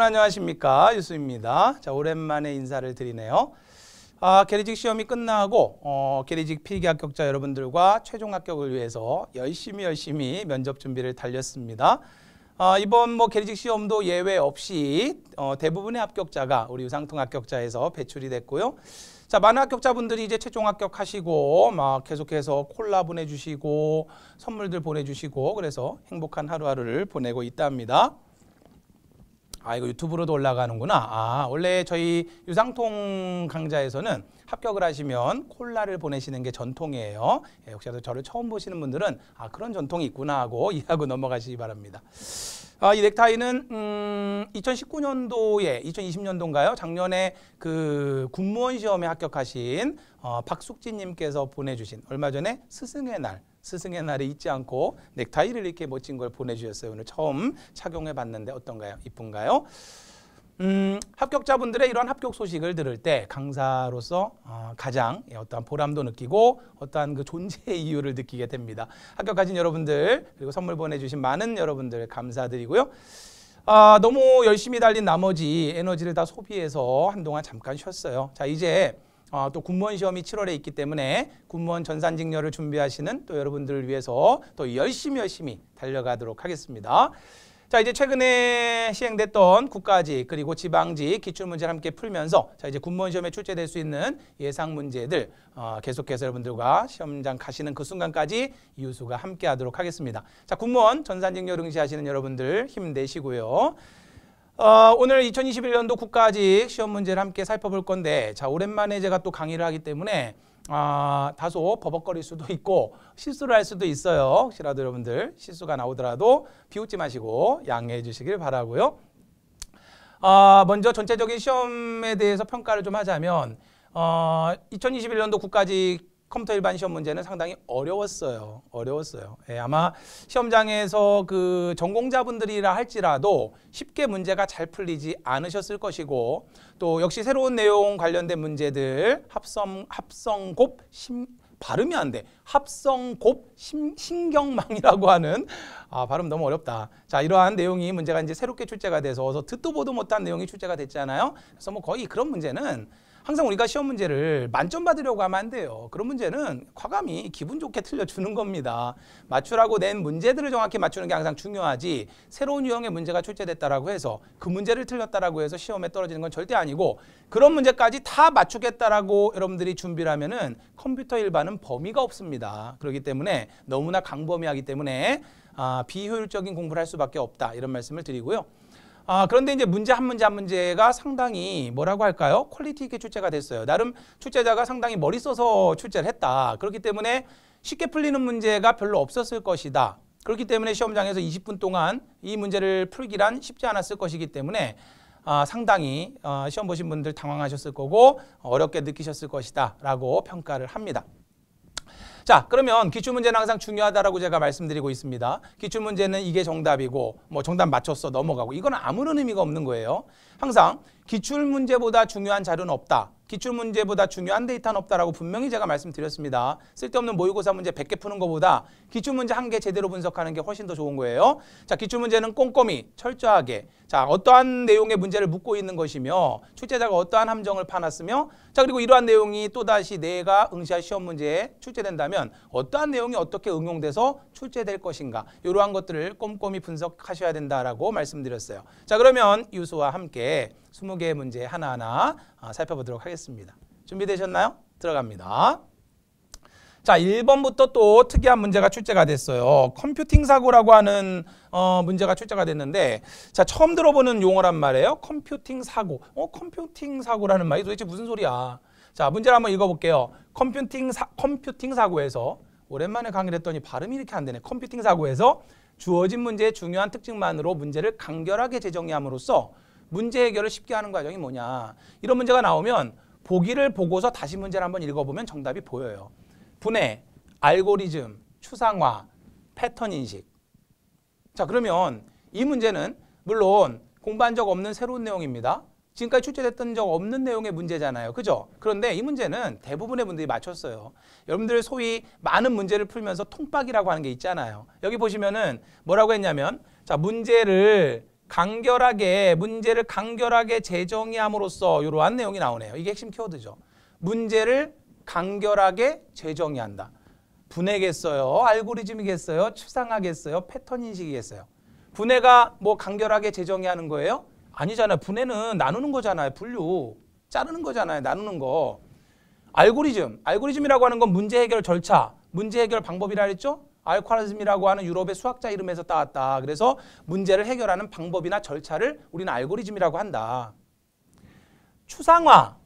여러분 안녕하십니까 유수입니다. 자 오랜만에 인사를 드리네요. 아, 게리직 시험이 끝나고 어, 게리직 필기 합격자 여러분들과 최종 합격을 위해서 열심히 열심히 면접 준비를 달렸습니다. 아, 이번 뭐 게리직 시험도 예외 없이 어, 대부분의 합격자가 우리 유상통 합격자에서 배출이 됐고요. 자, 많은 합격자분들이 이제 최종 합격하시고 막 계속해서 콜라 보내주시고 선물들 보내주시고 그래서 행복한 하루하루를 보내고 있답니다. 아 이거 유튜브로도 올라가는구나. 아 원래 저희 유상통 강좌에서는 합격을 하시면 콜라를 보내시는 게 전통이에요. 예, 혹시라도 저를 처음 보시는 분들은 아 그런 전통이 있구나 하고 이해하고 넘어가시기 바랍니다. 아, 이 넥타이는 음, 2019년도에 2020년도인가요? 작년에 그 군무원 시험에 합격하신 어, 박숙진님께서 보내주신 얼마 전에 스승의 날 스승의 날에 잊지 않고 넥타이를 이렇게 멋진 걸 보내주셨어요. 오늘 처음 착용해 봤는데 어떤가요? 이쁜가요? 음, 합격자분들의 이러한 합격 소식을 들을 때 강사로서 어, 가장 예, 어떠한 보람도 느끼고 어떠한 그 존재의 이유를 느끼게 됩니다. 합격하신 여러분들 그리고 선물 보내주신 많은 여러분들 감사드리고요. 아, 너무 열심히 달린 나머지 에너지를 다 소비해서 한동안 잠깐 쉬었어요. 자 이제 어, 또 군무원 시험이 7월에 있기 때문에 군무원 전산직렬을 준비하시는 또 여러분들을 위해서 또 열심히 열심히 달려가도록 하겠습니다. 자 이제 최근에 시행됐던 국가지 그리고 지방지 기출문제를 함께 풀면서 자 이제 군무원 시험에 출제될 수 있는 예상 문제들 어, 계속해서 여러분들과 시험장 가시는 그 순간까지 이유수가 함께하도록 하겠습니다. 자 군무원 전산직렬 응시하시는 여러분들 힘내시고요. 어, 오늘 2021년도 국가직 시험 문제를 함께 살펴볼 건데 자 오랜만에 제가 또 강의를 하기 때문에 아, 다소 버벅거릴 수도 있고 실수를 할 수도 있어요. 혹시라도 여러분들 실수가 나오더라도 비웃지 마시고 양해해 주시길 바라고요. 아, 먼저 전체적인 시험에 대해서 평가를 좀 하자면 어, 2021년도 국가직 컴퓨터 일반 시험 문제는 상당히 어려웠어요. 어려웠어요. 예, 아마 시험장에서 그 전공자분들이라 할지라도 쉽게 문제가 잘 풀리지 않으셨을 것이고 또 역시 새로운 내용 관련된 문제들 합성 합성곱 심 발음이 안 돼. 합성곱 심, 신경망이라고 하는 아 발음 너무 어렵다. 자 이러한 내용이 문제가 이제 새롭게 출제가 돼서 듣도 보도 못한 내용이 출제가 됐잖아요. 그래서 뭐 거의 그런 문제는 항상 우리가 시험 문제를 만점 받으려고 하면 안 돼요. 그런 문제는 과감히 기분 좋게 틀려주는 겁니다. 맞추라고 낸 문제들을 정확히 맞추는 게 항상 중요하지 새로운 유형의 문제가 출제됐다라고 해서 그 문제를 틀렸다라고 해서 시험에 떨어지는 건 절대 아니고 그런 문제까지 다 맞추겠다라고 여러분들이 준비를 하면은 컴퓨터 일반은 범위가 없습니다. 그렇기 때문에 너무나 강범위하기 때문에 아, 비효율적인 공부를 할 수밖에 없다 이런 말씀을 드리고요. 아, 그런데 이제 문제 한 문제 한 문제가 상당히 뭐라고 할까요? 퀄리티 있게 출제가 됐어요. 나름 출제자가 상당히 머리 써서 출제를 했다. 그렇기 때문에 쉽게 풀리는 문제가 별로 없었을 것이다. 그렇기 때문에 시험장에서 20분 동안 이 문제를 풀기란 쉽지 않았을 것이기 때문에 아, 상당히 어, 시험 보신 분들 당황하셨을 거고 어렵게 느끼셨을 것이다 라고 평가를 합니다. 자, 그러면 기출문제는 항상 중요하다라고 제가 말씀드리고 있습니다. 기출문제는 이게 정답이고 뭐 정답 맞췄어 넘어가고 이건 아무런 의미가 없는 거예요. 항상 기출문제보다 중요한 자료는 없다. 기출문제보다 중요한 데이터는 없다라고 분명히 제가 말씀드렸습니다. 쓸데없는 모의고사 문제 100개 푸는 것보다 기출문제 한 개 제대로 분석하는 게 훨씬 더 좋은 거예요. 자, 기출문제는 꼼꼼히, 철저하게 자, 어떠한 내용의 문제를 묻고 있는 것이며 출제자가 어떠한 함정을 파놨으며 자, 그리고 이러한 내용이 또다시 내가 응시할 시험 문제에 출제된다면 어떠한 내용이 어떻게 응용돼서 출제될 것인가 이러한 것들을 꼼꼼히 분석하셔야 된다라고 말씀드렸어요. 자, 그러면 유수와 함께 문제, 20개의 문제 하나하나 아, 살펴보도록 하겠습니다. 준비되셨나요? 들어갑니다. 자, 1번부터 또 특이한 문제가 출제가 됐어요. 컴퓨팅 사고라고 하는 어, 문제가 출제가 됐는데 자, 처음 들어보는 용어란 말이에요. 컴퓨팅 사고. 어, 컴퓨팅 사고라는 말이 도대체 무슨 소리야? 자, 문제를 한번 읽어 볼게요. 컴퓨팅 사 컴퓨팅 사고에서 오랜만에 강의를 했더니 발음이 이렇게 안 되네. 컴퓨팅 사고에서 주어진 문제의 중요한 특징만으로 문제를 간결하게 재정의함으로써 문제 해결을 쉽게 하는 과정이 뭐냐. 이런 문제가 나오면 보기를 보고서 다시 문제를 한번 읽어보면 정답이 보여요. 분해, 알고리즘, 추상화, 패턴 인식. 자 그러면 이 문제는 물론 공부한 적 없는 새로운 내용입니다. 지금까지 출제됐던 적 없는 내용의 문제잖아요. 그죠? 그런데 이 문제는 대부분의 분들이 맞췄어요. 여러분들 소위 많은 문제를 풀면서 통박이라고 하는 게 있잖아요. 여기 보시면은 뭐라고 했냐면 자 문제를 간결하게 문제를 간결하게 재정의함으로써 이러한 내용이 나오네요. 이게 핵심 키워드죠. 문제를 간결하게 재정의한다. 분해겠어요? 알고리즘이겠어요? 추상하겠어요? 패턴 인식이겠어요? 분해가 뭐 간결하게 재정의하는 거예요? 아니잖아요. 분해는 나누는 거잖아요. 분류. 자르는 거잖아요. 나누는 거. 알고리즘. 알고리즘이라고 하는 건 문제 해결 절차, 문제 해결 방법이라 했죠? 알콰리즘이라고 하는 유럽의 수학자 이름에서 따왔다. 그래서 문제를 해결하는 방법이나 절차를 우리는 알고리즘이라고 한다. 추상화.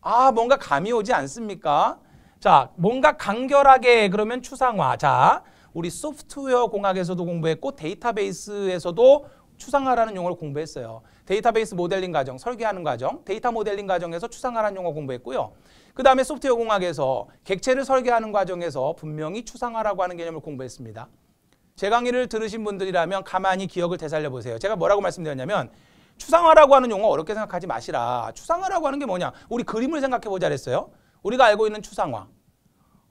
아, 뭔가 감이 오지 않습니까? 자, 뭔가 간결하게 그러면 추상화. 자, 우리 소프트웨어 공학에서도 공부했고 데이터베이스에서도 추상화라는 용어를 공부했어요. 데이터베이스 모델링 과정, 설계하는 과정, 데이터 모델링 과정에서 추상화라는 용어 공부했고요. 그 다음에 소프트웨어 공학에서 객체를 설계하는 과정에서 분명히 추상화라고 하는 개념을 공부했습니다. 제 강의를 들으신 분들이라면 가만히 기억을 되살려 보세요. 제가 뭐라고 말씀드렸냐면 추상화라고 하는 용어 어렵게 생각하지 마시라. 추상화라고 하는 게 뭐냐? 우리 그림을 생각해 보자 그랬어요. 우리가 알고 있는 추상화.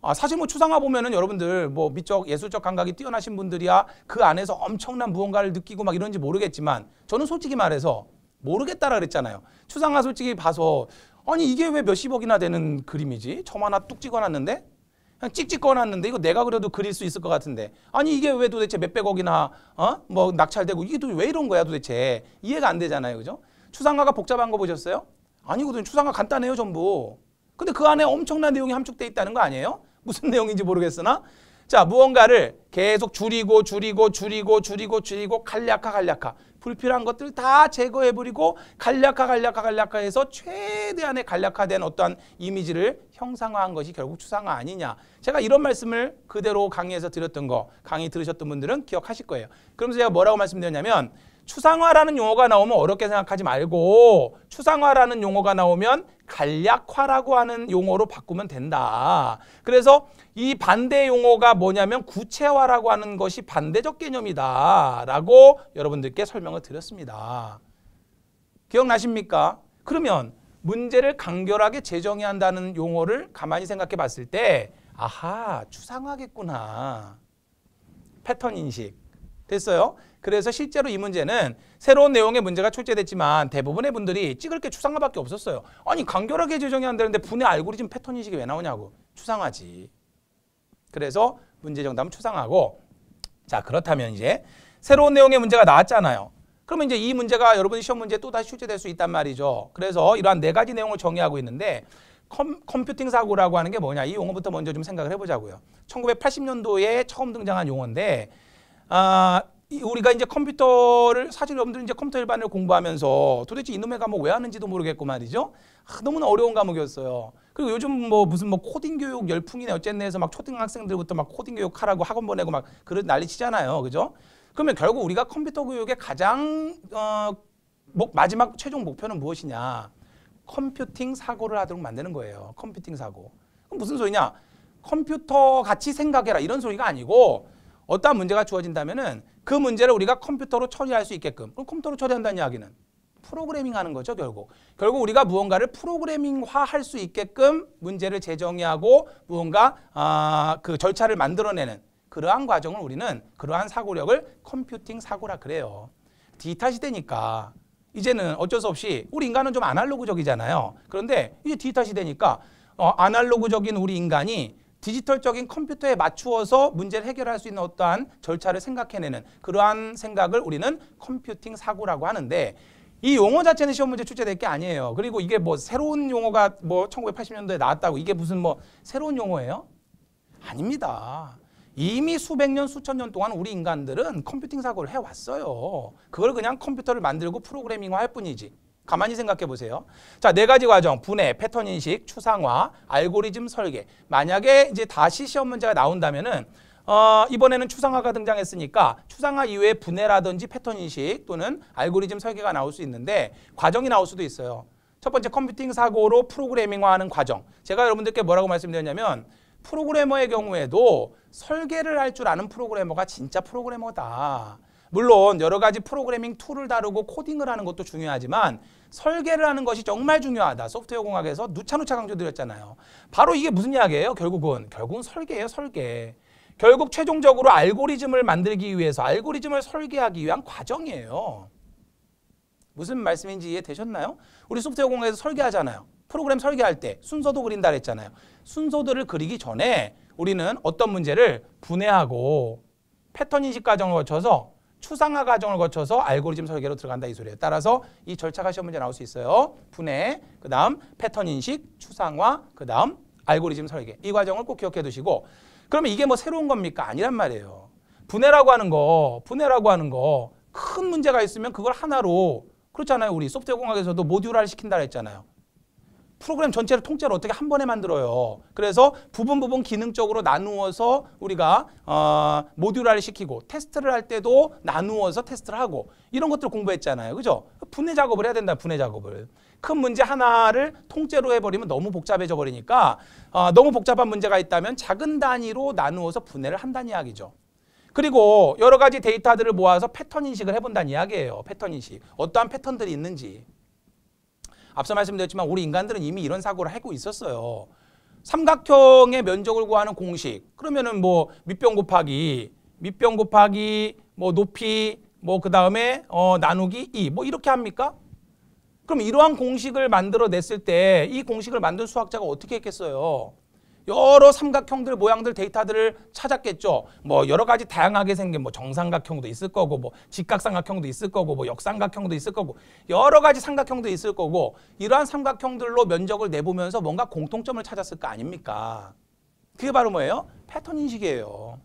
아, 사실 뭐 추상화 보면은 여러분들 뭐 미적 예술적 감각이 뛰어나신 분들이야 그 안에서 엄청난 무언가를 느끼고 막 이런지 모르겠지만 저는 솔직히 말해서 모르겠다라 그랬잖아요. 추상화 솔직히 봐서 아니 이게 왜 몇십억이나 되는 그림이지? 점 하나 뚝 찍어놨는데? 그냥 찍찍 꺼놨는데 이거 내가 그래도 그릴 수 있을 것 같은데 아니 이게 왜 도대체 몇백억이나 어? 뭐 낙찰되고 이게 도대체 왜 이런 거야 도대체 이해가 안 되잖아요 그죠? 추상화가 복잡한 거 보셨어요? 아니거든요 추상화 간단해요 전부 근데 그 안에 엄청난 내용이 함축돼 있다는 거 아니에요? 무슨 내용인지 모르겠으나 자, 무언가를 계속 줄이고 줄이고 줄이고 줄이고 줄이고 간략화 간략화 불필요한 것들 다 제거해버리고 간략화 간략화 간략화해서 최대한의 간략화된 어떤 이미지를 형상화한 것이 결국 추상화 아니냐. 제가 이런 말씀을 그대로 강의에서 드렸던 거 강의 들으셨던 분들은 기억하실 거예요. 그러면서 제가 뭐라고 말씀드렸냐면 추상화라는 용어가 나오면 어렵게 생각하지 말고 추상화라는 용어가 나오면 간략화라고 하는 용어로 바꾸면 된다. 그래서 이 반대 용어가 뭐냐면 구체화라고 하는 것이 반대적 개념이다. 라고 여러분들께 설명을 드렸습니다. 기억나십니까? 그러면 문제를 간결하게 재정의 한다는 용어를 가만히 생각해 봤을 때 아하 추상하겠구나 패턴 인식 됐어요? 그래서 실제로 이 문제는 새로운 내용의 문제가 출제됐지만 대부분의 분들이 찍을 게 추상화밖에 없었어요. 아니 간결하게 제정이 안 되는데 분의 알고리즘 패턴 인식이 왜 나오냐고. 추상화지. 그래서 문제 정답은 추상화고 자 그렇다면 이제 새로운 내용의 문제가 나왔잖아요. 그러면 이제 이 문제가 여러분의 시험 문제에 또 다시 출제될 수 있단 말이죠. 그래서 이러한 네 가지 내용을 정의하고 있는데 컴, 컴퓨팅 사고라고 하는 게 뭐냐 이 용어부터 먼저 좀 생각을 해보자고요. 1980년도에 처음 등장한 용어인데 아, 우리가 이제 컴퓨터를 사실 여러분들 이제 컴퓨터 일반을 공부하면서 도대체 이놈의 과목 왜 하는지도 모르겠고 말이죠. 아, 너무나 어려운 과목이었어요. 그리고 요즘 뭐 무슨 뭐 코딩 교육 열풍이네 어쨌네 해서 막 초등학생들부터 막 코딩 교육 하라고 학원 보내고 막 그런 난리 치잖아요. 그죠? 그러면 결국 우리가 컴퓨터 교육의 가장 어, 목, 마지막 최종 목표는 무엇이냐? 컴퓨팅 사고를 하도록 만드는 거예요. 컴퓨팅 사고. 그럼 무슨 소리냐? 컴퓨터 같이 생각해라 이런 소리가 아니고 어떠한 문제가 주어진다면은 그 문제를 우리가 컴퓨터로 처리할 수 있게끔 그럼 컴퓨터로 처리한다는 이야기는 프로그래밍 하는 거죠 결국 결국 우리가 무언가를 프로그래밍화할 수 있게끔 문제를 재정의하고 무언가 아, 그 절차를 만들어내는 그러한 과정을 우리는 그러한 사고력을 컴퓨팅 사고라 그래요 디지털 시대니까 이제는 어쩔 수 없이 우리 인간은 좀 아날로그적이잖아요 그런데 이제 디지털 시대니까 어, 아날로그적인 우리 인간이 디지털적인 컴퓨터에 맞추어서 문제를 해결할 수 있는 어떠한 절차를 생각해내는 그러한 생각을 우리는 컴퓨팅 사고라고 하는데 이 용어 자체는 시험 문제 출제될 게 아니에요. 그리고 이게 뭐 새로운 용어가 뭐 1980년도에 나왔다고 이게 무슨 뭐 새로운 용어예요? 아닙니다. 이미 수백 년, 수천 년 동안 우리 인간들은 컴퓨팅 사고를 해왔어요. 그걸 그냥 컴퓨터를 만들고 프로그래밍화할 뿐이지. 가만히 생각해 보세요. 자, 네 가지 과정. 분해, 패턴 인식, 추상화, 알고리즘 설계. 만약에 이제 다시 시험 문제가 나온다면은 어, 이번에는 추상화가 등장했으니까 추상화 이외에 분해라든지 패턴 인식 또는 알고리즘 설계가 나올 수 있는데 과정이 나올 수도 있어요. 첫 번째 컴퓨팅 사고로 프로그래밍화하는 과정. 제가 여러분들께 뭐라고 말씀드렸냐면 프로그래머의 경우에도 설계를 할 줄 아는 프로그래머가 진짜 프로그래머다. 물론 여러 가지 프로그래밍 툴을 다루고 코딩을 하는 것도 중요하지만 설계를 하는 것이 정말 중요하다. 소프트웨어 공학에서 누차누차 강조드렸잖아요. 바로 이게 무슨 이야기예요? 결국은 결국은 설계예요. 설계. 결국 최종적으로 알고리즘을 만들기 위해서 알고리즘을 설계하기 위한 과정이에요. 무슨 말씀인지 이해되셨나요? 우리 소프트웨어 공학에서 설계하잖아요. 프로그램 설계할 때 순서도 그린다 그랬잖아요. 순서들을 그리기 전에 우리는 어떤 문제를 분해하고 패턴 인식 과정을 거쳐서 추상화 과정을 거쳐서 알고리즘 설계로 들어간다 이 소리예요. 따라서 이 절차가 시험 문제 나올 수 있어요. 분해, 그다음 패턴 인식, 추상화, 그다음 알고리즘 설계. 이 과정을 꼭 기억해 두시고 그러면 이게 뭐 새로운 겁니까? 아니란 말이에요. 분해라고 하는 거, 분해라고 하는 거 큰 문제가 있으면 그걸 하나로 그렇잖아요. 우리 소프트웨어 공학에서도 모듈화를 시킨다 그랬잖아요 프로그램 전체를 통째로 어떻게 한 번에 만들어요. 그래서 부분 부분 기능적으로 나누어서 우리가 어, 모듈화를 시키고 테스트를 할 때도 나누어서 테스트를 하고 이런 것들을 공부했잖아요. 그죠? 분해 작업을 해야 된다. 분해 작업을. 큰 문제 하나를 통째로 해버리면 너무 복잡해져 버리니까 어, 너무 복잡한 문제가 있다면 작은 단위로 나누어서 분해를 한다는 이야기죠. 그리고 여러 가지 데이터들을 모아서 패턴 인식을 해본다는 이야기예요. 패턴 인식. 어떠한 패턴들이 있는지. 앞서 말씀드렸지만 우리 인간들은 이미 이런 사고를 하고 있었어요. 삼각형의 면적을 구하는 공식. 그러면은 뭐 밑변 곱하기, 밑변 곱하기, 뭐 높이, 뭐그 다음에 어, 나누기 2. 뭐 이렇게 합니까? 그럼 이러한 공식을 만들어냈을 때 이 공식을 만든 수학자가 어떻게 했겠어요? 여러 삼각형들 모양들 데이터들을 찾았겠죠. 뭐 여러 가지 다양하게 생긴 뭐 정삼각형도 있을 거고 뭐 직각삼각형도 있을 거고 뭐 역삼각형도 있을 거고 여러 가지 삼각형도 있을 거고 이러한 삼각형들로 면적을 내보면서 뭔가 공통점을 찾았을 거 아닙니까? 그게 바로 뭐예요? 패턴 인식이에요.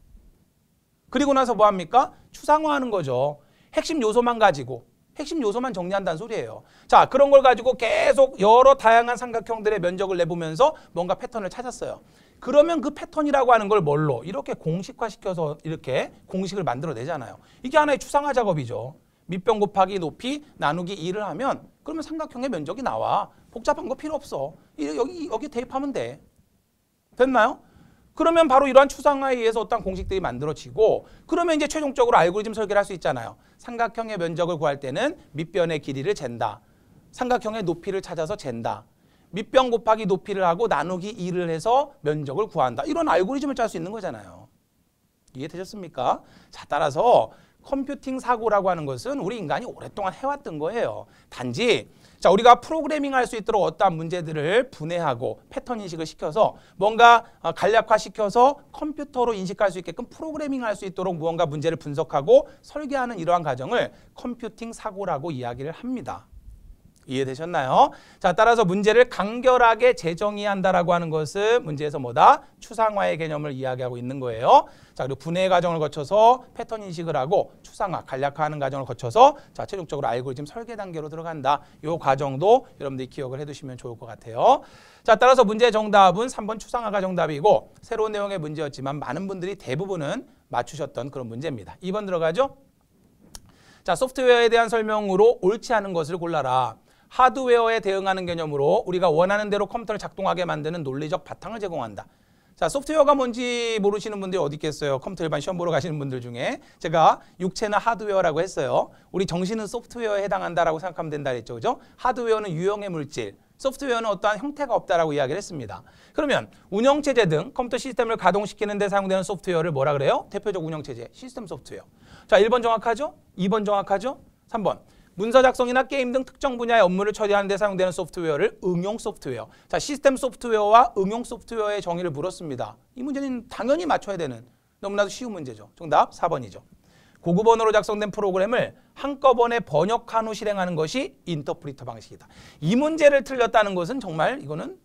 그리고 나서 뭐 합니까? 추상화하는 거죠. 핵심 요소만 가지고 핵심 요소만 정리한다는 소리예요. 자, 그런 걸 가지고 계속 여러 다양한 삼각형들의 면적을 내보면서 뭔가 패턴을 찾았어요. 그러면 그 패턴이라고 하는 걸 뭘로? 이렇게 공식화시켜서 이렇게 공식을 만들어내잖아요. 이게 하나의 추상화 작업이죠. 밑변 곱하기 높이 나누기 2를 하면 그러면 삼각형의 면적이 나와. 복잡한 거 필요 없어. 여기, 여기 대입하면 돼. 됐나요? 그러면 바로 이러한 추상화에 의해서 어떤 공식들이 만들어지고 그러면 이제 최종적으로 알고리즘 설계를 할 수 있잖아요. 삼각형의 면적을 구할 때는 밑변의 길이를 잰다. 삼각형의 높이를 찾아서 잰다. 밑변 곱하기 높이를 하고 나누기 2를 해서 면적을 구한다. 이런 알고리즘을 짤 수 있는 거잖아요. 이해되셨습니까? 자, 따라서 컴퓨팅 사고라고 하는 것은 우리 인간이 오랫동안 해왔던 거예요. 단지 자, 우리가 프로그래밍 할 수 있도록 어떠한 문제들을 분해하고 패턴 인식을 시켜서 뭔가 어, 간략화시켜서 컴퓨터로 인식할 수 있게끔 프로그래밍 할 수 있도록 무언가 문제를 분석하고 설계하는 이러한 과정을 컴퓨팅 사고라고 이야기를 합니다. 이해되셨나요? 자, 따라서 문제를 간결하게 재정의한다라고 하는 것은 문제에서 뭐다? 추상화의 개념을 이야기하고 있는 거예요. 자, 그리고 분해 과정을 거쳐서 패턴 인식을 하고 추상화, 간략화하는 과정을 거쳐서 자, 최종적으로 알고리즘 설계 단계로 들어간다. 요 과정도 여러분들이 기억을 해 두시면 좋을 것 같아요. 자, 따라서 문제 정답은 3번 추상화가 정답이고 새로운 내용의 문제였지만 많은 분들이 대부분은 맞추셨던 그런 문제입니다. 2번 들어가죠? 자, 소프트웨어에 대한 설명으로 옳지 않은 것을 골라라. 하드웨어에 대응하는 개념으로 우리가 원하는 대로 컴퓨터를 작동하게 만드는 논리적 바탕을 제공한다. 자, 소프트웨어가 뭔지 모르시는 분들이 어디 있겠어요? 컴퓨터 일반 시험 보러 가시는 분들 중에 제가 육체는 하드웨어라고 했어요. 우리 정신은 소프트웨어에 해당한다라고 생각하면 된다 그랬죠. 그죠? 하드웨어는 유형의 물질, 소프트웨어는 어떠한 형태가 없다라고 이야기를 했습니다. 그러면 운영체제 등 컴퓨터 시스템을 가동시키는 데 사용되는 소프트웨어를 뭐라 그래요? 대표적 운영체제, 시스템 소프트웨어. 자, 1번 정확하죠? 2번 정확하죠? 3번. 문서 작성이나 게임 등 특정 분야의 업무를 처리하는 데 사용되는 소프트웨어를 응용 소프트웨어. 자, 시스템 소프트웨어와 응용 소프트웨어의 정의를 물었습니다. 이 문제는 당연히 맞춰야 되는 너무나도 쉬운 문제죠. 정답 4번이죠. 고급 언어로 작성된 프로그램을 한꺼번에 번역한 후 실행하는 것이 인터프리터 방식이다. 이 문제를 틀렸다는 것은 정말 이거는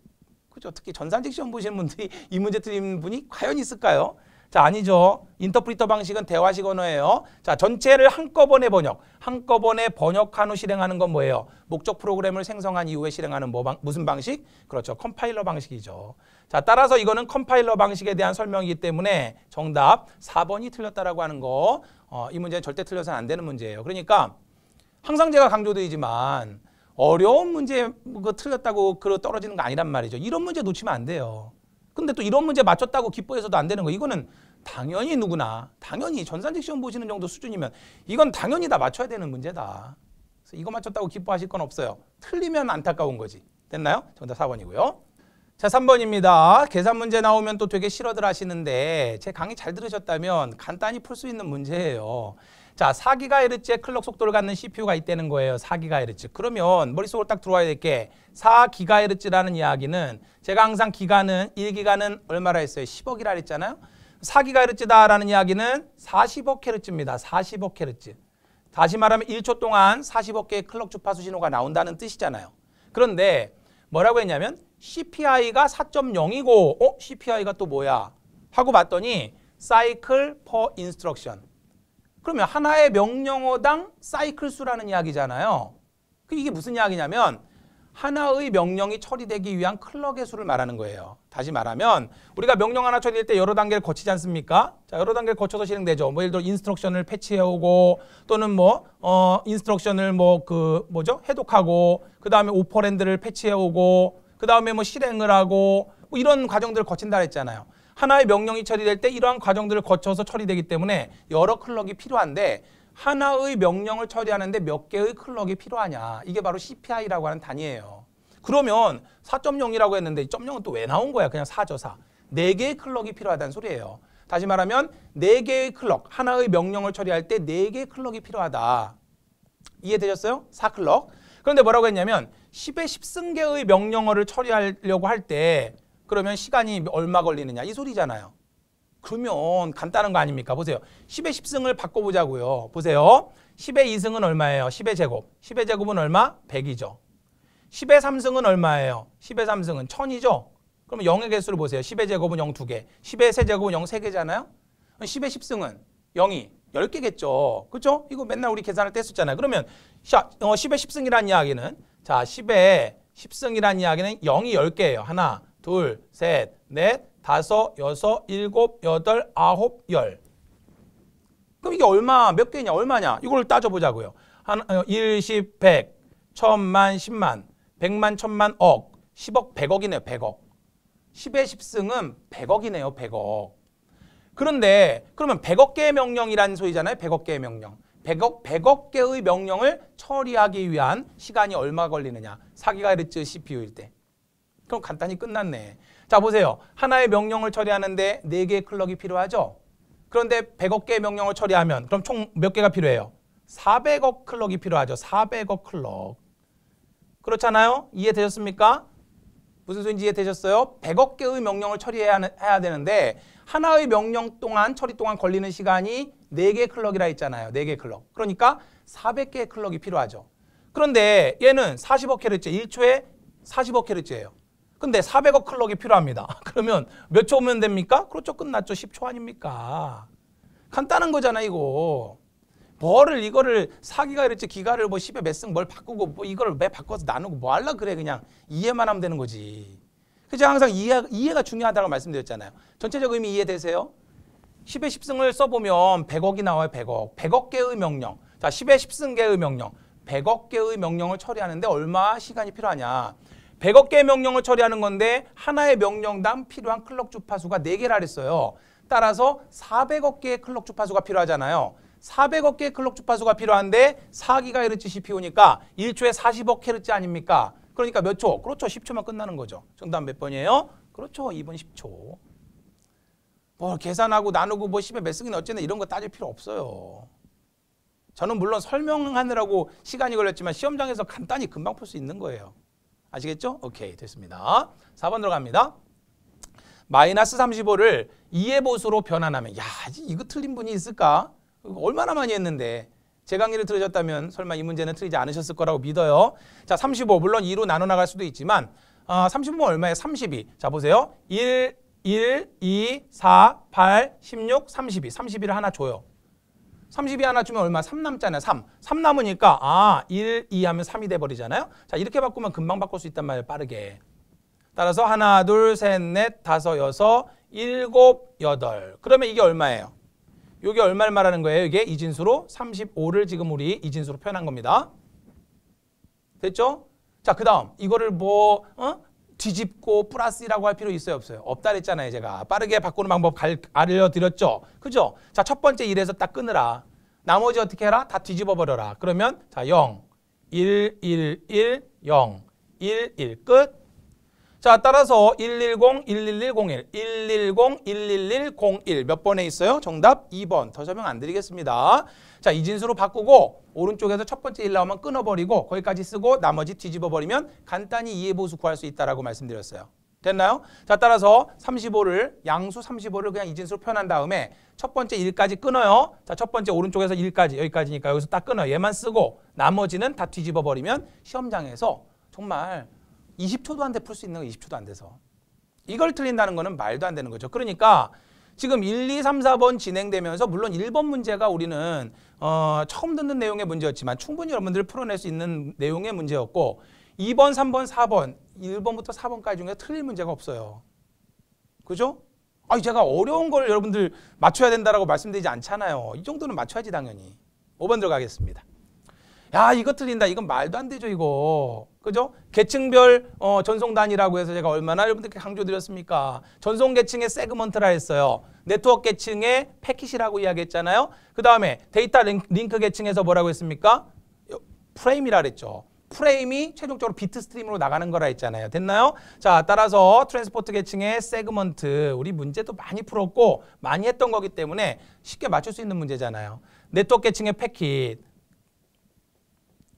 그죠. 특히 전산직 시험 보시는 분들이 이 문제 틀린 분이 과연 있을까요? 자, 아니죠. 인터프리터 방식은 대화식 언어예요. 자, 전체를 한꺼번에 번역, 한꺼번에 번역한 후 실행하는 건 뭐예요? 목적 프로그램을 생성한 이후에 실행하는 뭐 방, 무슨 방식? 그렇죠. 컴파일러 방식이죠. 자, 따라서 이거는 컴파일러 방식에 대한 설명이기 때문에 정답 4번이 틀렸다라고 하는 거. 어, 이 문제는 절대 틀려서는 안 되는 문제예요. 그러니까 항상 제가 강조드리지만 어려운 문제 뭐 그 틀렸다고 그 떨어지는 거 아니란 말이죠. 이런 문제 놓치면 안 돼요. 근데 또 이런 문제 맞췄다고 기뻐해서도 안 되는 거. 이거는 당연히 누구나 당연히 전산직 시험 보시는 정도 수준이면 이건 당연히 다 맞춰야 되는 문제다. 그래서 이거 맞췄다고 기뻐하실 건 없어요. 틀리면 안타까운 거지. 됐나요? 정답 4번이고요. 자, 3번입니다. 계산 문제 나오면 또 되게 싫어들 하시는데 제 강의 잘 들으셨다면 간단히 풀 수 있는 문제예요. 자, 4기가헤르츠의 클럭 속도를 갖는 CPU가 있다는 거예요. 4기가헤르츠. 그러면 머릿속으로 딱 들어와야 될 게 4기가헤르츠라는 이야기는 제가 항상 기간은 1기가는 얼마라 했어요? 10억이라 했잖아요. 4기가헤르츠다라는 이야기는 40억 헤르츠입니다. 40억 헤르츠. 다시 말하면 1초 동안 40억 개의 클럭 주파수 신호가 나온다는 뜻이잖아요. 그런데 뭐라고 했냐면 CPI가 4.0이고 어? CPI가 또 뭐야? 하고 봤더니 사이클 퍼 인스트럭션 그러면 하나의 명령어당 사이클 수라는 이야기잖아요. 이게 무슨 이야기냐면 하나의 명령이 처리되기 위한 클럭의 수를 말하는 거예요. 다시 말하면 우리가 명령 하나 처리될 때 여러 단계를 거치지 않습니까? 자, 여러 단계를 거쳐서 실행되죠. 뭐 예를 들어 인스트럭션을 패치해오고 또는 뭐 어, 인스트럭션을 뭐 그 뭐죠? 해독하고 그 다음에 오퍼랜드를 패치해오고 그 다음에 뭐 실행을 하고 뭐 이런 과정들을 거친다 했잖아요. 하나의 명령이 처리될 때 이러한 과정들을 거쳐서 처리되기 때문에 여러 클럭이 필요한데 하나의 명령을 처리하는데 몇 개의 클럭이 필요하냐. 이게 바로 CPI라고 하는 단위예요. 그러면 4.0이라고 했는데 0은 또 왜 나온 거야? 그냥 4죠, 4. 4개의 클럭이 필요하다는 소리예요. 다시 말하면 4개의 클럭, 하나의 명령을 처리할 때 4개의 클럭이 필요하다. 이해되셨어요? 4클럭. 그런데 뭐라고 했냐면 10의 10승계의 명령어를 처리하려고 할때 그러면 시간이 얼마 걸리느냐 이 소리잖아요. 그러면 간단한 거 아닙니까? 보세요. 10의 10승을 바꿔보자고요. 보세요. 10의 2승은 얼마예요? 10의 제곱. 10의 제곱은 얼마? 100이죠. 10의 3승은 얼마예요? 10의 3승은 1000이죠. 그럼 0의 개수를 보세요. 10의 제곱은 0 2개. 10의 3제곱은0 3개잖아요. 10의 10승은 0이 10개겠죠. 그렇죠? 이거 맨날 우리 계산할 때 했었잖아요. 그러면 10의 어, 10승이라는 이야기는 자 10의 10승이라는 이야기는 0이 10개예요. 하나, 둘, 셋, 넷, 다섯, 여섯, 일곱, 여덟, 아홉, 열. 그럼 이게 얼마, 몇 개냐, 얼마냐? 이걸 따져보자고요. 한, 어, 일, 십, 백, 천만, 십만, 백만, 천만, 억, 십억, 백억이네요, 백억. 십의 십승은 백억이네요, 백억. 그런데 그러면 백억 개의 명령이라는 소리잖아요, 백억 개의 명령. 백억백억 개의 명령을 처리하기 위한 시간이 얼마 걸리느냐. 사기가르츠 CPU일 때. 그럼 간단히 끝났네. 자 보세요. 하나의 명령을 처리하는데 네개의 클럭이 필요하죠. 그런데 100억 개의 명령을 처리하면 그럼 총 몇 개가 필요해요? 400억 클럭이 필요하죠. 400억 클럭. 그렇잖아요. 이해되셨습니까? 무슨 소리인지 이해되셨어요? 100억 개의 명령을 처리해야 해야 되는데 하나의 명령 동안 처리 동안 걸리는 시간이 4개 의 클럭이라 했잖아요. 4개 의 클럭. 그러니까 400개의 클럭이 필요하죠. 그런데 얘는 40억 헤르츠, 1초에 40억 헤르츠예요. 근데 400억 클럭이 필요합니다. 그러면 몇 초 오면 됩니까? 그렇죠. 끝났죠. 10초 아닙니까? 간단한 거잖아 이거. 뭐를, 이거를 사기가 이랬지 기가를 뭐 10에 몇 승 뭘 바꾸고 뭐 이걸 왜 바꿔서 나누고 뭐 할라 그래 그냥 이해만 하면 되는 거지. 그래서 항상 이해, 이해가 중요하다고 말씀드렸잖아요. 전체적 의미 이해되세요? 1 0에 10승을 써보면 100억이 나와요. 100억. 100억 개의 명령. 자, 1 0에 10승 개의 명령. 100억 개의 명령을 처리하는데 얼마 시간이 필요하냐. 100억 개의 명령을 처리하는 건데 하나의 명령당 필요한 클럭 주파수가 4개라 그랬어요. 따라서 400억 개의 클럭 주파수가 필요하잖아요. 400억 개의 클럭 주파수가 필요한데 4기가헤르츠 CPU니까 1초에 40억 헤르츠 아닙니까? 그러니까 몇 초? 그렇죠. 10초만 끝나는 거죠. 정답 몇 번이에요? 그렇죠. 2번 10초. 뭐 계산하고 나누고 뭐 10에 몇 승이나 어쨌든 이런 거 따질 필요 없어요. 저는 물론 설명하느라고 시간이 걸렸지만 시험장에서 간단히 금방 풀 수 있는 거예요. 아시겠죠? 오케이 됐습니다. 4번 들어갑니다. 마이너스 35를 2의 보수로 변환하면 야 이거 틀린 분이 있을까? 얼마나 많이 했는데 제 강의를 들으셨다면 설마 이 문제는 틀리지 않으셨을 거라고 믿어요. 자35 물론 2로 나눠 나갈 수도 있지만 아, 35는 얼마예요? 32. 자 보세요. 1, 1, 2, 4, 8, 16, 32. 32를 하나 줘요. 30이 하나 주면 얼마? 3 남잖아요. 3. 3 남으니까 아 1, 2 하면 3이 돼버리잖아요. 자 이렇게 바꾸면 금방 바꿀 수 있단 말이에요. 빠르게. 따라서 하나, 둘, 셋, 넷, 다섯, 여섯, 일곱, 여덟. 그러면 이게 얼마예요? 이게 얼마를 말하는 거예요? 이게 이진수로 35를 지금 우리 이진수로 표현한 겁니다. 됐죠? 자, 그 다음 이거를 뭐 어? 뒤집고 플러스라고 할 필요 있어요 없어요? 없다 그랬잖아요 제가. 빠르게 바꾸는 방법 갈, 알려드렸죠. 그죠? 자 첫 번째 일에서딱 끊으라. 나머지 어떻게 해라? 다 뒤집어 버려라. 그러면 자 0, 1, 1, 1, 0, 1, 1 끝. 자 따라서 110, 11101, 110, 11101 몇 번에 있어요? 정답 2번. 더 설명 안 드리겠습니다. 자, 이진수로 바꾸고 오른쪽에서 첫 번째 일 나오면 끊어버리고 거기까지 쓰고 나머지 뒤집어버리면 간단히 이해보수 구할 수 있다라고 말씀드렸어요. 됐나요? 자, 따라서 35를 양수 35를 그냥 이진수로 표현한 다음에 첫 번째 일까지 끊어요. 자, 첫 번째 오른쪽에서 일까지 여기까지니까 여기서 딱끊어 얘만 쓰고 나머지는 다 뒤집어 버리면 시험장에서 정말 20초도 안 돼 풀 수 있는 거 20초도 안 돼서. 이걸 틀린다는 거는 말도 안 되는 거죠. 그러니까 지금 1, 2, 3, 4번 진행되면서 물론 1번 문제가 우리는 어, 처음 듣는 내용의 문제였지만 충분히 여러분들이 풀어낼 수 있는 내용의 문제였고 2번, 3번, 4번, 1번부터 4번까지 중에 틀릴 문제가 없어요. 그죠? 아, 제가 어려운 걸 여러분들 맞춰야 된다라고 말씀드리지 않잖아요. 이 정도는 맞춰야지 당연히. 5번 들어가겠습니다. 야 이거 틀린다 이건 말도 안 되죠 이거 그죠? 계층별 어, 전송 단이라고 해서 제가 얼마나 여러분들께 강조드렸습니까? 전송 계층의 세그먼트라 했어요. 네트워크 계층의 패킷이라고 이야기했잖아요. 그 다음에 데이터 링크, 링크 계층에서 뭐라고 했습니까? 프레임이라 그랬죠. 프레임이 최종적으로 비트 스트림으로 나가는 거라 했잖아요. 됐나요? 자, 따라서 트랜스포트 계층의 세그먼트 우리 문제도 많이 풀었고 많이 했던 거기 때문에 쉽게 맞출 수 있는 문제잖아요. 네트워크 계층의 패킷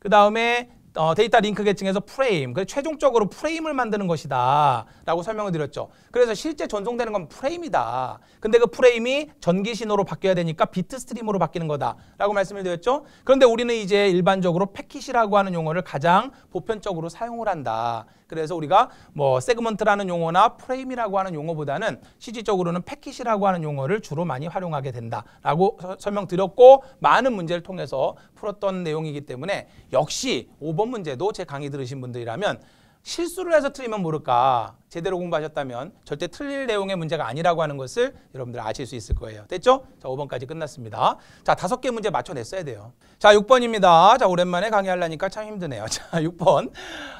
그 다음에 어, 데이터 링크 계층에서 프레임, 그래서 최종적으로 프레임을 만드는 것이다 라고 설명을 드렸죠. 그래서 실제 전송되는 건 프레임이다. 근데 그 프레임이 전기 신호로 바뀌어야 되니까 비트 스트림으로 바뀌는 거다 라고 말씀을 드렸죠. 그런데 우리는 이제 일반적으로 패킷이라고 하는 용어를 가장 보편적으로 사용을 한다. 그래서 우리가 뭐 세그먼트라는 용어나 프레임이라고 하는 용어보다는 실질적으로는 패킷이라고 하는 용어를 주로 많이 활용하게 된다라고 설명드렸고 많은 문제를 통해서 풀었던 내용이기 때문에 역시 5번 문제도 제 강의 들으신 분들이라면 실수를 해서 틀리면 모를까 제대로 공부하셨다면 절대 틀릴 내용의 문제가 아니라고 하는 것을 여러분들 아실 수 있을 거예요. 됐죠? 자, 5번까지 끝났습니다. 자, 다섯 개 문제 맞춰냈어야 돼요. 자, 6번입니다. 자, 오랜만에 강의하려니까 참 힘드네요. 자, 6번.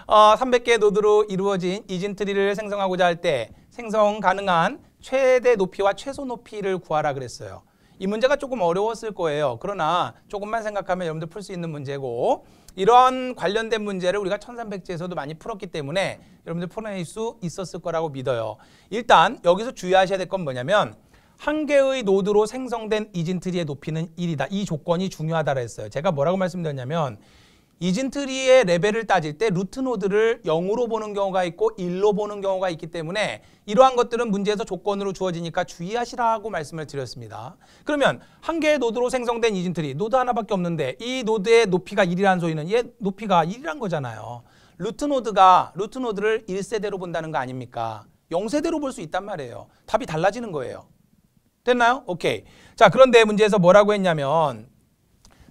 어, 300개의 노드로 이루어진 이진트리를 생성하고자 할 때 생성 가능한 최대 높이와 최소 높이를 구하라 그랬어요. 이 문제가 조금 어려웠을 거예요. 그러나 조금만 생각하면 여러분들 풀 수 있는 문제고 이런 관련된 문제를 우리가 천삼백0지에서도 많이 풀었기 때문에 여러분들 풀어낼 수 있었을 거라고 믿어요. 일단 여기서 주의하셔야 될 건 뭐냐면 한 개의 노드로 생성된 이진트리의 높이는 일이다이 조건이 중요하다고 했어요. 제가 뭐라고 말씀드렸냐면 이진트리의 레벨을 따질 때 루트 노드를 0으로 보는 경우가 있고 1로 보는 경우가 있기 때문에 이러한 것들은 문제에서 조건으로 주어지니까 주의하시라고 말씀을 드렸습니다. 그러면 한 개의 노드로 생성된 이진트리 노드 하나밖에 없는데 이 노드의 높이가 1이라는 소리는 얘 높이가 1이란 거잖아요. 루트 노드가 루트 노드를 1세대로 본다는 거 아닙니까? 0세대로 볼 수 있단 말이에요. 답이 달라지는 거예요. 됐나요? 오케이. 자, 그런데 문제에서 뭐라고 했냐면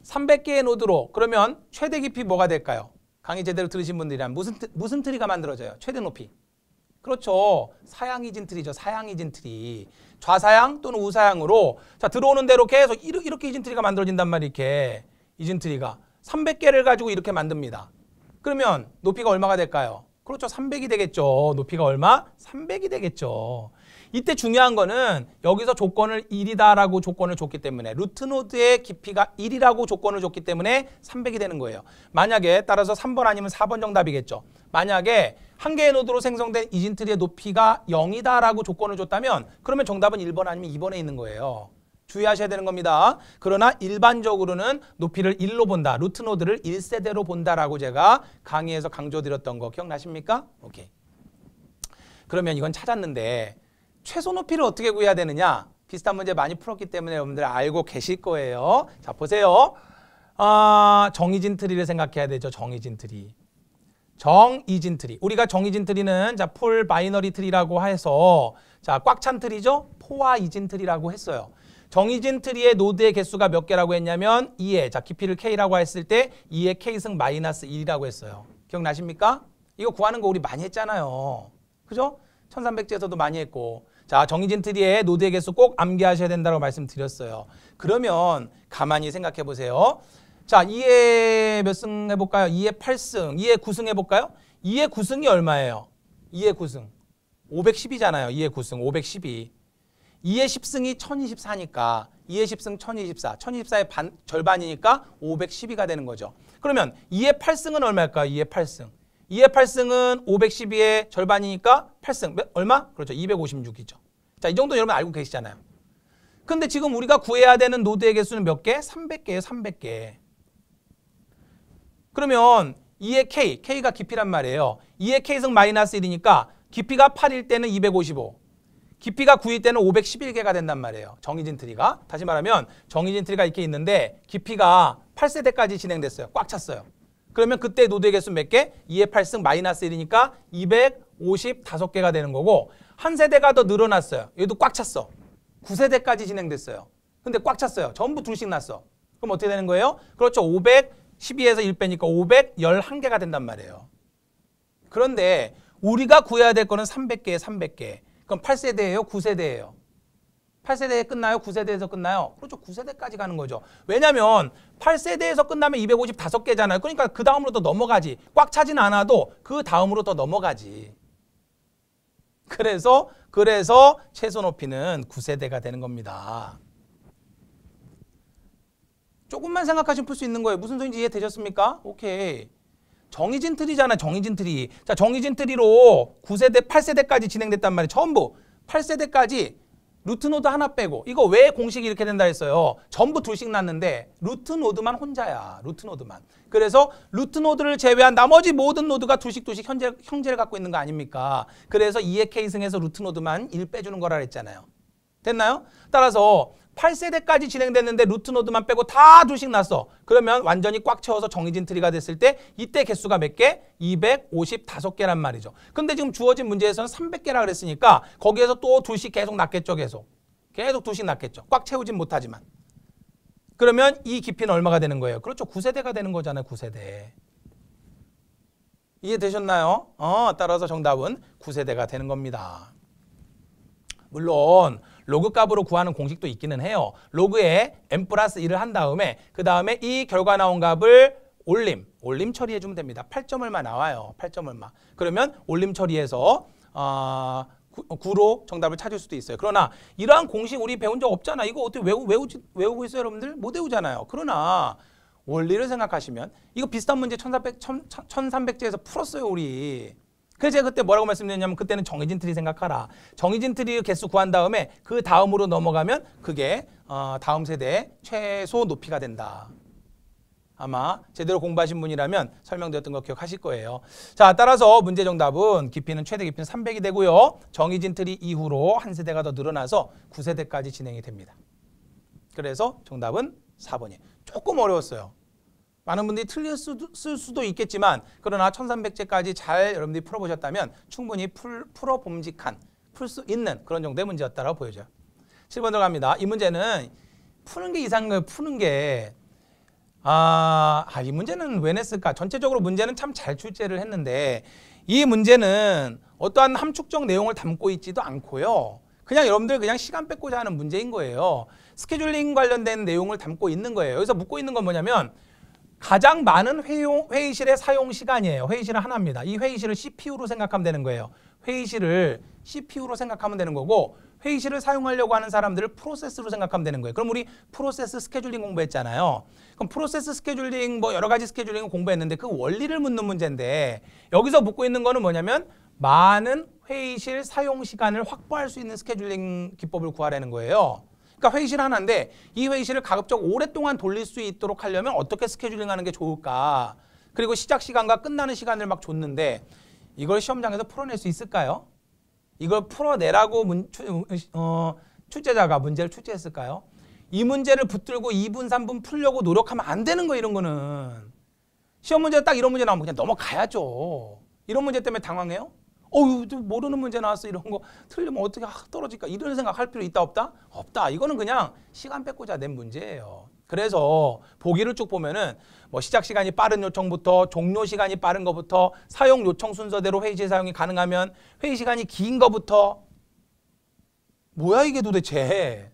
300개의 노드로 그러면 최대 깊이 뭐가 될까요? 강의 제대로 들으신 분들이란 무슨, 무슨 트리가 만들어져요? 최대 높이. 그렇죠. 사양이진 트리죠. 사양이진 트리. 좌사양 또는 우사양으로 자 들어오는 대로 계속 이렇게, 이렇게 이진 트리가 만들어진단 말이에요. 이렇게 이진 트리가. 300개를 가지고 이렇게 만듭니다. 그러면 높이가 얼마가 될까요? 그렇죠. 300이 되겠죠. 높이가 얼마? 300이 되겠죠. 이때 중요한 거는 여기서 조건을 1이다라고 조건을 줬기 때문에 루트 노드의 깊이가 1이라고 조건을 줬기 때문에 300이 되는 거예요. 만약에 따라서 3번 아니면 4번 정답이겠죠. 만약에 한 개의 노드로 생성된 이진트리의 높이가 0이다라고 조건을 줬다면 그러면 정답은 1번 아니면 2번에 있는 거예요. 주의하셔야 되는 겁니다. 그러나 일반적으로는 높이를 1로 본다. 루트 노드를 1세대로 본다라고 제가 강의에서 강조드렸던 거 기억나십니까? 오케이. 그러면 이건 찾았는데 최소 높이를 어떻게 구해야 되느냐 비슷한 문제 많이 풀었기 때문에 여러분들 알고 계실 거예요. 자 보세요. 아, 정의진 트리를 생각해야 되죠. 정의진 트리. 정의진 트리. 우리가 정의진 트리는 자, 풀 바이너리 트리라고 해서 자, 꽉 찬 트리죠. 포화 이진 트리라고 했어요. 정의진 트리의 노드의 개수가 몇 개라고 했냐면 2에 자, 깊이를 k라고 했을 때 2의 k승 마이너스 1이라고 했어요. 기억나십니까? 이거 구하는 거 우리 많이 했잖아요. 그죠? 1300지에서도 많이 했고 자, 정의진 트리의 노드의 개수 꼭 암기하셔야 된다고 말씀드렸어요. 그러면 가만히 생각해 보세요. 자, 2에 몇승 해볼까요? 2에 8승, 2에 9승 해볼까요? 2에 9승이 얼마예요? 2에 9승. 510이잖아요. 2에 9승, 512. 2의 10승이 1024니까 2의 10승 1024, 1024의 반, 절반이니까 512가 되는 거죠. 그러면 2의 8승은 얼마일까요? 2의 8승. 2의 8승은 512의 절반이니까 8승. 얼마? 그렇죠. 256이죠. 자, 이 정도 여러분 알고 계시잖아요. 근데 지금 우리가 구해야 되는 노드의 개수는 몇 개? 300개예요, 300개. 그러면 2의 k, k가 깊이란 말이에요. 2의 k승 마이너스 1이니까 깊이가 8일 때는 255, 깊이가 9일 때는 511개가 된단 말이에요. 정의진 트리가. 다시 말하면 정의진 트리가 이렇게 있는데 깊이가 8세대까지 진행됐어요. 꽉 찼어요. 그러면 그때 노드의 개수 는몇 개? 2의 8승 마이너스 1이니까 200, 55개가 되는 거고 한 세대가 더 늘어났어요. 얘도 꽉 찼어. 9세대까지 진행됐어요. 근데 꽉 찼어요. 전부 둘씩 났어. 그럼 어떻게 되는 거예요? 그렇죠. 512에서 1 빼니까 511개가 된단 말이에요. 그런데 우리가 구해야 될 거는 300개에 300개. 그럼 8세대예요? 9세대예요? 8세대에 끝나요? 9세대에서 끝나요? 그렇죠. 9세대까지 가는 거죠. 왜냐하면 8세대에서 끝나면 255개잖아요. 그러니까 그 다음으로 더 넘어가지. 꽉 차진 않아도 그 다음으로 더 넘어가지. 그래서 그래서 최소 높이는 9세대가 되는 겁니다. 조금만 생각하시면 풀 수 있는 거예요. 무슨 소리인지 이해되셨습니까? 오케이. 정의진 트리잖아, 정의진 트리. 자, 정의진 트리로 9세대, 8세대까지 진행됐단 말이에요. 전부 8세대까지 루트 노드 하나 빼고 이거 왜 공식이 이렇게 된다 했어요? 전부 둘씩 났는데 루트 노드만 혼자야. 루트 노드만. 그래서 루트 노드를 제외한 나머지 모든 노드가 둘씩 둘씩 현재, 형제를 갖고 있는 거 아닙니까? 그래서 2의 K승에서 루트 노드만 1 빼주는 거라 했잖아요 됐나요? 따라서 8세대까지 진행됐는데 루트 노드만 빼고 다 둘씩 났어. 그러면 완전히 꽉 채워서 정해진 트리가 됐을 때 이때 개수가 몇 개? 255개란 말이죠. 근데 지금 주어진 문제에서는 300개라 그랬으니까 거기에서 또 둘씩 계속 났겠죠, 계속. 계속 둘씩 났겠죠. 꽉 채우진 못하지만. 그러면 이 깊이는 얼마가 되는 거예요? 그렇죠. 9세대가 되는 거잖아요, 9세대. 이해되셨나요? 어, 따라서 정답은 9세대가 되는 겁니다. 물론 로그 값으로 구하는 공식도 있기는 해요. 로그에 m 플러스 1을 한 다음에 그 다음에 이 결과 나온 값을 올림, 올림 처리해주면 됩니다. 8점 얼마 나와요. 8점 얼마. 그러면 올림 처리해서 아, 어, 9, 로 정답을 찾을 수도 있어요. 그러나 이러한 공식 우리 배운 적 없잖아. 이거 어떻게 외우, 외우지, 외우고 있어요, 여러분들? 못 외우잖아요. 그러나 원리를 생각하시면 이거 비슷한 문제 1300, 1300제에서 풀었어요, 우리. 그래서 제가 그때 뭐라고 말씀드렸냐면 그때는 정해진 트리 생각하라. 정해진 트리 개수 구한 다음에 그 다음으로 넘어가면 그게 어, 다음 세대의 최소 높이가 된다. 아마 제대로 공부하신 분이라면 설명드렸던 거 기억하실 거예요. 자, 따라서 문제 정답은 깊이는 최대 깊이는 300이 되고요. 정해진 틀이 이후로 한 세대가 더 늘어나서 9세대까지 진행이 됩니다. 그래서 정답은 4번이에요. 조금 어려웠어요. 많은 분들이 틀릴 수도, 쓸 수도 있겠지만 그러나 1300제까지 잘 여러분들이 풀어보셨다면 충분히 풀, 풀어봄직한, 풀 수 있는 그런 정도의 문제였다고 보여져요. 7번 들어갑니다. 이 문제는 푸는 게 이상한 거예요. 푸는 게 아, 아, 이 문제는 왜 냈을까? 전체적으로 문제는 참 잘 출제를 했는데 이 문제는 어떠한 함축적 내용을 담고 있지도 않고요. 그냥 여러분들 그냥 시간 뺏고자 하는 문제인 거예요. 스케줄링 관련된 내용을 담고 있는 거예요. 여기서 묻고 있는 건 뭐냐면 가장 많은 회용, 회의실의 사용 시간이에요. 회의실은 하나입니다. 이 회의실을 CPU로 생각하면 되는 거예요. 회의실을 CPU로 생각하면 되는 거고 회의실을 사용하려고 하는 사람들을 프로세스로 생각하면 되는 거예요. 그럼 우리 프로세스 스케줄링 공부했잖아요. 그럼 프로세스 스케줄링 뭐 여러 가지 스케줄링 을 공부했는데 그 원리를 묻는 문제인데 여기서 묻고 있는 거는 뭐냐면 많은 회의실 사용 시간을 확보할 수 있는 스케줄링 기법을 구하라는 거예요. 그러니까 회의실 하나인데 이 회의실을 가급적 오랫동안 돌릴 수 있도록 하려면 어떻게 스케줄링 하는 게 좋을까? 그리고 시작 시간과 끝나는 시간을 막 줬는데 이걸 시험장에서 풀어낼 수 있을까요? 이걸 풀어내라고 문, 추, 어, 어 출제자가 문제를 출제했을까요? 이 문제를 붙들고 2분, 3분 풀려고 노력하면 안 되는 거 이런 거는. 시험 문제 딱 이런 문제 나오면 그냥 넘어가야죠. 이런 문제 때문에 당황해요? 어유 모르는 문제 나왔어 이런 거 틀리면 어떻게 확 아, 떨어질까 이런 생각할 필요 있다 없다 없다 이거는 그냥 시간 뺏고자 낸 문제예요. 그래서 보기를 쭉 보면은 뭐 시작 시간이 빠른 요청부터 종료 시간이 빠른 것부터 사용 요청 순서대로 회의 실 사용이 가능하면 회의 시간이 긴 것부터 뭐야 이게 도대체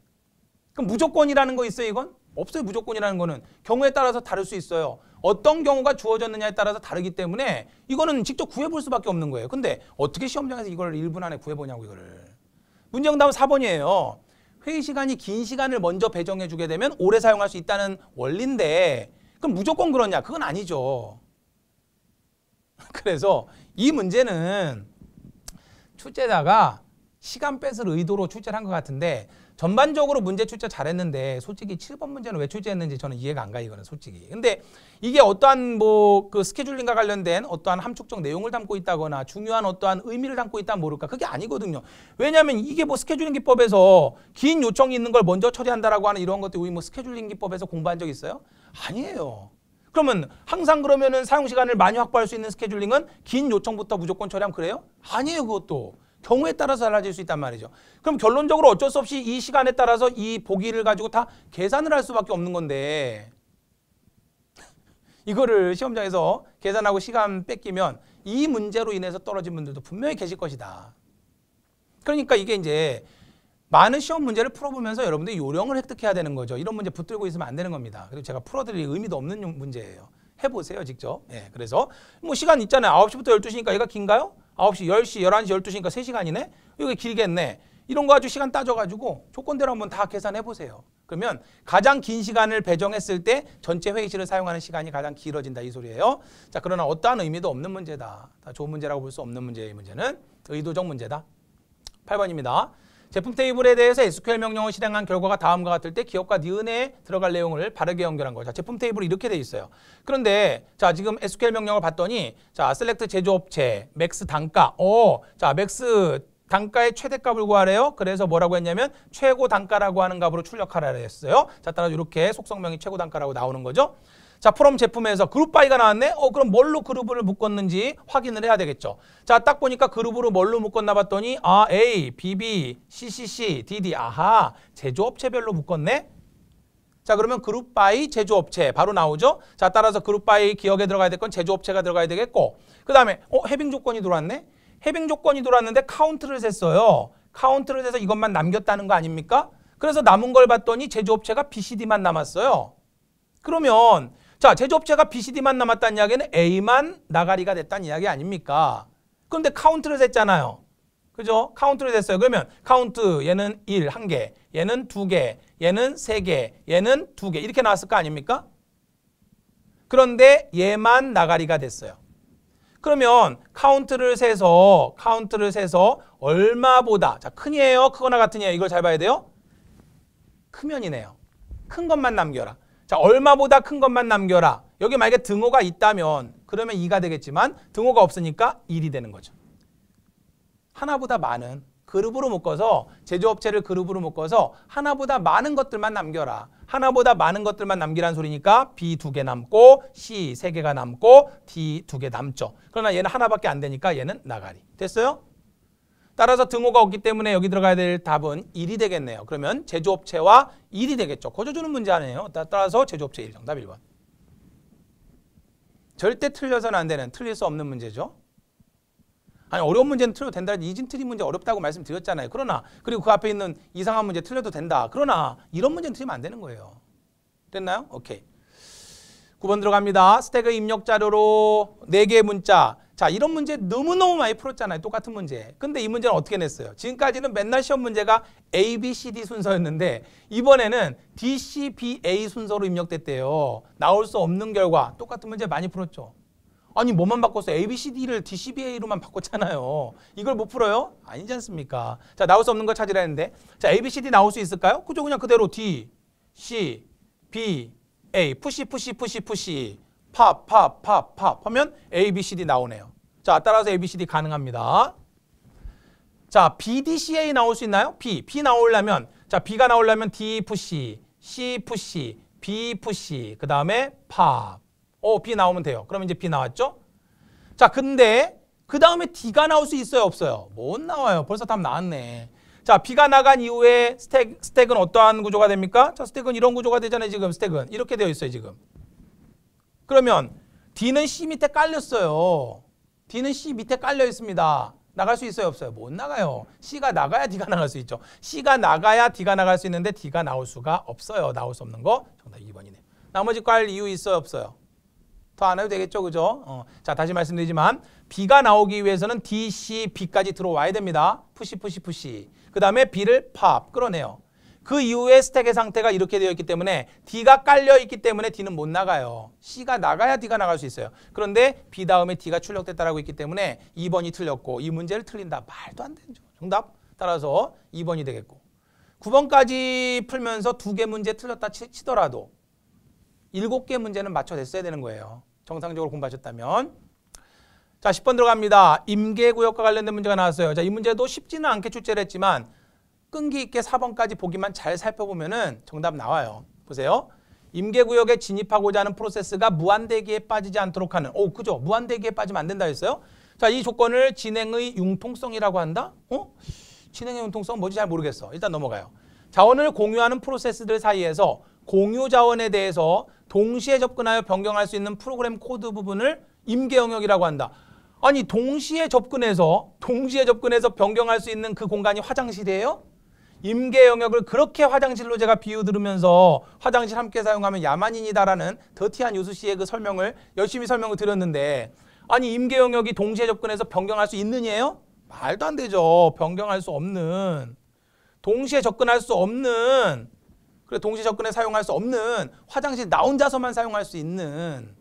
그럼 무조건이라는 거 있어요 이건 없어요. 무조건이라는 거는 경우에 따라서 다를 수 있어요. 어떤 경우가 주어졌느냐에 따라서 다르기 때문에 이거는 직접 구해볼 수밖에 없는 거예요. 근데 어떻게 시험장에서 이걸 1분 안에 구해보냐고 이거를. 문제 정답은 4번이에요. 회의 시간이 긴 시간을 먼저 배정해 주게 되면 오래 사용할 수 있다는 원리인데 그럼 무조건 그러냐? 그건 아니죠. 그래서 이 문제는 출제자가 시간 뺏을 의도로 출제를 한 것 같은데 전반적으로 문제 출제 잘했는데 솔직히 7번 문제는 왜 출제했는지 저는 이해가 안가 이거는 솔직히. 근데 이게 어떠한 뭐 그 스케줄링과 관련된 어떠한 함축적 내용을 담고 있다거나 중요한 어떠한 의미를 담고 있다 면 모를까 그게 아니거든요. 왜냐하면 이게 뭐 스케줄링 기법에서 긴 요청이 있는 걸 먼저 처리한다라고 하는 이런 것들 이 우리 뭐 스케줄링 기법에서 공부한 적 있어요? 아니에요. 그러면 항상 그러면은 사용 시간을 많이 확보할 수 있는 스케줄링은 긴 요청부터 무조건 처리하면 그래요? 아니에요 그것도. 경우에 따라서 달라질 수 있단 말이죠. 그럼 결론적으로 어쩔 수 없이 이 시간에 따라서 이 보기를 가지고 다 계산을 할 수밖에 없는 건데 이거를 시험장에서 계산하고 시간 뺏기면 이 문제로 인해서 떨어진 분들도 분명히 계실 것이다. 그러니까 이게 이제 많은 시험 문제를 풀어보면서 여러분들이 요령을 획득해야 되는 거죠. 이런 문제 붙들고 있으면 안 되는 겁니다. 그리고 제가 풀어드릴 의미도 없는 문제예요. 해보세요, 직접. 예, 네, 그래서 뭐 시간 있잖아요. 9시부터 12시니까 얘가 긴가요? 아홉 시열시 열한 시 열두 시니까 세시간이네 이게 길겠네. 이런 거 아주 시간 따져가지고 조건대로 한번 다 계산해 보세요. 그러면 가장 긴 시간을 배정했을 때 전체 회의실을 사용하는 시간이 가장 길어진다 이 소리예요. 자 그러나 어떠한 의미도 없는 문제다. 다 좋은 문제라고 볼 수 없는 문제의 문제는 의도적 문제다. 8번입니다. 제품 테이블에 대해서 SQL 명령을 실행한 결과가 다음과 같을 때 기업과 니은에 들어갈 내용을 바르게 연결한 거예요. 자, 제품 테이블이 이렇게 돼 있어요. 그런데 자, 지금 SQL 명령을 봤더니 자, 셀렉트 제조업체, 맥스 단가. 어. 자, 맥스 단가의 최대값을 구하래요. 그래서 뭐라고 했냐면 최고 단가라고 하는 값으로 출력하라 했어요. 자, 따라서 이렇게 속성명이 최고 단가라고 나오는 거죠. 자, 프롬 제품에서 그룹 바이가 나왔네? 어, 그럼 뭘로 그룹을 묶었는지 확인을 해야 되겠죠. 자, 딱 보니까 그룹으로 뭘로 묶었나 봤더니 아, A, BB, CCC, DD. 아하, 제조업체별로 묶었네? 자 그러면 그룹 바이 제조업체 바로 나오죠. 자 따라서 그룹 바이 기억에 들어가야 될 건 제조업체가 들어가야 되겠고 그 다음에 어 해빙 조건이 들어왔네. 해빙 조건이 들어왔는데 카운트를 셌어요. 카운트를 해서 이것만 남겼다는 거 아닙니까? 그래서 남은 걸 봤더니 제조업체가 BCD만 남았어요. 그러면 자, 제조업체가 BCD만 남았다는 이야기는 A만 나가리가 됐다는 이야기 아닙니까? 그런데 카운트를 했잖아요. 그죠? 카운트를 했어요. 그러면 카운트 얘는 1, 한 개, 얘는 2 개, 얘는 3 개, 얘는 2 개. 이렇게 나왔을 거 아닙니까? 그런데 얘만 나가리가 됐어요. 그러면 카운트를 세서 카운트를 세서 얼마보다 자 큰이에요 크거나 같으냐 이걸 잘 봐야 돼요 크면이네요 큰 것만 남겨라 자, 얼마보다 큰 것만 남겨라. 여기 만약에 등호가 있다면 그러면 2가 되겠지만 등호가 없으니까 1이 되는 거죠. 하나보다 많은 그룹으로 묶어서 제조업체를 그룹으로 묶어서 하나보다 많은 것들만 남겨라. 하나보다 많은 것들만 남기란 소리니까 B 두 개 남고 C 세 개가 남고 D 두 개 남죠. 그러나 얘는 하나밖에 안 되니까 얘는 나가리. 됐어요? 따라서 등호가 없기 때문에 여기 들어가야 될 답은 1이 되겠네요. 그러면 제조업체와 1이 되겠죠. 거저주는 문제 아니에요. 따라서 제조업체 1 정답 1번. 절대 틀려서는 안 되는, 틀릴 수 없는 문제죠. 아니 어려운 문제는 틀려도 된다. 이진트리 문제 어렵다고 말씀드렸잖아요. 그러나 그리고 그 앞에 있는 이상한 문제 틀려도 된다. 그러나 이런 문제는 틀리면 안 되는 거예요. 됐나요? 오케이. 9번 들어갑니다. 스택의 입력 자료로 4개의 문자 자 이런 문제 너무너무 많이 풀었잖아요. 똑같은 문제. 근데 이 문제는 어떻게 냈어요? 지금까지는 맨날 시험 문제가 A, B, C, D 순서였는데 이번에는 D, C, B, A 순서로 입력됐대요. 나올 수 없는 결과 똑같은 문제 많이 풀었죠. 아니 뭐만 바꿨어? A, B, C, D를 D, C, B, A로만 바꿨잖아요. 이걸 못 풀어요? 아니지 않습니까? 자 나올 수 없는 걸 찾으라 했는데 자 A, B, C, D 나올 수 있을까요? 그죠? 그냥 그대로 D, C, B, A 푸시 푸시 푸시 푸시 팝, 팝, 팝, 팝 하면 A, B, C, D 나오네요. 자, 따라서 A, B, C, D 가능합니다. 자, B, D, C, A 나올 수 있나요? B, B 나오려면 자, B가 나오려면 D, F, C, C, F, C, B, F, C 그 다음에 팝. 오, 어, B 나오면 돼요. 그럼 이제 B 나왔죠? 자, 근데 그 다음에 D가 나올 수 있어요? 없어요? 못 나와요. 벌써 답 나왔네. 자, B가 나간 이후에 스택, 스택은 어떠한 구조가 됩니까? 자, 스택은 이런 구조가 되잖아요, 지금. 스택은. 이렇게 되어 있어요, 지금. 그러면 D는 C 밑에 깔렸어요. D는 C 밑에 깔려 있습니다. 나갈 수 있어요? 없어요? 못 나가요. C가 나가야 D가 나갈 수 있죠. C가 나가야 D가 나갈 수 있는데 D가 나올 수가 없어요. 나올 수 없는 거 정답 2번이네. 나머지 깔 이유 있어요? 없어요? 더 안 해도 되겠죠? 그죠? 어. 자, 다시 말씀드리지만 B가 나오기 위해서는 D, C, B까지 들어와야 됩니다. 푸시, 푸시, 푸시. 그 다음에 B를 팝 끌어내요. 그 이후에 스택의 상태가 이렇게 되어 있기 때문에 D가 깔려 있기 때문에 D는 못 나가요. C가 나가야 D가 나갈 수 있어요. 그런데 B 다음에 D가 출력됐다라고 있기 때문에 2번이 틀렸고 이 문제를 틀린다. 말도 안 되는 거죠. 정답. 따라서 2번이 되겠고 9번까지 풀면서 두 개 문제 틀렸다 치더라도 7개 문제는 맞춰냈어야 되는 거예요. 정상적으로 공부하셨다면. 자, 10번 들어갑니다. 임계구역과 관련된 문제가 나왔어요. 자, 이 문제도 쉽지는 않게 출제를 했지만 끈기 있게 4번까지 보기만 잘 살펴보면 정답 나와요. 보세요. 임계구역에 진입하고자 하는 프로세스가 무한대기에 빠지지 않도록 하는 오 그죠? 무한대기에 빠지면 안 된다 했어요. 자, 이 조건을 진행의 융통성이라고 한다? 어? 진행의 융통성 뭐지 잘 모르겠어. 일단 넘어가요. 자원을 공유하는 프로세스들 사이에서 공유 자원에 대해서 동시에 접근하여 변경할 수 있는 프로그램 코드 부분을 임계 영역이라고 한다. 아니 동시에 접근해서 동시에 접근해서 변경할 수 있는 그 공간이 화장실이에요? 임계 영역을 그렇게 화장실로 제가 비유들으면서 화장실 함께 사용하면 야만인이다라는 더티한 유수 씨의 그 설명을 열심히 설명을 드렸는데 아니 임계 영역이 동시에 접근해서 변경할 수 있느냐예요? 말도 안 되죠. 변경할 수 없는 동시에 접근할 수 없는 그래 동시에 접근해 사용할 수 없는 화장실 나 혼자서만 사용할 수 있는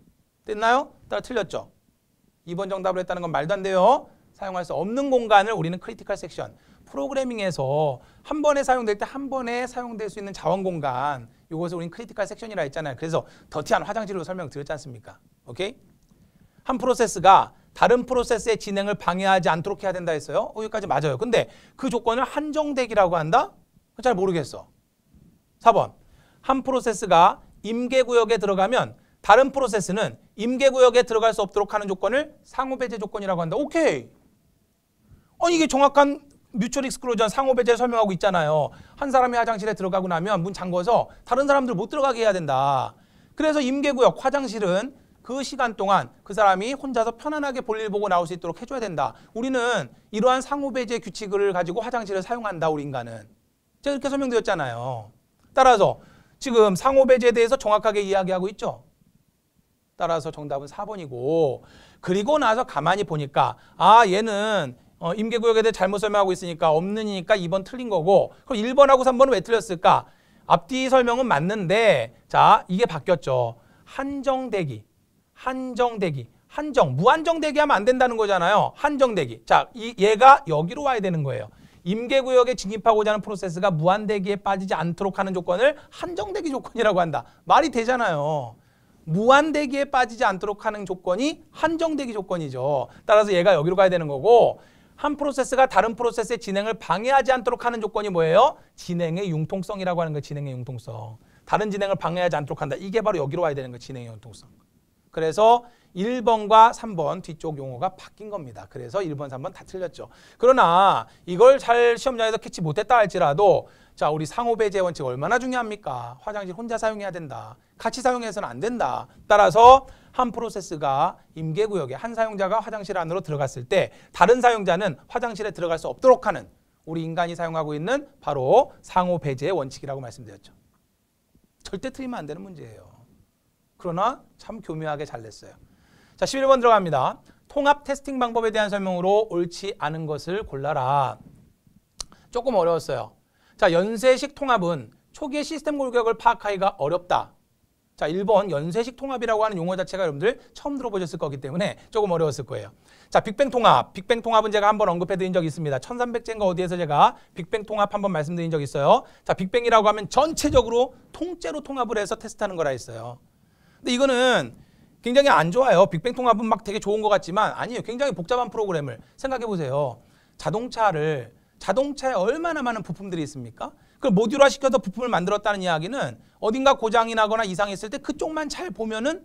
됐나요? 따라 틀렸죠. 2번 정답을 했다는 건 말도 안 돼요. 사용할 수 없는 공간을 우리는 크리티컬 섹션 프로그래밍에서 한 번에 사용될 때 한 번에 사용될 수 있는 자원 공간 이것을 우린 크리티컬 섹션이라 했잖아요. 그래서 더티한 화장실로 설명드렸지 않습니까? 오케이? 한 프로세스가 다른 프로세스의 진행을 방해하지 않도록 해야 된다 했어요. 어, 여기까지 맞아요. 근데 그 조건을 한정되기라고 한다? 잘 모르겠어. 4번. 한 프로세스가 임계구역에 들어가면 다른 프로세스는 임계구역에 들어갈 수 없도록 하는 조건을 상호배제 조건이라고 한다. 오케이. 아니 이게 정확한 뮤추얼 익스클로전 상호 배제 설명하고 있잖아요. 한 사람이 화장실에 들어가고 나면 문 잠궈서 다른 사람들 못 들어가게 해야 된다. 그래서 임계구역 화장실은 그 시간 동안 그 사람이 혼자서 편안하게 볼일 보고 나올 수 있도록 해줘야 된다. 우리는 이러한 상호 배제 규칙을 가지고 화장실을 사용한다. 우리 인간은. 제가 이렇게 설명드렸잖아요. 따라서 지금 상호 배제에 대해서 정확하게 이야기하고 있죠. 따라서 정답은 4번이고 그리고 나서 가만히 보니까 아 얘는 어, 임계구역에 대해 잘못 설명하고 있으니까 없는이니까 2번 틀린 거고 그럼 1번하고 3번은 왜 틀렸을까? 앞뒤 설명은 맞는데 자 이게 바뀌었죠. 한정대기, 한정대기, 한정, 무한정대기 하면 안 된다는 거잖아요. 한정대기. 자 이, 얘가 여기로 와야 되는 거예요. 임계구역에 진입하고자 하는 프로세스가 무한대기에 빠지지 않도록 하는 조건을 한정대기 조건이라고 한다. 말이 되잖아요. 무한대기에 빠지지 않도록 하는 조건이 한정대기 조건이죠. 따라서 얘가 여기로 가야 되는 거고 한 프로세스가 다른 프로세스의 진행을 방해하지 않도록 하는 조건이 뭐예요? 진행의 융통성이라고 하는 거 그 진행의 융통성. 다른 진행을 방해하지 않도록 한다. 이게 바로 여기로 와야 되는 거예요. 그 진행의 융통성. 그래서 1번과 3번 뒤쪽 용어가 바뀐 겁니다. 그래서 1번, 3번 다 틀렸죠. 그러나 이걸 잘 시험장에서 캐치 못했다 할지라도 자 우리 상호배제 원칙 얼마나 중요합니까? 화장실 혼자 사용해야 된다. 같이 사용해서는 안 된다. 따라서 한 프로세스가 임계구역에 한 사용자가 화장실 안으로 들어갔을 때 다른 사용자는 화장실에 들어갈 수 없도록 하는 우리 인간이 사용하고 있는 바로 상호 배제의 원칙이라고 말씀드렸죠. 절대 틀리면 안 되는 문제예요. 그러나 참 교묘하게 잘 냈어요. 자, 11번 들어갑니다. 통합 테스팅 방법에 대한 설명으로 옳지 않은 것을 골라라. 조금 어려웠어요. 자, 연쇄식 통합은 초기의 시스템 골격을 파악하기가 어렵다. 자, 1번 연쇄식 통합이라고 하는 용어 자체가 여러분들 처음 들어보셨을 거기 때문에 조금 어려웠을 거예요. 자, 빅뱅 통합. 빅뱅 통합은 제가 한번 언급해 드린 적이 있습니다. 1300젠가 어디에서 제가 빅뱅 통합 한번 말씀드린 적이 있어요. 자, 빅뱅이라고 하면 전체적으로 통째로 통합을 해서 테스트하는 거라 했어요. 근데 이거는 굉장히 안 좋아요. 빅뱅 통합은 막 되게 좋은 것 같지만 아니에요. 굉장히 복잡한 프로그램을 생각해 보세요. 자동차를 자동차에 얼마나 많은 부품들이 있습니까? 그걸 모듈화 시켜서 부품을 만들었다는 이야기는 어딘가 고장이 나거나 이상했을 때 그쪽만 잘 보면은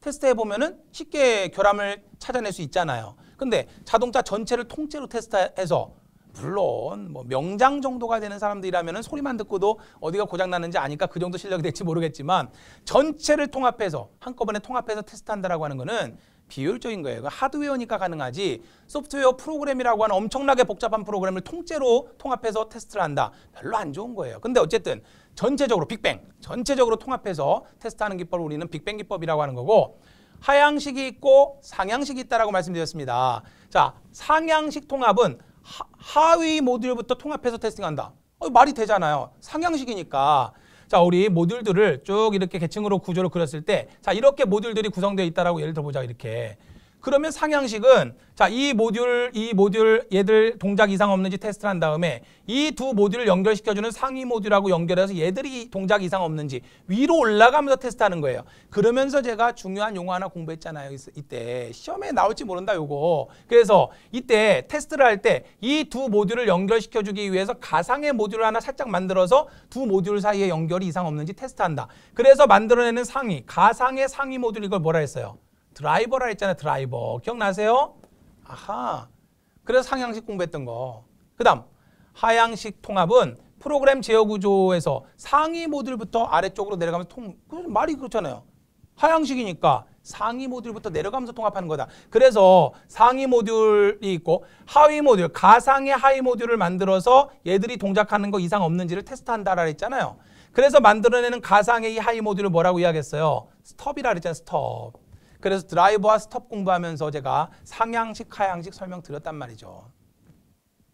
테스트해 보면은 쉽게 결함을 찾아낼 수 있잖아요. 근데 자동차 전체를 통째로 테스트해서 물론 뭐 명장 정도가 되는 사람들이라면 은 소리만 듣고도 어디가 고장 났는지 아니까 그 정도 실력이 될지 모르겠지만 전체를 통합해서 한꺼번에 통합해서 테스트한다라고 하는 거는 비효율적인 거예요. 하드웨어니까 가능하지 소프트웨어 프로그램이라고 하는 엄청나게 복잡한 프로그램을 통째로 통합해서 테스트를 한다. 별로 안 좋은 거예요. 근데 어쨌든 전체적으로 빅뱅, 전체적으로 통합해서 테스트하는 기법을 우리는 빅뱅 기법이라고 하는 거고 하향식이 있고 상향식이 있다라고 말씀드렸습니다. 자, 상향식 통합은 하, 하위 모듈부터 통합해서 테스팅한다. 어, 말이 되잖아요. 상향식이니까 자, 우리 모듈들을 쭉 이렇게 계층으로 구조를 그렸을 때 자, 이렇게 모듈들이 구성되어 있다라고 예를 들어 보자. 이렇게. 그러면 상향식은 자, 이 모듈, 이 모듈 얘들 동작 이상 없는지 테스트를 한 다음에 이 두 모듈을 연결시켜주는 상위 모듈하고 연결해서 얘들이 동작 이상 없는지 위로 올라가면서 테스트하는 거예요. 그러면서 제가 중요한 용어 하나 공부했잖아요. 이때 시험에 나올지 모른다 요거. 그래서 이때 테스트를 할 때 이 두 모듈을 연결시켜주기 위해서 가상의 모듈을 하나 살짝 만들어서 두 모듈 사이에 연결이 이상 없는지 테스트한다. 그래서 만들어내는 상위, 가상의 상위 모듈 이걸 뭐라 했어요? 드라이버라 했잖아요. 드라이버. 기억나세요? 아하. 그래서 상향식 공부했던 거. 그 다음 하향식 통합은 프로그램 제어 구조에서 상위 모듈부터 아래쪽으로 내려가면 통, 그 말이 그렇잖아요. 하향식이니까 상위 모듈부터 내려가면서 통합하는 거다. 그래서 상위 모듈이 있고 하위 모듈, 가상의 하위 모듈을 만들어서 얘들이 동작하는 거 이상 없는지를 테스트한다라 했잖아요. 그래서 만들어내는 가상의 이 하위 모듈을 뭐라고 이야기했어요? 스톱이라 그랬잖아요. 스톱. 그래서 드라이버와 스톱 공부하면서 제가 상향식, 하향식 설명드렸단 말이죠.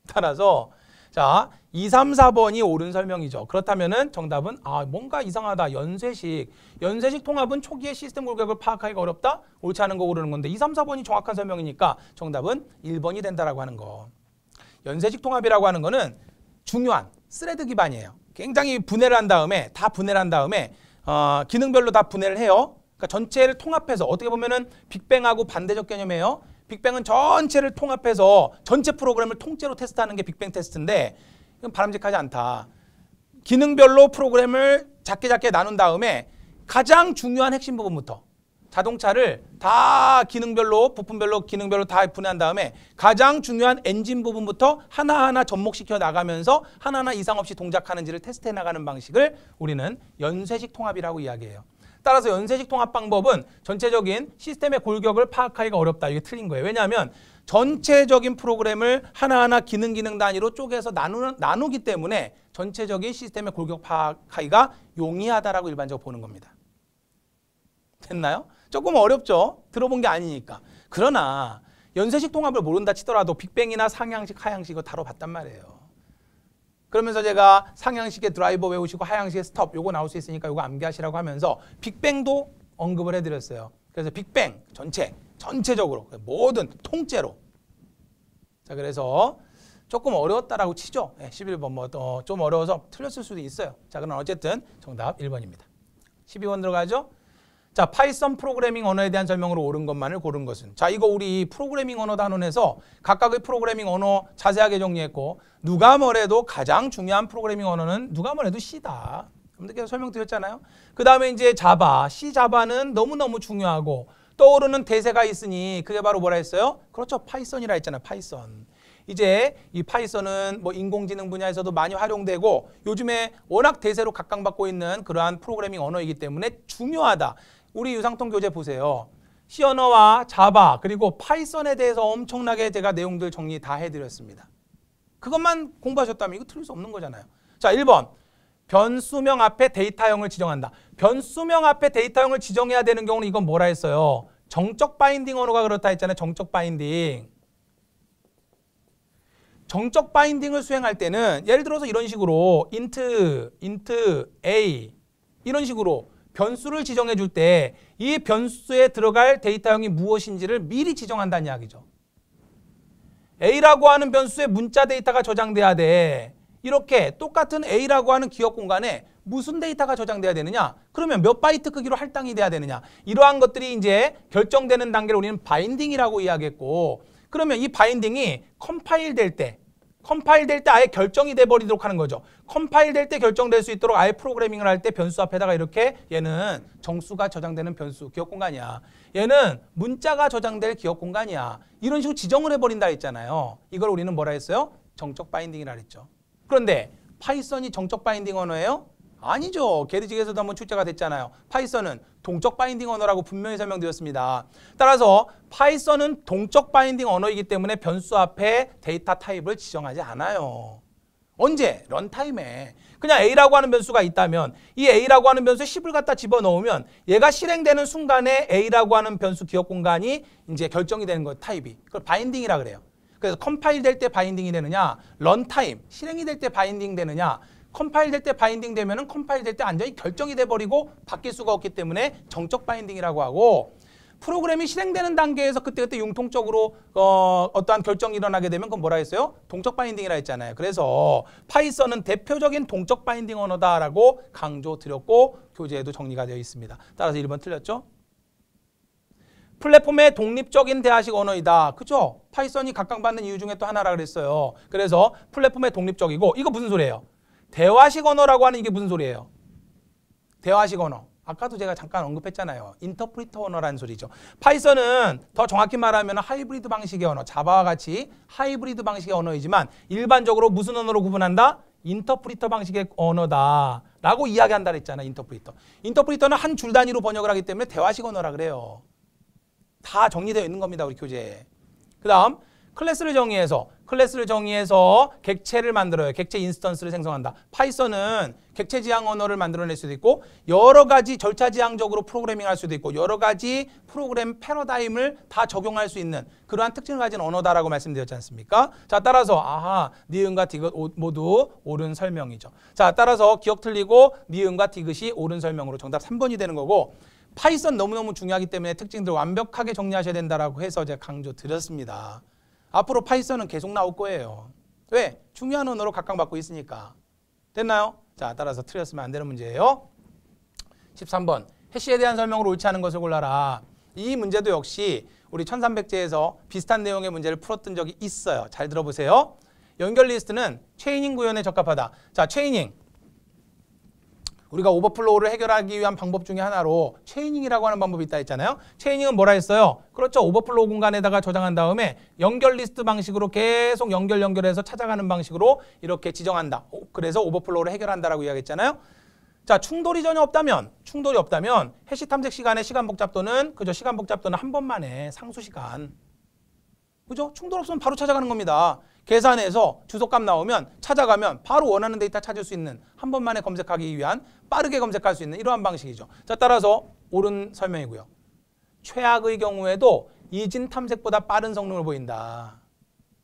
따라서 자, 2, 3, 4번이 옳은 설명이죠. 그렇다면 정답은 아 뭔가 이상하다. 연쇄식. 연쇄식 통합은 초기의 시스템 골격을 파악하기가 어렵다. 옳지 않은 거 고르는 건데 2, 3, 4번이 정확한 설명이니까 정답은 1번이 된다라고 하는 거. 연쇄식 통합이라고 하는 거는 중요한 스레드 기반이에요. 굉장히 분해를 한 다음에 다 분해를 한 다음에 어, 기능별로 다 분해를 해요. 그러니까 전체를 통합해서 어떻게 보면은 빅뱅하고 반대적 개념이에요. 빅뱅은 전체를 통합해서 전체 프로그램을 통째로 테스트하는 게 빅뱅 테스트인데 이건 바람직하지 않다. 기능별로 프로그램을 작게 작게 나눈 다음에 가장 중요한 핵심 부분부터 자동차를 다 기능별로 부품별로 기능별로 다 분해한 다음에 가장 중요한 엔진 부분부터 하나하나 접목시켜 나가면서 하나하나 이상 없이 동작하는지를 테스트해 나가는 방식을 우리는 연쇄식 통합이라고 이야기해요. 따라서 연쇄식 통합 방법은 전체적인 시스템의 골격을 파악하기가 어렵다. 이게 틀린 거예요. 왜냐하면 전체적인 프로그램을 하나하나 기능 기능 단위로 쪼개서 나누는, 나누기 때문에 전체적인 시스템의 골격 파악하기가 용이하다라고 일반적으로 보는 겁니다. 됐나요? 조금 어렵죠? 들어본 게 아니니까. 그러나 연쇄식 통합을 모른다 치더라도 빅뱅이나 상향식, 하향식을 다뤄봤단 말이에요. 그러면서 제가 상향식의 드라이버 외우시고 하향식의 스톱 요거 나올 수 있으니까 요거 암기하시라고 하면서 빅뱅도 언급을 해드렸어요. 그래서 빅뱅 전체 전체적으로 모든 통째로 자 그래서 조금 어려웠다라고 치죠. 네, 예, 11번 뭐좀 어, 어려워서 틀렸을 수도 있어요. 자 그럼 어쨌든 정답 1번입니다. 12번 들어가죠. 자, 파이썬 프로그래밍 언어에 대한 설명으로 옳은 것만을 고른 것은. 자, 이거 우리 프로그래밍 언어 단원에서 각각의 프로그래밍 언어 자세하게 정리했고 누가 뭐래도 가장 중요한 프로그래밍 언어는 누가 뭐래도 C다. 그러분들 설명드렸잖아요. 그 다음에 이제 자바, C 자바는 너무너무 중요하고 떠오르는 대세가 있으니 그게 바로 뭐라 했어요? 그렇죠. 파이썬이라 했잖아요. 파이썬. 이제 이 파이썬은 뭐 인공지능 분야에서도 많이 활용되고 요즘에 워낙 대세로 각광받고 있는 그러한 프로그래밍 언어이기 때문에 중요하다. 우리 유상통 교재 보세요. 시 언어와 자바 그리고 파이썬에 대해서 엄청나게 제가 내용들 정리 다 해드렸습니다. 그것만 공부하셨다면 이거 틀릴 수 없는 거잖아요. 자, 1번. 변수명 앞에 데이터형을 지정한다. 변수명 앞에 데이터형을 지정해야 되는 경우는 이건 뭐라 했어요? 정적 바인딩 언어가 그렇다 했잖아요. 정적 바인딩. 정적 바인딩을 수행할 때는 예를 들어서 이런 식으로 int, int, a 이런 식으로 변수를 지정해 줄 때 이 변수에 들어갈 데이터형이 무엇인지를 미리 지정한다는 이야기죠. A라고 하는 변수에 문자 데이터가 저장돼야 돼. 이렇게 똑같은 A라고 하는 기억 공간에 무슨 데이터가 저장돼야 되느냐? 그러면 몇 바이트 크기로 할당이 돼야 되느냐? 이러한 것들이 이제 결정되는 단계를 우리는 바인딩이라고 이야기했고 그러면 이 바인딩이 컴파일 될때 컴파일 될 때 아예 결정이 돼 버리도록 하는 거죠. 컴파일 될 때 결정될 수 있도록 아예 프로그래밍을 할 때 변수 앞에다가 이렇게 얘는 정수가 저장되는 변수 기억 공간이야. 얘는 문자가 저장될 기억 공간이야. 이런 식으로 지정을 해 버린다 했잖아요. 이걸 우리는 뭐라 했어요? 정적 바인딩이라 했죠. 그런데 파이썬이 정적 바인딩 언어예요? 아니죠. 게리직에서도 한번 출제가 됐잖아요. 파이썬은 동적 바인딩 언어라고 분명히 설명되었습니다 따라서 파이썬은 동적 바인딩 언어이기 때문에 변수 앞에 데이터 타입을 지정하지 않아요. 언제? 런타임에. 그냥 A라고 하는 변수가 있다면 이 A라고 하는 변수에 10을 갖다 집어넣으면 얘가 실행되는 순간에 A라고 하는 변수 기억 공간이 이제 결정이 되는 거예요. 타입이. 그걸 바인딩이라 그래요. 그래서 컴파일 될 때 바인딩이 되느냐 런타임, 실행이 될 때 바인딩 되느냐 컴파일 될때 바인딩 되면은 컴파일 될때 완전히 결정이 돼버리고 바뀔 수가 없기 때문에 정적 바인딩이라고 하고 프로그램이 실행되는 단계에서 그때그때 융통적으로 어, 어떠한 결정이 일어나게 되면 그건 뭐라 했어요? 동적 바인딩이라 했잖아요. 그래서 파이썬은 대표적인 동적 바인딩 언어다라고 강조드렸고 교재에도 정리가 되어 있습니다. 따라서 1번 틀렸죠? 플랫폼의 독립적인 대화식 언어이다. 그죠? 파이썬이 각광받는 이유 중에 또 하나라 그랬어요. 그래서 플랫폼의 독립적이고 이거 무슨 소리예요? 대화식 언어라고 하는 이게 무슨 소리예요? 대화식 언어. 아까도 제가 잠깐 언급했잖아요. 인터프리터 언어라는 소리죠. 파이썬은 더 정확히 말하면 하이브리드 방식의 언어, 자바와 같이 하이브리드 방식의 언어이지만 일반적으로 무슨 언어로 구분한다? 인터프리터 방식의 언어다. 라고 이야기한다 그랬잖아, 인터프리터. 인터프리터는 한 줄 단위로 번역을 하기 때문에 대화식 언어라 그래요. 다 정리되어 있는 겁니다, 우리 교재에. 그 다음 클래스를 정의해서 클래스를 정의해서 객체를 만들어요. 객체 인스턴스를 생성한다. 파이썬은 객체 지향 언어를 만들어낼 수도 있고 여러 가지 절차 지향적으로 프로그래밍할 수도 있고 여러 가지 프로그램 패러다임을 다 적용할 수 있는 그러한 특징을 가진 언어다라고 말씀드렸지 않습니까? 자 따라서 아하 니은과 디귿 모두 옳은 설명이죠. 자 따라서 기억 틀리고 니은과 디귿이 옳은 설명으로 정답 3번이 되는 거고 파이썬 너무너무 중요하기 때문에 특징들 완벽하게 정리하셔야 된다라고 해서 제가 강조 드렸습니다. 앞으로 파이썬은 계속 나올 거예요. 왜? 중요한 언어로 각광받고 있으니까. 됐나요? 자, 따라서 틀렸으면 안 되는 문제예요. 13번. 해시에 대한 설명으로 옳지 않은 것을 골라라. 이 문제도 역시 우리 1300제에서 비슷한 내용의 문제를 풀었던 적이 있어요. 잘 들어보세요. 연결 리스트는 체이닝 구현에 적합하다. 자, 체이닝. 우리가 오버플로우를 해결하기 위한 방법 중에 하나로 체이닝이라고 하는 방법이 있다 했잖아요. 체이닝은 뭐라 했어요? 그렇죠. 오버플로우 공간에다가 저장한 다음에 연결 리스트 방식으로 계속 연결 연결해서 찾아가는 방식으로 이렇게 지정한다. 그래서 오버플로우를 해결한다라고 이야기했잖아요. 자, 충돌이 전혀 없다면, 충돌이 없다면 해시 탐색 시간의 시간 복잡도는 그죠? 시간 복잡도는 한 번만에 상수 시간. 그죠? 충돌 없으면 바로 찾아가는 겁니다. 계산해서 주소값 나오면 찾아가면 바로 원하는 데이터 찾을 수 있는 한 번만에 검색하기 위한 빠르게 검색할 수 있는 이러한 방식이죠. 자 따라서 옳은 설명이고요. 최악의 경우에도 이진 탐색보다 빠른 성능을 보인다.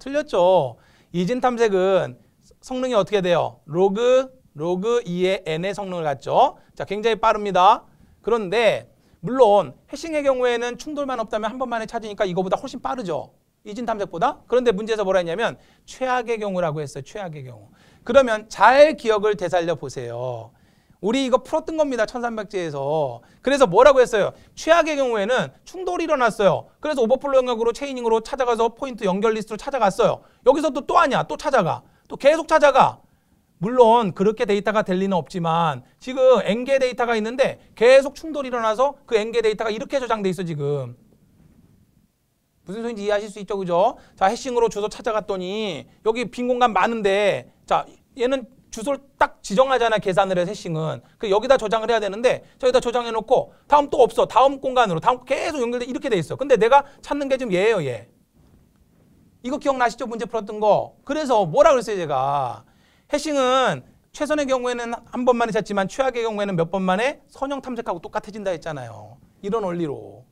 틀렸죠. 이진 탐색은 성능이 어떻게 돼요? 로그 로그 2의 n의 성능을 갖죠. 자, 굉장히 빠릅니다. 그런데 물론 해싱의 경우에는 충돌만 없다면 한 번만에 찾으니까 이거보다 훨씬 빠르죠. 이진 탐색보다. 그런데 문제에서 뭐라 했냐면 최악의 경우라고 했어요. 최악의 경우. 그러면 잘 기억을 되살려 보세요. 우리 이거 풀었던 겁니다. 1300제에서. 그래서 뭐라고 했어요? 최악의 경우에는 충돌이 일어났어요. 그래서 오버플로 영역으로 체이닝으로 찾아가서 포인트 연결 리스트로 찾아갔어요. 여기서 또 또 하냐? 또 찾아가. 또 계속 찾아가. 물론 그렇게 데이터가 될 리는 없지만 지금 N개 데이터가 있는데 계속 충돌이 일어나서 그 N개 데이터가 이렇게 저장돼 있어 지금. 무슨 소리인지 이해하실 수 있죠, 그죠? 자, 해싱으로 주소 찾아갔더니 여기 빈 공간 많은데 자, 얘는 주소를 딱 지정하잖아, 계산을 해서 해싱은. 그 여기다 저장을 해야 되는데 저기다 저장해 놓고 다음 또 없어. 다음 공간으로 다음 계속 연결돼 이렇게 돼 있어. 근데 내가 찾는 게좀 얘예요, 얘. 이거 기억나시죠? 문제 풀었던 거. 그래서 뭐라 그랬어요, 제가. 해싱은 최선의 경우에는 한 번만에 찾지만 최악의 경우에는 몇 번만에 선형 탐색하고 똑같아진다 했잖아요. 이런 원리로.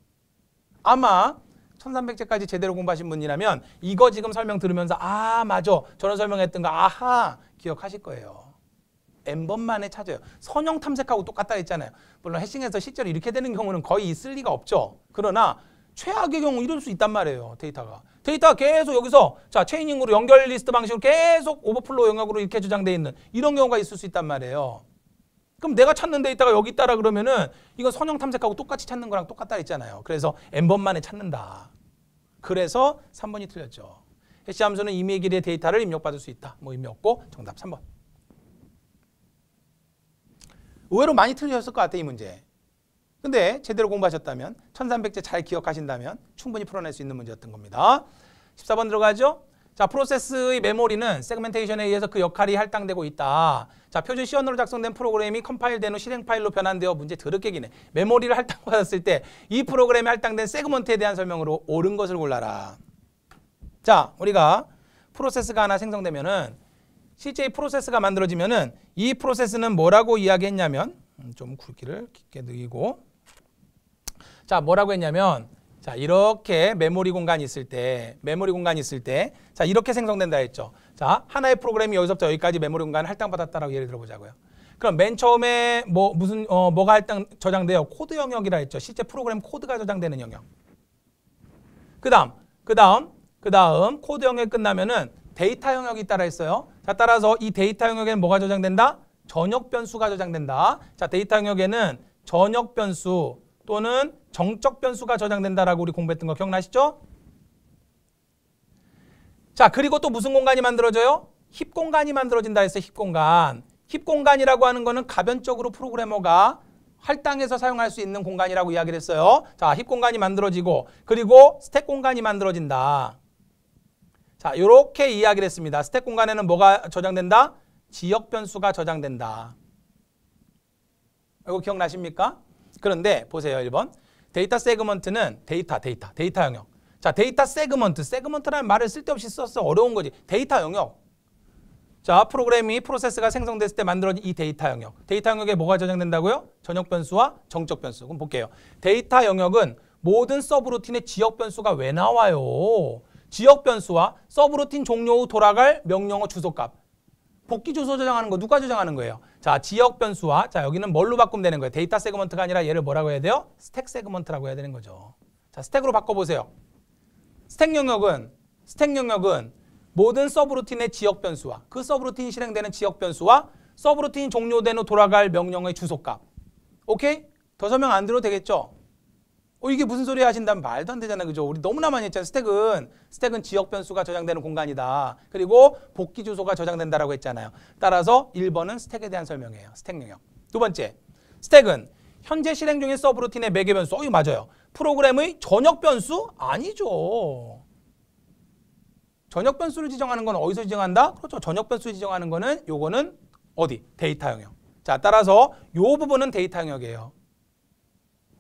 아마 1300제까지 제대로 공부하신 분이라면 이거 지금 설명 들으면서 아 맞아 저런 설명했던 거 아하 기억하실 거예요. n번만에 찾아요. 선형 탐색하고 똑같다 했잖아요. 물론 해싱에서 실제로 이렇게 되는 경우는 거의 있을 리가 없죠. 그러나 최악의 경우 이럴 수 있단 말이에요. 데이터가. 데이터가 계속 여기서 자 체이닝으로 연결 리스트 방식으로 계속 오버플로 우 영역으로 이렇게 저장되어 있는 이런 경우가 있을 수 있단 말이에요. 그럼 내가 찾는 데이터가 여기 있다라 그러면은 이건 선형 탐색하고 똑같이 찾는 거랑 똑같다 했잖아요. 그래서 n번만에 찾는다. 그래서 3번이 틀렸죠. 해시 함수는 임의 길의 데이터를 입력받을 수 있다. 뭐 의미 없고 정답 3번. 의외로 많이 틀리셨을 것 같아요. 이 문제. 근데 제대로 공부하셨다면 1300제 잘 기억하신다면 충분히 풀어낼 수 있는 문제였던 겁니다. 14번 들어가죠. 자, 프로세스의 메모리는 세그멘테이션에 의해서 그 역할이 할당되고 있다. 자, 표준 시언으로 작성된 프로그램이 컴파일된 후 실행 파일로 변환되어 문제 더럽게기네 메모리를 할당받았을 때 이 프로그램에 할당된 세그먼트에 대한 설명으로 옳은 것을 골라라. 자, 우리가 프로세스가 하나 생성되면은 실제 이 프로세스가 만들어지면은 이 프로세스는 뭐라고 이야기했냐면 음, 좀 굵기를 깊게 느리고 자, 뭐라고 했냐면 자, 이렇게 메모리 공간이 있을 때, 메모리 공간이 있을 때, 자, 이렇게 생성된다 했죠. 자, 하나의 프로그램이 여기서부터 여기까지 메모리 공간을 할당받았다라고 예를 들어보자고요. 그럼 맨 처음에 뭐, 무슨, 어, 뭐가 할당 저장돼요? 코드 영역이라 했죠. 실제 프로그램 코드가 저장되는 영역. 그 다음, 그 다음, 그 다음, 코드 영역 끝나면은 데이터 영역이 따라 있어요. 자, 따라서 이 데이터 영역에는 뭐가 저장된다? 전역 변수가 저장된다. 자, 데이터 영역에는 전역 변수, 또는 정적 변수가 저장된다라고 우리 공부했던 거 기억나시죠? 자, 그리고 또 무슨 공간이 만들어져요? 힙 공간이 만들어진다 했어요. 힙 공간. 힙 공간이라고 하는 거는 가변적으로 프로그래머가 할당해서 사용할 수 있는 공간이라고 이야기를 했어요. 자, 힙 공간이 만들어지고 그리고 스택 공간이 만들어진다. 자, 이렇게 이야기를 했습니다. 스택 공간에는 뭐가 저장된다? 지역 변수가 저장된다. 이거 기억나십니까? 그런데 보세요. 1번. 데이터 세그먼트는 데이터, 데이터, 데이터 영역. 자, 데이터 세그먼트. 세그먼트라는 말을 쓸데없이 썼어. 어려운 거지. 데이터 영역. 자, 프로그램이 프로세스가 생성됐을 때 만들어진 이 데이터 영역. 데이터 영역에 뭐가 저장된다고요? 전역 변수와 정적 변수. 그럼 볼게요. 데이터 영역은 모든 서브루틴의 지역 변수가 왜 나와요? 지역 변수와 서브루틴 종료 후 돌아갈 명령어 주소값. 복귀 주소 저장하는 거 누가 저장하는 거예요? 자, 지역 변수와 자, 여기는 뭘로 바꾸면 되는 거예요? 데이터 세그먼트가 아니라 얘를 뭐라고 해야 돼요? 스택 세그먼트라고 해야 되는 거죠. 자, 스택으로 바꿔 보세요. 스택 영역은 스택 영역은 모든 서브루틴의 지역 변수와 그 서브루틴이 실행되는 지역 변수와 서브루틴이 종료된 후 돌아갈 명령의 주소값. 오케이? 더 설명 안 들어도 되겠죠? 어, 이게 무슨 소리 하신다면 말도 안 되잖아요. 그죠? 우리 너무나 많이 했잖아요. 스택은, 스택은 지역 변수가 저장되는 공간이다. 그리고 복귀 주소가 저장된다라고 했잖아요. 따라서 1번은 스택에 대한 설명이에요. 스택 영역. 두 번째, 스택은 현재 실행 중인 서브루틴의 매개 변수. 어, 이 맞아요. 프로그램의 전역 변수? 아니죠. 전역 변수를 지정하는 건 어디서 지정한다? 그렇죠. 전역 변수 를 지정하는 거는 요거는 어디? 데이터 영역. 자, 따라서 요 부분은 데이터 영역이에요.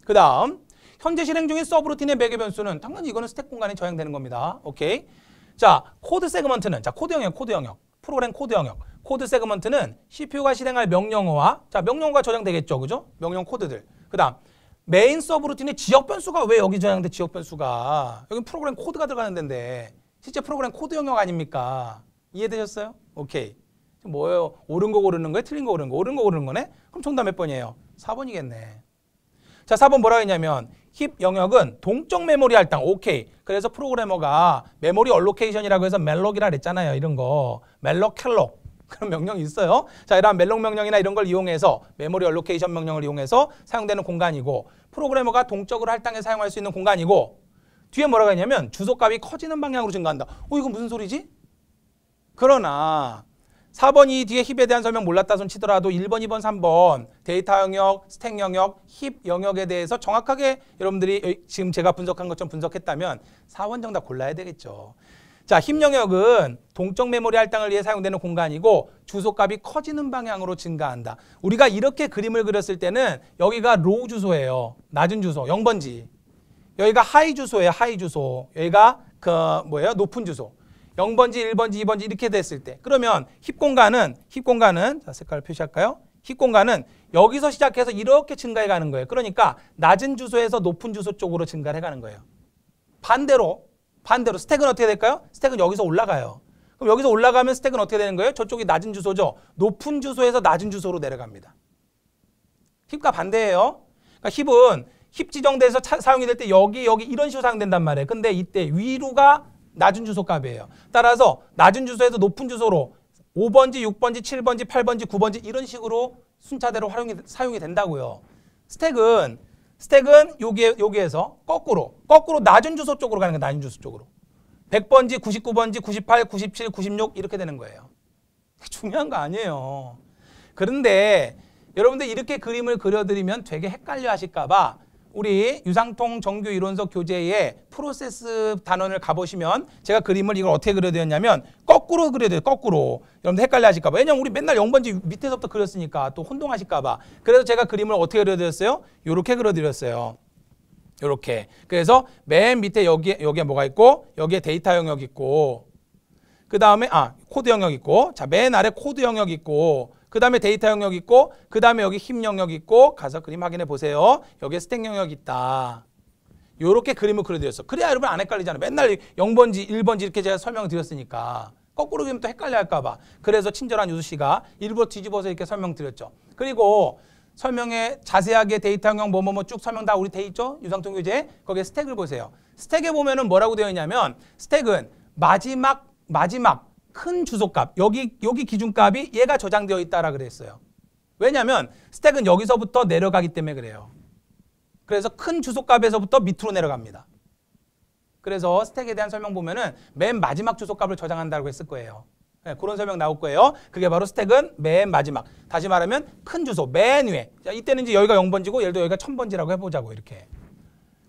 그 다음 현재 실행 중인 서브루틴의 매개 변수는 당연히 이거는 스택 공간에 저장되는 겁니다. 오케이. 자, 코드 세그먼트는 자, 코드 영역, 코드 영역. 프로그램 코드 영역. 코드 세그먼트는 CPU가 실행할 명령어와 자, 명령어가 저장되겠죠. 그죠? 명령 코드들. 그다음 메인 서브루틴의 지역 변수가 왜 여기 저장돼? 지역 변수가. 여기 프로그램 코드가 들어가는 데인데 실제 프로그램 코드 영역 아닙니까? 이해되셨어요? 오케이. 뭐예요? 옳은 거 고르는 거예요? 틀린 거 고르는 거? 옳은 거 고르는 거네? 그럼 정답 몇 번이에요? 4번이겠네. 자, 4번 뭐라고 했냐면 힙 영역은 동적 메모리 할당 오케이. 그래서 프로그래머가 메모리 얼로케이션이라고 해서 멜록이라 그랬잖아요. 이런 거. 멜록 캘록 그런 명령이 있어요. 자, 이러한 멜록 명령이나 이런 걸 이용해서 메모리 얼로케이션 명령을 이용해서 사용되는 공간이고 프로그래머가 동적으로 할당해 사용할 수 있는 공간이고 뒤에 뭐라고 했냐면 주소값이 커지는 방향으로 증가한다. 어, 이거 무슨 소리지? 그러나 4번 이 뒤에 힙에 대한 설명 몰랐다 손 치더라도 1번, 2번, 3번 데이터 영역, 스택 영역, 힙 영역에 대해서 정확하게 여러분들이 지금 제가 분석한 것처럼 분석했다면 4번 정답 골라야 되겠죠. 자, 힙 영역은 동적 메모리 할당을 위해 사용되는 공간이고 주소값이 커지는 방향으로 증가한다. 우리가 이렇게 그림을 그렸을 때는 여기가 로우 주소예요. 낮은 주소, 0번지. 여기가 하이 주소예요. 하이 주소. 여기가 그 뭐예요? 높은 주소. 0번지, 1번지, 2번지 이렇게 됐을 때 그러면 힙 공간은 힙 공간은 자, 색깔을 표시할까요? 힙 공간은 여기서 시작해서 이렇게 증가해 가는 거예요. 그러니까 낮은 주소에서 높은 주소 쪽으로 증가해 가는 거예요. 반대로 반대로 스택은 어떻게 될까요? 스택은 여기서 올라가요. 그럼 여기서 올라가면 스택은 어떻게 되는 거예요? 저쪽이 낮은 주소죠. 높은 주소에서 낮은 주소로 내려갑니다. 힙과 반대예요. 그러니까 힙은 힙 지정돼서 사용이 될 때 여기 여기 이런 식으로 사용된단 말이에요. 근데 이때 위로가 낮은 주소값이에요. 따라서 낮은 주소에서 높은 주소로 5번지, 6번지, 7번지, 8번지, 9번지 이런 식으로 순차대로 활용이, 사용이 된다고요. 스택은 스택은 여기에, 여기에서 거꾸로 거꾸로 낮은 주소 쪽으로 가는 거 낮은 주소 쪽으로. 100번지, 99번지, 98, 97, 96 이렇게 되는 거예요. 중요한 거 아니에요. 그런데 여러분들 이렇게 그림을 그려드리면 되게 헷갈려 하실까 봐 우리 유상통 정규 이론서 교재에 프로세스 단원을 가보시면 제가 그림을 이걸 어떻게 그려야 되었냐면 거꾸로 그려야 돼요. 거꾸로. 여러분들 헷갈려 하실까 봐. 왜냐면 우리 맨날 0번지 밑에서부터 그렸으니까 또 혼동하실까 봐. 그래서 제가 그림을 어떻게 그려드렸어요? 요렇게 그려드렸어요. 요렇게. 그래서 맨 밑에 여기에 여기에 뭐가 있고 여기에 데이터 영역 있고 그 다음에 아 코드 영역 있고 자 맨 아래 코드 영역 있고 그 다음에 데이터 영역 있고 그 다음에 여기 힘 영역 있고 가서 그림 확인해 보세요. 여기에 스택 영역 있다. 요렇게 그림을 그려드렸어. 그래야 여러분 안 헷갈리잖아요. 맨날 0번지, 1번지 이렇게 제가 설명을 드렸으니까. 거꾸로 그리면 또 헷갈려 할까 봐. 그래서 친절한 유수 씨가 일부러 뒤집어서 이렇게 설명드렸죠. 그리고 설명에 자세하게 데이터 영역 뭐뭐뭐 뭐, 뭐 쭉 설명 다 우리 돼 있죠? 유상통 교재. 거기에 스택을 보세요. 스택에 보면은 뭐라고 되어 있냐면 스택은 마지막 마지막 큰 주소값, 여기, 여기 기준값이 얘가 저장되어 있다라 그랬어요. 왜냐면 하 스택은 여기서부터 내려가기 때문에 그래요. 그래서 큰 주소값에서부터 밑으로 내려갑니다. 그래서 스택에 대한 설명 보면은 맨 마지막 주소값을 저장한다고 했을 거예요. 네, 그런 설명 나올 거예요. 그게 바로 스택은 맨 마지막. 다시 말하면 큰 주소, 맨 위에. 자, 이때는 이제 여기가 0번지고 예를 들어 여기가 1000번지라고 해보자고 이렇게.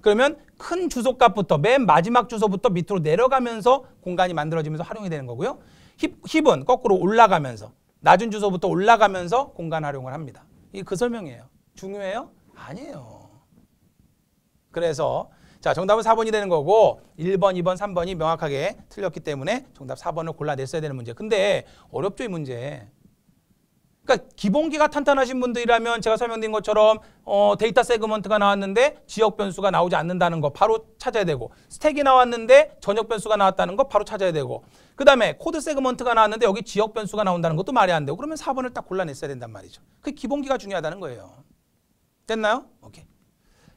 그러면 큰 주소값부터 맨 마지막 주소부터 밑으로 내려가면서 공간이 만들어지면서 활용이 되는 거고요. 힙, 은 거꾸로 올라가면서 낮은 주소부터 올라가면서 공간 활용을 합니다. 이그 설명이에요. 중요해요? 아니에요. 그래서 자 정답은 4번이 되는 거고 1번, 2번, 3번이 명확하게 틀렸기 때문에 정답 4번을 골라냈어야 되는 문제. 근데 어렵죠 이 문제. 그러니까 기본기가 탄탄하신 분들이라면 제가 설명드린 것처럼 어, 데이터 세그먼트가 나왔는데 지역 변수가 나오지 않는다는 거 바로 찾아야 되고 스택이 나왔는데 전역 변수가 나왔다는 거 바로 찾아야 되고 그다음에 코드 세그먼트가 나왔는데 여기 지역 변수가 나온다는 것도 말이 안 되고 그러면 4번을 딱 골라냈어야 된단 말이죠. 그 기본기가 중요하다는 거예요. 됐나요? 오케이.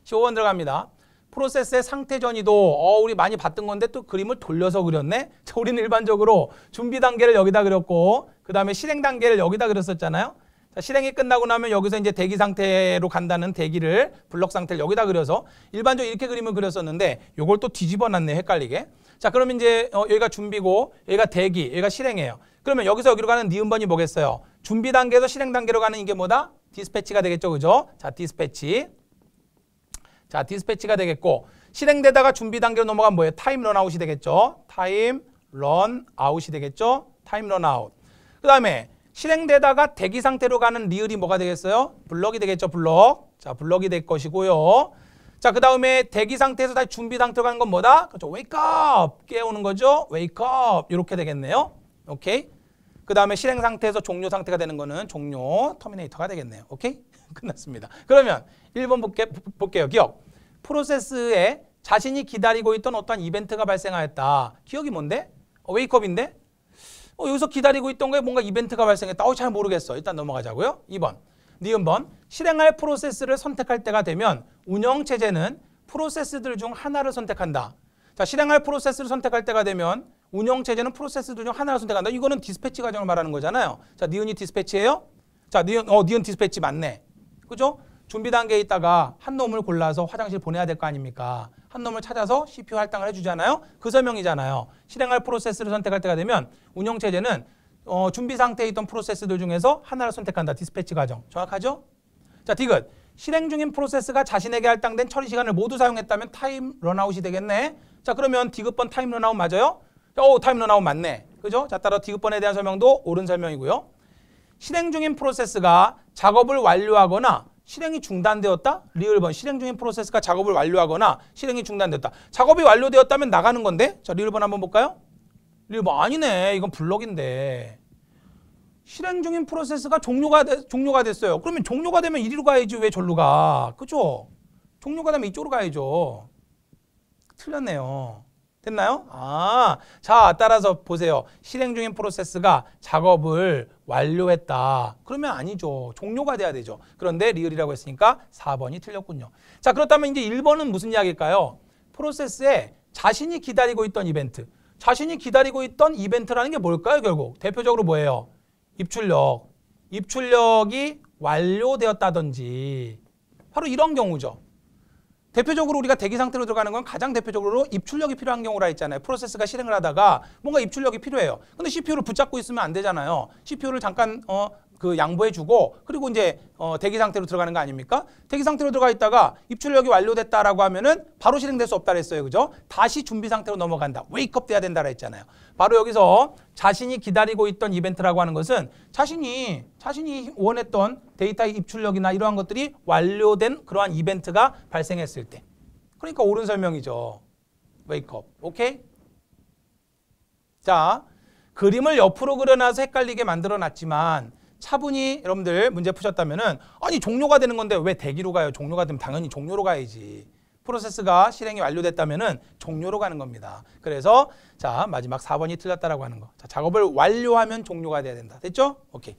15번 들어갑니다. 프로세스의 상태 전이도 어 우리 많이 봤던 건데 또 그림을 돌려서 그렸네. 자, 우리는 일반적으로 준비 단계를 여기다 그렸고 그 다음에 실행 단계를 여기다 그렸었잖아요. 자, 실행이 끝나고 나면 여기서 이제 대기 상태로 간다는 대기를 블록 상태를 여기다 그려서 일반적으로 이렇게 그림을 그렸었는데 요걸 또 뒤집어 놨네 헷갈리게. 자, 그럼 이제 어, 여기가 준비고 여기가 대기, 여기가 실행이에요. 그러면 여기서 여기로 가는 니은번이 뭐겠어요? 준비 단계에서 실행 단계로 가는 이게 뭐다? 디스패치가 되겠죠. 그죠? 자, 디스패치. 자, 디스패치가 되겠고 실행되다가 준비 단계로 넘어가면 뭐예요? 타임 런아웃이 되겠죠. 타임 런아웃이 되겠죠. 타임 런아웃. 그 다음에 실행되다가 대기 상태로 가는 리을이 뭐가 되겠어요? 블럭이 되겠죠, 블럭. 자, 블럭이 될 것이고요. 자, 그 다음에 대기 상태에서 다시 준비 상태로 가는 건 뭐다? 그렇죠. 웨이크업! 깨우는 거죠. 웨이크업! 이렇게 되겠네요. 오케이. 그 다음에 실행 상태에서 종료 상태가 되는 거는 종료 터미네이터가 되겠네요. 오케이? 끝났습니다. 그러면 1번 볼게, 볼게요. 기억. 프로세스에 자신이 기다리고 있던 어떠한 이벤트가 발생하였다. 기억이 뭔데? 웨이크업인데? 어, 어, 여기서 기다리고 있던 게 뭔가 이벤트가 발생했다. 어, 잘 모르겠어. 일단 넘어가자고요. 2번. 니은 번 실행할 프로세스를 선택할 때가 되면 운영체제는 프로세스들 중 하나를 선택한다. 자, 실행할 프로세스를 선택할 때가 되면 운영체제는 프로세스들 중 하나를 선택한다. 이거는 디스패치 과정을 말하는 거잖아요. 자, 니은이 디스패치예요? 자, 니은, 어, 니은 디스패치 맞네. 그죠? 준비 단계에 있다가 한 놈을 골라서 화장실 보내야 될 거 아닙니까? 한 놈을 찾아서 CPU 할당을 해주잖아요. 그 설명이잖아요. 실행할 프로세스를 선택할 때가 되면 운영체제는 어, 준비 상태에 있던 프로세스들 중에서 하나를 선택한다. 디스패치 과정. 정확하죠? 자, 디귿. 실행 중인 프로세스가 자신에게 할당된 처리 시간을 모두 사용했다면 타임 런아웃이 되겠네. 자, 그러면 디귿번 타임 런아웃 맞아요? 오, 타임 런아웃 맞네. 그죠? 자, 따라 디귿번에 대한 설명도 옳은 설명이고요. 실행 중인 프로세스가 작업을 완료하거나 실행이 중단되었다. 리을 번 실행 중인 프로세스가 작업을 완료하거나 실행이 중단됐다 작업이 완료되었다면 나가는 건데. 자, 리을 번 한번 볼까요? 리을 번 아니네. 이건 블럭인데. 실행 중인 프로세스가 종료가 되, 종료가 됐어요. 그러면 종료가 되면 이리로 가야지 왜 절로 가? 그죠? 종료가 되면 이쪽으로 가야죠. 틀렸네요. 됐나요? 아, 자 따라서 보세요. 실행 중인 프로세스가 작업을 완료했다. 그러면 아니죠. 종료가 돼야 되죠. 그런데 리을이라고 했으니까 4번이 틀렸군요. 자 그렇다면 이제 1번은 무슨 이야기일까요? 프로세스에 자신이 기다리고 있던 이벤트. 자신이 기다리고 있던 이벤트라는 게 뭘까요 결국? 대표적으로 뭐예요? 입출력. 입출력이 완료되었다든지 바로 이런 경우죠. 대표적으로 우리가 대기 상태로 들어가는 건 가장 대표적으로 입출력이 필요한 경우라 했잖아요. 프로세스가 실행을 하다가 뭔가 입출력이 필요해요. 근데 CPU를 붙잡고 있으면 안 되잖아요. CPU를 잠깐 어, 그 양보해주고 그리고 이제 어, 대기 상태로 들어가는 거 아닙니까? 대기 상태로 들어가 있다가 입출력이 완료됐다라고 하면은 바로 실행될 수 없다 그랬어요. 그죠? 다시 준비 상태로 넘어간다. 웨이크업 돼야 된다 그랬잖아요. 바로 여기서 자신이 기다리고 있던 이벤트라고 하는 것은 자신이 자신이 원했던 데이터의 입출력이나 이러한 것들이 완료된 그러한 이벤트가 발생했을 때. 그러니까 옳은 설명이죠. 웨이크업. 오케이? 자, 그림을 옆으로 그려놔서 헷갈리게 만들어 놨지만 차분히 여러분들 문제 푸셨다면은 아니 종료가 되는 건데 왜 대기로 가요? 종료가 되면 당연히 종료로 가야지. 프로세스가 실행이 완료됐다면은 종료로 가는 겁니다. 그래서 자 마지막 4번이 틀렸다라고 하는 거. 자, 작업을 완료하면 종료가 돼야 된다. 됐죠? 오케이.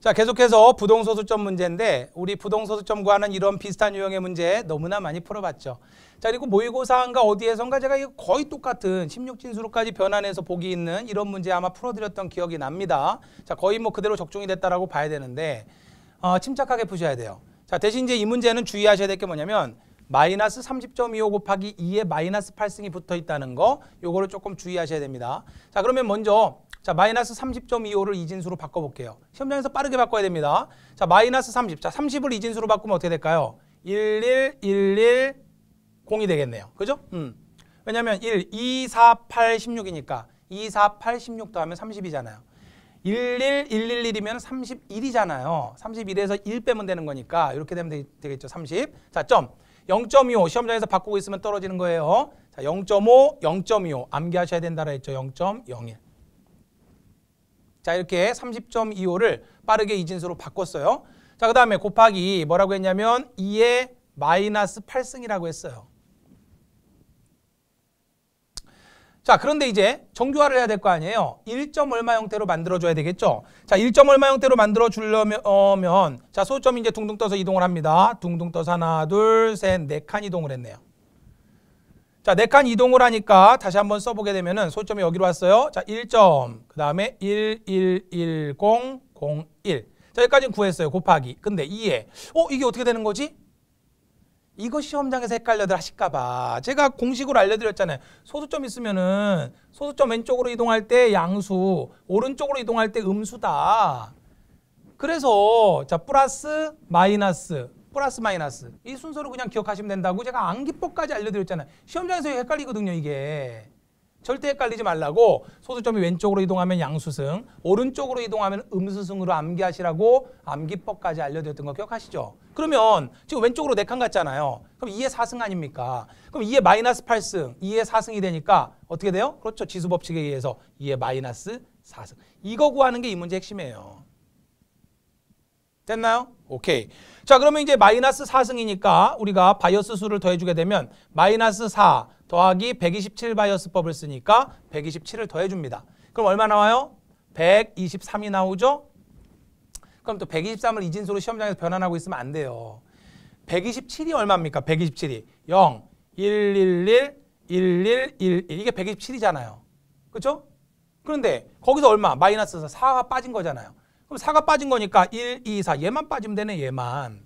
자, 계속해서 부동소수점 문제인데 우리 부동소수점과는 이런 비슷한 유형의 문제 너무나 많이 풀어봤죠. 자, 그리고 모의고사항과 어디에선가 제가 이거 거의 똑같은 16진수로까지 변환해서 보기 있는 이런 문제 아마 풀어드렸던 기억이 납니다. 자, 거의 뭐 그대로 적중이 됐다라고 봐야 되는데 어, 침착하게 푸셔야 돼요. 자, 대신 이제 이 문제는 주의하셔야 될 게 뭐냐면 마이너스 30.25 곱하기 2에 마이너스 8승이 붙어 있다는 거 요거를 조금 주의하셔야 됩니다. 자 그러면 먼저 자 마이너스 30.25를 이진수로 바꿔볼게요. 시험장에서 빠르게 바꿔야 됩니다. 자 마이너스 30. 자 30을 이진수로 바꾸면 어떻게 될까요? 11110이 되겠네요. 그죠? 음. 왜냐하면 1, 2, 4, 8, 16이니까 2, 4, 8, 16 더하면 30이잖아요. 11111이면 31이잖아요. 31에서 1 빼면 되는 거니까 이렇게 되면 되, 겠죠 30. 자, 점. 0.25 시험장에서 바꾸고 있으면 떨어지는 거예요. 자, 0.5, 0.25 암기하셔야 된다라 했죠. 0.01. 자, 이렇게 30.25를 빠르게 이진수로 바꿨어요. 자, 그 다음에 곱하기 뭐라고 했냐면 2의 마이너스 8승이라고 했어요. 자, 그런데 이제 정규화를 해야 될 거 아니에요. 1점 얼마 형태로 만들어줘야 되겠죠. 자, 1점 얼마 형태로 만들어 주려면 자, 소점이 이제 둥둥 떠서 이동을 합니다. 둥둥 떠서 하나, 둘, 셋, 네 칸 이동을 했네요. 자, 네 칸 이동을 하니까 다시 한번 써보게 되면은 소점이 여기로 왔어요. 자, 1점, 그 다음에 1, 1, 1, 0, 0, 1. 자, 여기까지는 구했어요. 곱하기. 근데 2에, 어, 이게 어떻게 되는 거지? 이거 시험장에서 헷갈려들 하실까봐 제가 공식으로 알려드렸잖아요. 소수점 있으면은 소수점 왼쪽으로 이동할 때 양수, 오른쪽으로 이동할 때 음수다. 그래서 자 플러스 마이너스 플러스 마이너스 이 순서를 그냥 기억하시면 된다고 제가 암기법까지 알려드렸잖아요. 시험장에서 헷갈리거든요 이게. 절대 헷갈리지 말라고 소수점이 왼쪽으로 이동하면 양수승, 오른쪽으로 이동하면 음수승으로 암기하시라고 암기법까지 알려드렸던 거 기억하시죠? 그러면 지금 왼쪽으로 네칸 갔잖아요. 그럼 2에 4승 아닙니까? 그럼 2에 마이너스 8승, 2에 4승이 되니까 어떻게 돼요? 그렇죠. 지수 법칙에 의해서 2에 마이너스 4승. 이거 구하는 게 이 문제 핵심이에요. 됐나요? 오케이. 자 그러면 이제 마이너스 4승이니까 우리가 바이어스 수를 더해주게 되면 마이너스 4 더하기 127 바이어스법을 쓰니까 127을 더해줍니다. 그럼 얼마 나와요? 123이 나오죠? 그럼 또 123을 이진수로 시험장에서 변환하고 있으면 안 돼요. 127이 얼마입니까? 127이 0, 111, 1111 이게 127이잖아요. 그렇죠? 그런데 거기서 얼마? 마이너스 4가 빠진 거잖아요. 그럼 4가 빠진 거니까 1, 2, 4 얘만 빠지면 되네 얘만.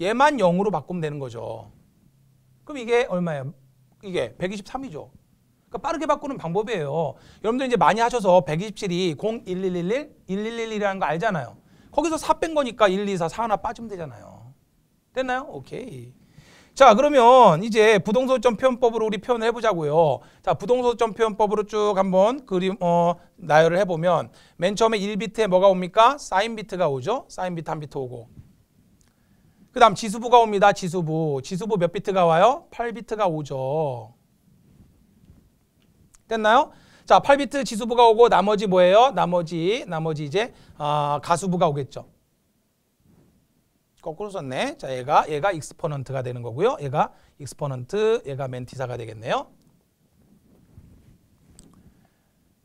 얘만 0으로 바꾸면 되는 거죠. 그럼 이게 얼마예요? 이게 123이죠. 그러니까 빠르게 바꾸는 방법이에요. 여러분들 이제 많이 하셔서 127이 01111, 1111이라는 거 알잖아요. 거기서 4 뺀 거니까 1, 2, 4, 4 하나 빠지면 되잖아요. 됐나요? 오케이. 자 그러면 이제 부동소점 표현법으로 우리 표현을 해보자고요. 자부동소점 표현법으로 쭉 한번 그림 어, 나열을 해보면 맨 처음에 1비트에 뭐가 옵니까? 사인 비트가 오죠. 사인 비트 한 비트 오고 그 다음 지수부가 옵니다. 지수부. 지수부 몇 비트가 와요? 8비트가 오죠. 됐나요? 자, 8비트 지수부가 오고 나머지 뭐예요? 나머지, 나머지 이제 아, 가수부가 오겠죠. 거꾸로 썼네. 자, 얘가 얘가 익스포넌트가 되는 거고요. 얘가 익스포넌트, 얘가 멘티사가 되겠네요.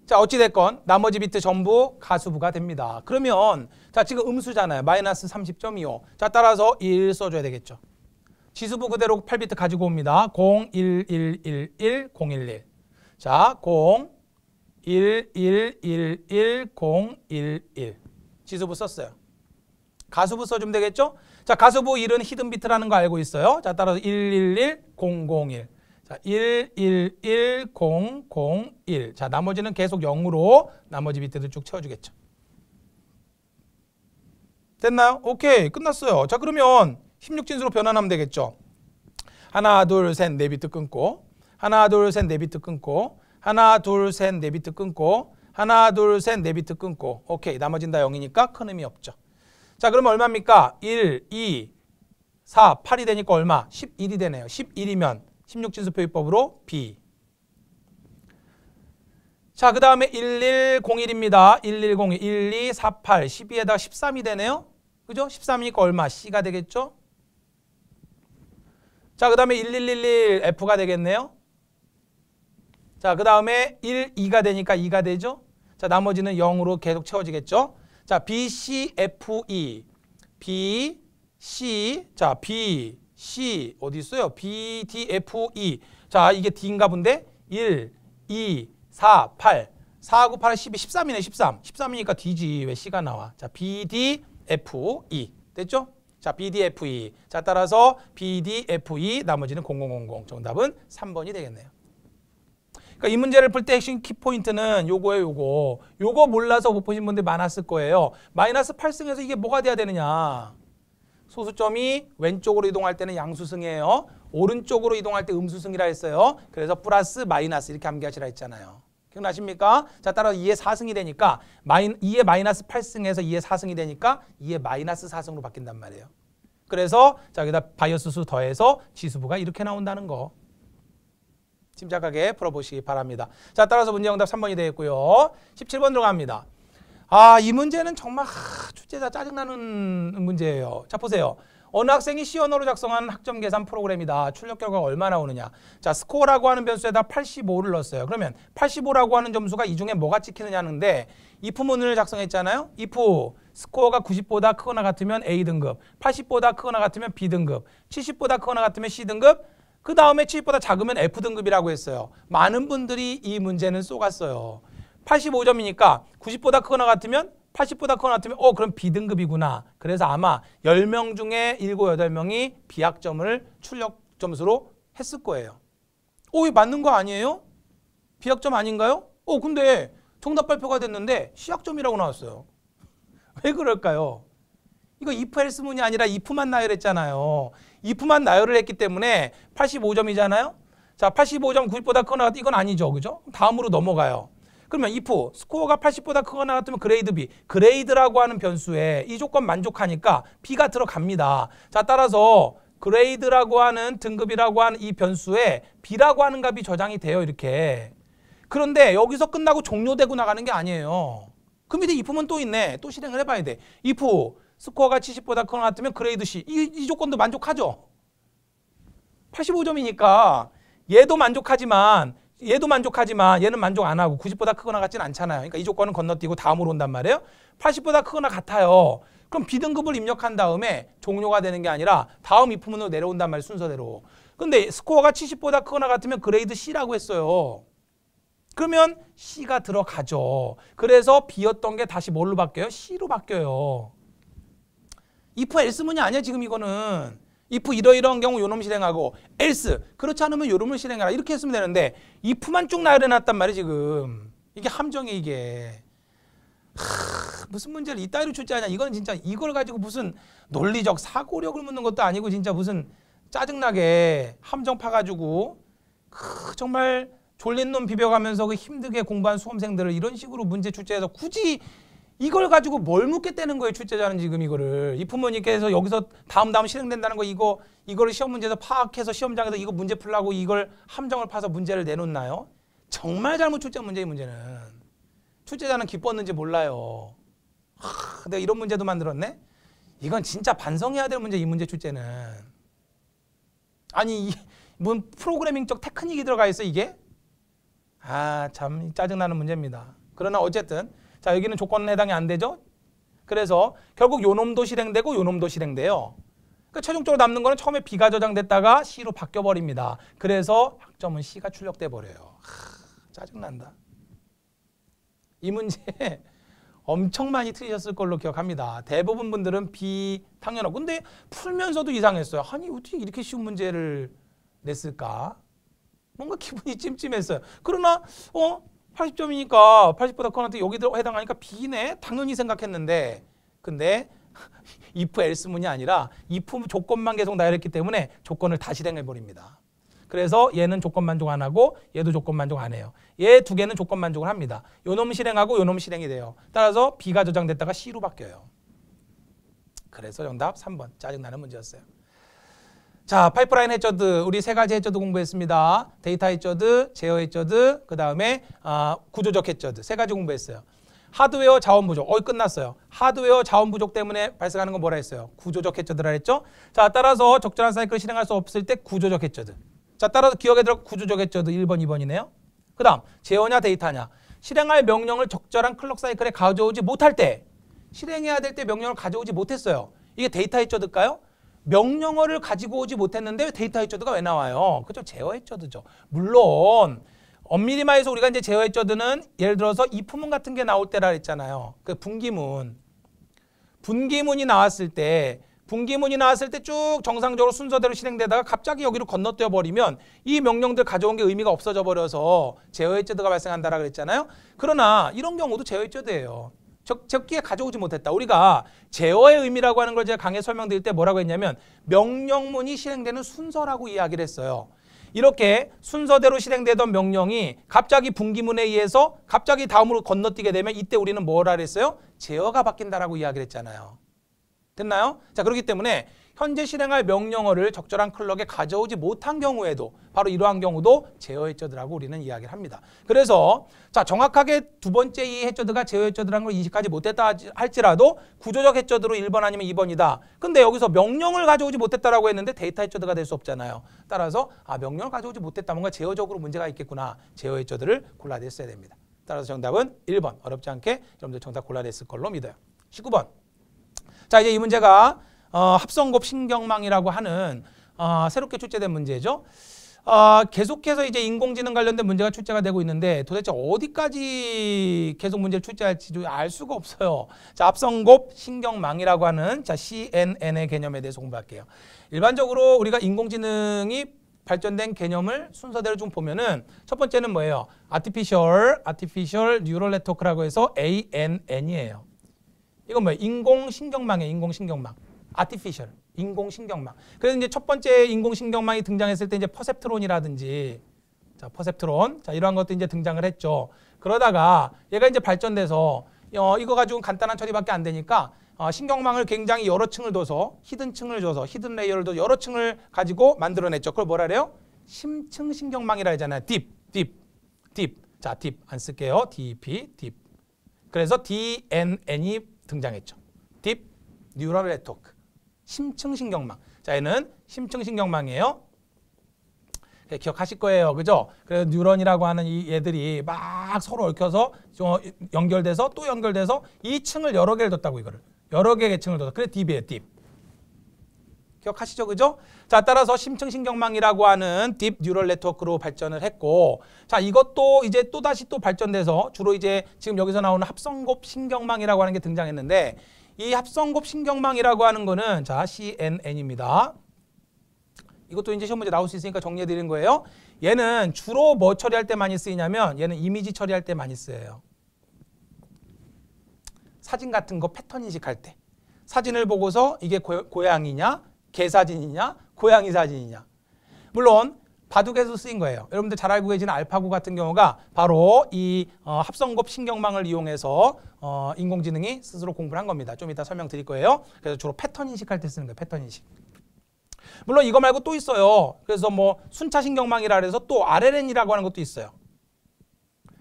자, 어찌 됐건 나머지 비트 전부 가수부가 됩니다. 그러면 자, 지금 음수잖아요. 마이너스 30.25. 자, 따라서 1 써줘야 되겠죠. 지수부 그대로 8비트 가지고 옵니다. 0 1 1 1 1 0 1 1. 자, 0 1 1 1 1 0 1 1. 지수부 썼어요. 가수부 써주면 되겠죠? 자, 가수부 1은 히든비트라는 거 알고 있어요. 자, 따라서 111001. 자, 111001. 자, 나머지는 계속 0으로 나머지 비트들 쭉 채워주겠죠. 됐나요? 오케이. 끝났어요. 자, 그러면 16진수로 변환하면 되겠죠. 하나, 둘, 셋, 네 비트 끊고. 하나, 둘, 셋, 네 비트 끊고. 하나, 둘, 셋, 네 비트 끊고. 하나, 둘, 셋, 네 비트 끊고. 오케이. 나머진 다 0이니까 큰 의미 없죠. 자, 그러면 얼마입니까? 1, 2, 4, 8이 되니까 얼마? 11이 되네요. 11이면 16진수표기법으로 B. 자, 그 다음에 1101입니다. 1101, 12, 48, 12에다가 13이 되네요. 그죠? 13이니까 얼마? C가 되겠죠? 자, 그 다음에 1111, F가 되겠네요. 자, 그 다음에 1, 2가 되니까 2가 되죠? 자, 나머지는 0으로 계속 채워지겠죠? 자, B, C, F, E. B, C, 자, B, C. 어디 있어요? B, D, F, E. 자, 이게 D인가 본데? 1, 2, 4, 8. 4, 9, 8, 12, 13이네, 13. 13이니까 D지. 왜 C가 나와? 자, B, D, F, E. 됐죠? 자, BDFE. 자, 따라서 BDFE 나머지는 0000. 정답은 3번이 되겠네요. 그러니까 이 문제를 풀 때 핵심 키포인트는 요거예요, 요거. 요거 몰라서 못 보신 분들 이 많았을 거예요. 마이너스 8승에서 이게 뭐가 돼야 되느냐. 소수점이 왼쪽으로 이동할 때는 양수승이에요. 오른쪽으로 이동할 때 음수승이라 했어요. 그래서 플러스 마이너스 이렇게 암기하시라 했잖아요. 기억나십니까? 자, 따라서 2의 4승이 되니까 마이, 2의 마이너스 8승에서 2의 4승이 되니까 2의 마이너스 4승으로 바뀐단 말이에요. 그래서 자, 여기다 바이어스 수 더해서 지수부가 이렇게 나온다는 거. 침착하게 풀어보시기 바랍니다. 자, 따라서 문제정답 3번이 되겠고요. 17번 들어갑니다. 아, 이 문제는 정말 하, 출제자 짜증나는 문제예요. 자, 보세요. 어느 학생이 시 언어로 작성한 학점 계산 프로그램이다. 출력 결과가 얼마 나오느냐. 자, 스코어라고 하는 변수에다 85를 넣었어요. 그러면 85라고 하는 점수가 이 중에 뭐가 찍히느냐는데 if 문을 작성했잖아요. if 스코어가 90보다 크거나 같으면 A 등급, 80보다 크거나 같으면 B 등급, 70보다 크거나 같으면 C 등급, 그 다음에 70보다 작으면 F등급이라고 했어요. 많은 분들이 이 문제는 쏘갔어요. 85점이니까 90보다 크거나 같으면 80보다 크거나 같으면 어 그럼 B등급이구나. 그래서 아마 10명 중에 7, 8명이 비약점을 출력 점수로 했을 거예요. 오, 이 맞는 거 아니에요? 비약점 아닌가요? 어, 근데 정답 발표가 됐는데 시약점이라고 나왔어요. 왜 그럴까요? 이거 if else 문이 아니라 if만 나열했잖아요. 2만 나열을 했기 때문에 85점이잖아요. 자, 85점 90보다 크거나 같으면 이건 아니죠. 그죠? 다음으로 넘어가요. 그러면 if 스코어가 80보다 크거나 같으면 그레이드 B, 그레이드라고 하는 변수에 이 조건 만족하니까 B가 들어갑니다. 자, 따라서 그레이드라고 하는 등급이라고 하는 이 변수에 B라고 하는 값이 저장이 돼요. 이렇게. 그런데 여기서 끝나고 종료되고 나가는 게 아니에요. 그 밑에 if면 또 있네. 또 실행을 해봐야 돼. if 스코어가 70보다 크거나 같으면 그레이드 C. 이, 이 조건도 만족하죠. 85점이니까 얘도 만족하지만 얘도 만족하지만 얘는 만족 안 하고 90보다 크거나 같진 않잖아요. 그러니까 이 조건은 건너뛰고 다음으로 온단 말이에요. 80보다 크거나 같아요. 그럼 B등급을 입력한 다음에 종료가 되는 게 아니라 다음 입품으로 내려온단 말이에요. 순서대로. 근데 스코어가 70보다 크거나 같으면 그레이드 C라고 했어요. 그러면 C가 들어가죠. 그래서 B였던 게 다시 뭘로 바뀌어요? C로 바뀌어요. if else 문이 아니야 지금 이거는 if 이러이러한 경우 요놈 실행하고 else 그렇지 않으면 요놈을 실행하라 이렇게 했으면 되는데 if만 쭉 나열해놨단 말이야 지금 이게 함정이 이게 하, 무슨 문제를 이따위로 출제하냐 이건 진짜 이걸 가지고 무슨 논리적 사고력을 묻는 것도 아니고 진짜 무슨 짜증나게 함정 파가지고 크, 정말 졸린 놈 비벼가면서 그 힘들게 공부한 수험생들을 이런 식으로 문제 출제해서 굳이 이걸 가지고 뭘 묻겠다는 거예요 출제자는 지금 이거를 이 부모님께서 여기서 다음 다음 실행된다는 거 이거 이거를 시험 문제에서 파악해서 시험장에서 이거 문제 풀라고 이걸 함정을 파서 문제를 내놓나요? 정말 잘못 출제한 문제의 문제는 출제자는 기뻤는지 몰라요. 하, 내가 이런 문제도 만들었네. 이건 진짜 반성해야 될 문제 이 문제 출제는 아니 이 뭔 프로그래밍적 테크닉이 들어가 있어 이게 아 참 짜증나는 문제입니다. 그러나 어쨌든 자 여기는 조건은 해당이 안 되죠. 그래서 결국 요 놈도 실행되고 요 놈도 실행돼요. 그러니까 최종적으로 남는 거는 처음에 B가 저장됐다가 C로 바뀌어 버립니다. 그래서 학점은 C가 출력돼 버려요. 하, 짜증난다. 이 문제 엄청 많이 틀리셨을 걸로 기억합니다. 대부분 분들은 B 당연하고 근데 풀면서도 이상했어요. 아니 어떻게 이렇게 쉬운 문제를 냈을까? 뭔가 기분이 찜찜했어요. 그러나 어 80점이니까 80보다 커한테 여기 해당하니까 B네? 당연히 생각했는데 근데 if else문이 아니라 if 조건만 계속 나열했기 때문에 조건을 다 실행해버립니다. 그래서 얘는 조건 만족 안 하고 얘도 조건 만족 안 해요. 얘 두 개는 조건 만족을 합니다. 요놈 실행하고 요놈 실행이 돼요. 따라서 B가 저장됐다가 C로 바뀌어요. 그래서 정답 3번 짜증나는 문제였어요. 자, 파이프라인 해저드 우리 세 가지 해저드 공부했습니다. 데이터 해저드, 제어 해저드, 그 다음에 아, 구조적 해저드 세 가지 공부했어요. 하드웨어 자원 부족. 어이 끝났어요. 하드웨어 자원 부족 때문에 발생하는 건 뭐라 했어요? 구조적 해저드라 했죠. 자, 따라서 적절한 사이클을 실행할 수 없을 때 구조적 해저드. 자, 따라서 기억에 들어 구조적 해저드 1번, 2번이네요. 그다음 제어냐 데이터냐. 실행할 명령을 적절한 클럭 사이클에 가져오지 못할 때 실행해야 될 때 명령을 가져오지 못했어요. 이게 데이터 해저드일까요? 명령어를 가지고 오지 못했는데 데이터 해저드가 왜 나와요? 그죠? 제어 해저드죠. 물론 엄밀히 말해서 우리가 이제 제어 해저드는 예를 들어서 이품문 같은 게 나올 때라 했잖아요. 그 분기문. 분기문이 나왔을 때 분기문이 나왔을 때 쭉 정상적으로 순서대로 실행되다가 갑자기 여기로 건너뛰어 버리면 이 명령들 가져온 게 의미가 없어져 버려서 제어 해저드가 발생한다라 고했잖아요 그러나 이런 경우도 제어 해저드예요. 적, 적기에 가져오지 못했다. 우리가 제어의 의미라고 하는 걸 제가 강의 설명드릴 때 뭐라고 했냐면 명령문이 실행되는 순서라고 이야기를 했어요. 이렇게 순서대로 실행되던 명령이 갑자기 분기문에 의해서 갑자기 다음으로 건너뛰게 되면 이때 우리는 뭐라 그랬어요? 제어가 바뀐다라고 이야기를 했잖아요. 됐나요? 자 그렇기 때문에 현재 실행할 명령어를 적절한 클럭에 가져오지 못한 경우에도 바로 이러한 경우도 제어 해저드라고 우리는 이야기를 합니다. 그래서 자 정확하게 두 번째 이 해저드가 제어 해저드라는 걸 인식하지 못했다 할지라도 구조적 해저드로 1번 아니면 2번이다. 근데 여기서 명령을 가져오지 못했다라고 했는데 데이터 해저드가 될 수 없잖아요. 따라서 아 명령을 가져오지 못했다 뭔가 제어적으로 문제가 있겠구나. 제어 해저드를 골라냈어야 됩니다. 따라서 정답은 1번 어렵지 않게 여러분들 정답 골라냈을 걸로 믿어요. 19번 자 이제 이 문제가 어, 합성곱 신경망이라고 하는 어, 새롭게 출제된 문제죠. 어, 계속해서 이제 인공지능 관련된 문제가 출제가 되고 있는데 도대체 어디까지 계속 문제를 출제할지 알 수가 없어요. 자, 합성곱 신경망이라고 하는 자 CNN의 개념에 대해서 공부할게요. 일반적으로 우리가 인공지능이 발전된 개념을 순서대로 좀 보면은 첫 번째는 뭐예요? Artificial, Artificial Neural Network라고 해서 ANN이에요. 이건 뭐예요? 인공신경망이에요. 인공신경망. 아티피셜 인공신경망. 그래서 이제 첫 번째 인공신경망이 등장했을 때 이제 퍼셉트론이라든지 자, 퍼셉트론. 자, 이러한 것도 이제 등장을 했죠. 그러다가 얘가 이제 발전돼서 어, 이거 가지고 간단한 처리밖에 안 되니까 어, 신경망을 굉장히 여러 층을 둬서 히든 층을 줘서 히든 레이어를 둬 여러 층을 가지고 만들어냈죠. 그걸 뭐라 그래요? 심층 신경망이라 하잖아요. 딥, 딥, 딥. 자, 딥 안 쓸게요. DP, e 딥. 그래서 DNN이 등장했죠. 딥 뉴럴 네트워크. 심층신경망. 자, 얘는 심층신경망이에요. 기억하실 거예요. 그죠? 그래서 뉴런이라고 하는 이 얘들이 막 서로 얽혀서 연결돼서 또 연결돼서 2 층을 여러 개를 뒀다고 이거를. 여러 개의 층을 뒀다. 그래 딥이에요, 딥. 기억하시죠? 그죠? 자, 따라서 심층신경망이라고 하는 딥 뉴럴 네트워크로 발전을 했고, 자, 이것도 이제 또다시 또 발전돼서 주로 이제 지금 여기서 나오는 합성곱 신경망이라고 하는 게 등장했는데, 이 합성곱 신경망이라고 하는 거는 자 CNN입니다. 이것도 이제 시험 문제 나올 수 있으니까 정리해 드린 거예요. 얘는 주로 뭐 처리할 때 많이 쓰이냐면 얘는 이미지 처리할 때 많이 쓰여요. 사진 같은 거 패턴 인식할 때 사진을 보고서 이게 고, 양이냐 개사진이냐 고양이 사진이냐 물론 바둑에서 쓰인 거예요. 여러분들 잘 알고 계시는 알파고 같은 경우가 바로 이 어, 합성곱 신경망을 이용해서 어, 인공지능이 스스로 공부를 한 겁니다. 좀 이따 설명드릴 거예요. 그래서 주로 패턴 인식할 때 쓰는 거예요. 패턴 인식. 물론 이거 말고 또 있어요. 그래서 뭐 순차 신경망이라 그래서 또 RLN이라고 하는 것도 있어요.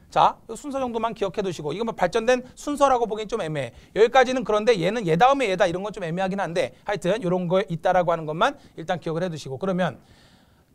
자, 순서 정도만 기억해 두시고 이건 뭐 발전된 순서라고 보기엔 좀 애매해. 여기까지는 그런데 얘는 얘 다음에 얘다 이런 건 좀 애매하긴 한데 하여튼 이런 거 있다라고 하는 것만 일단 기억을 해 두시고 그러면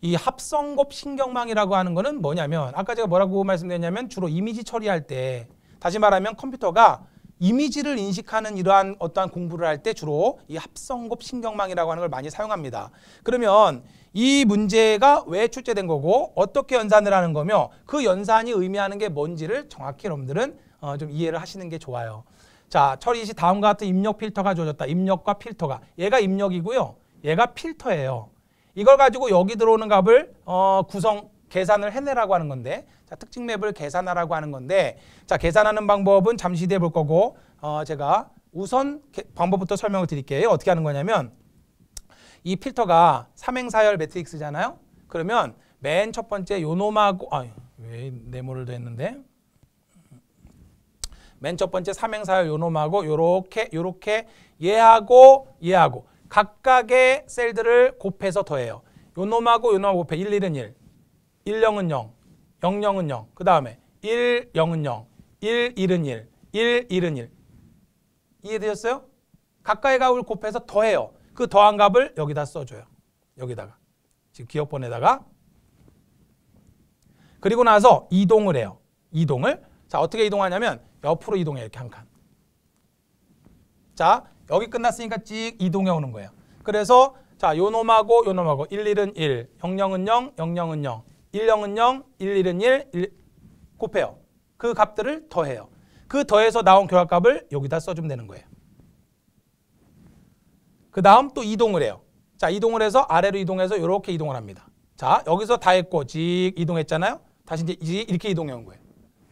이 합성곱 신경망이라고 하는 것은 뭐냐면 아까 제가 뭐라고 말씀드렸냐면 주로 이미지 처리할 때 다시 말하면 컴퓨터가 이미지를 인식하는 이러한 어떠한 공부를 할 때 주로 이 합성곱 신경망이라고 하는 걸 많이 사용합니다. 그러면 이 문제가 왜 출제된 거고 어떻게 연산을 하는 거며 그 연산이 의미하는 게 뭔지를 정확히 여러분들은 어, 좀 이해를 하시는 게 좋아요. 자, 처리 시 다음과 같은 입력 필터가 주어졌다. 입력과 필터가. 얘가 입력이고요. 얘가 필터예요. 이걸 가지고 여기 들어오는 값을 어, 구성 계산을 해내라고 하는 건데 자, 특징 맵을 계산하라고 하는 건데 자 계산하는 방법은 잠시 뒤에 볼 거고 어, 제가 우선 개, 방법부터 설명을 드릴게요. 어떻게 하는 거냐면 이 필터가 삼행사열 매트릭스잖아요. 그러면 맨 첫 번째 요놈하고 아 왜 네모를 더 했는데 맨 첫 번째 삼행사열 요놈하고 요렇게 요렇게 얘하고 얘하고 각각의 셀들을 곱해서 더해요. 요 놈하고 요 놈하고 곱해. 1, 1은 1, 1, 0은 0, 0, 0은 0. 그 다음에 1, 0은 0, 1, 1은 1, 1, 1은 1. 이해되셨어요? 각각의 값을 곱해서 더해요. 그 더한 값을 여기다 써줘요. 여기다가. 지금 기억번에다가. 그리고 나서 이동을 해요. 이동을. 자, 어떻게 이동하냐면 옆으로 이동해 이렇게 한 칸. 자, 여기 끝났으니까 찍 이동해 오는 거예요. 그래서 자, 요 놈하고 요 놈하고 1, 1은 1, 0, 0은 0, 0, 0은 0, 1, 0은 0, 1, 1은 1, 1 곱해요. 그 값들을 더해요. 그 더해서 나온 결합값을 여기다 써주면 되는 거예요. 그 다음 또 이동을 해요. 자, 이동을 해서 아래로 이동해서 이렇게 이동을 합니다. 자, 여기서 다 했고 직 이동했잖아요. 다시 이제 이렇게 이동해 온 거예요.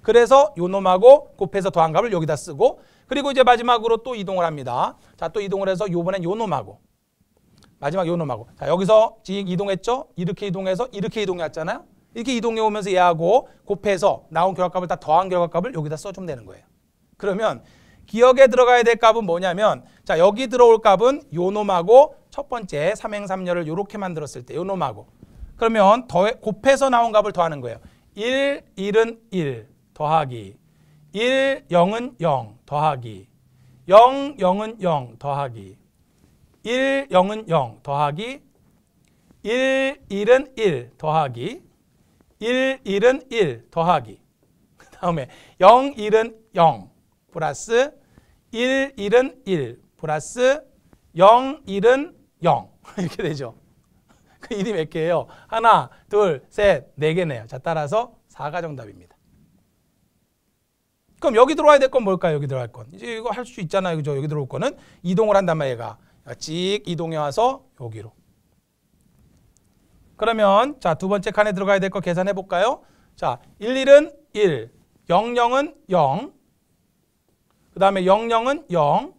그래서 요 놈하고 곱해서 더한 값을 여기다 쓰고 그리고 이제 마지막으로 또 이동을 합니다. 자, 또 이동을 해서 요번엔 요 놈하고 마지막 요 놈하고 자, 여기서 지금 이동했죠? 이렇게 이동해서 이렇게 이동했잖아요. 이렇게 이동해 오면서 얘하고 곱해서 나온 결과값을 다 더한 결과값을 여기다 써주면 되는 거예요. 그러면 기억에 들어가야 될 값은 뭐냐면 자 여기 들어올 값은 요 놈하고 첫 번째 삼행삼녀를 요렇게 만들었을 때요 놈하고 그러면 더해 곱해서 나온 값을 더하는 거예요. 1, 1은 1 더하기 1, 0은 0 더하기 0, 0은 0 더하기 1, 0은 0 더하기 1, 1은 1 더하기 1, 1은 1 더하기 그 다음에 0, 1은 0 플러스 1, 1은 1 플러스 0, 1은 0 이렇게 되죠. 그 1이 몇 개예요? 하나, 둘, 셋, 네 개네요. 자 따라서 4가 정답입니다. 그럼 여기 들어와야 될 건 뭘까요? 여기 들어갈 건. 이제 이거 할 수 있잖아요. 그죠? 여기 들어올 거는 이동을 한단 말이에 얘가. 찍 이동해 와서 여기로. 그러면 자, 두 번째 칸에 들어가야 될 거 계산해 볼까요? 자, 11은 1, 00은 0. 그다음에 00은 0.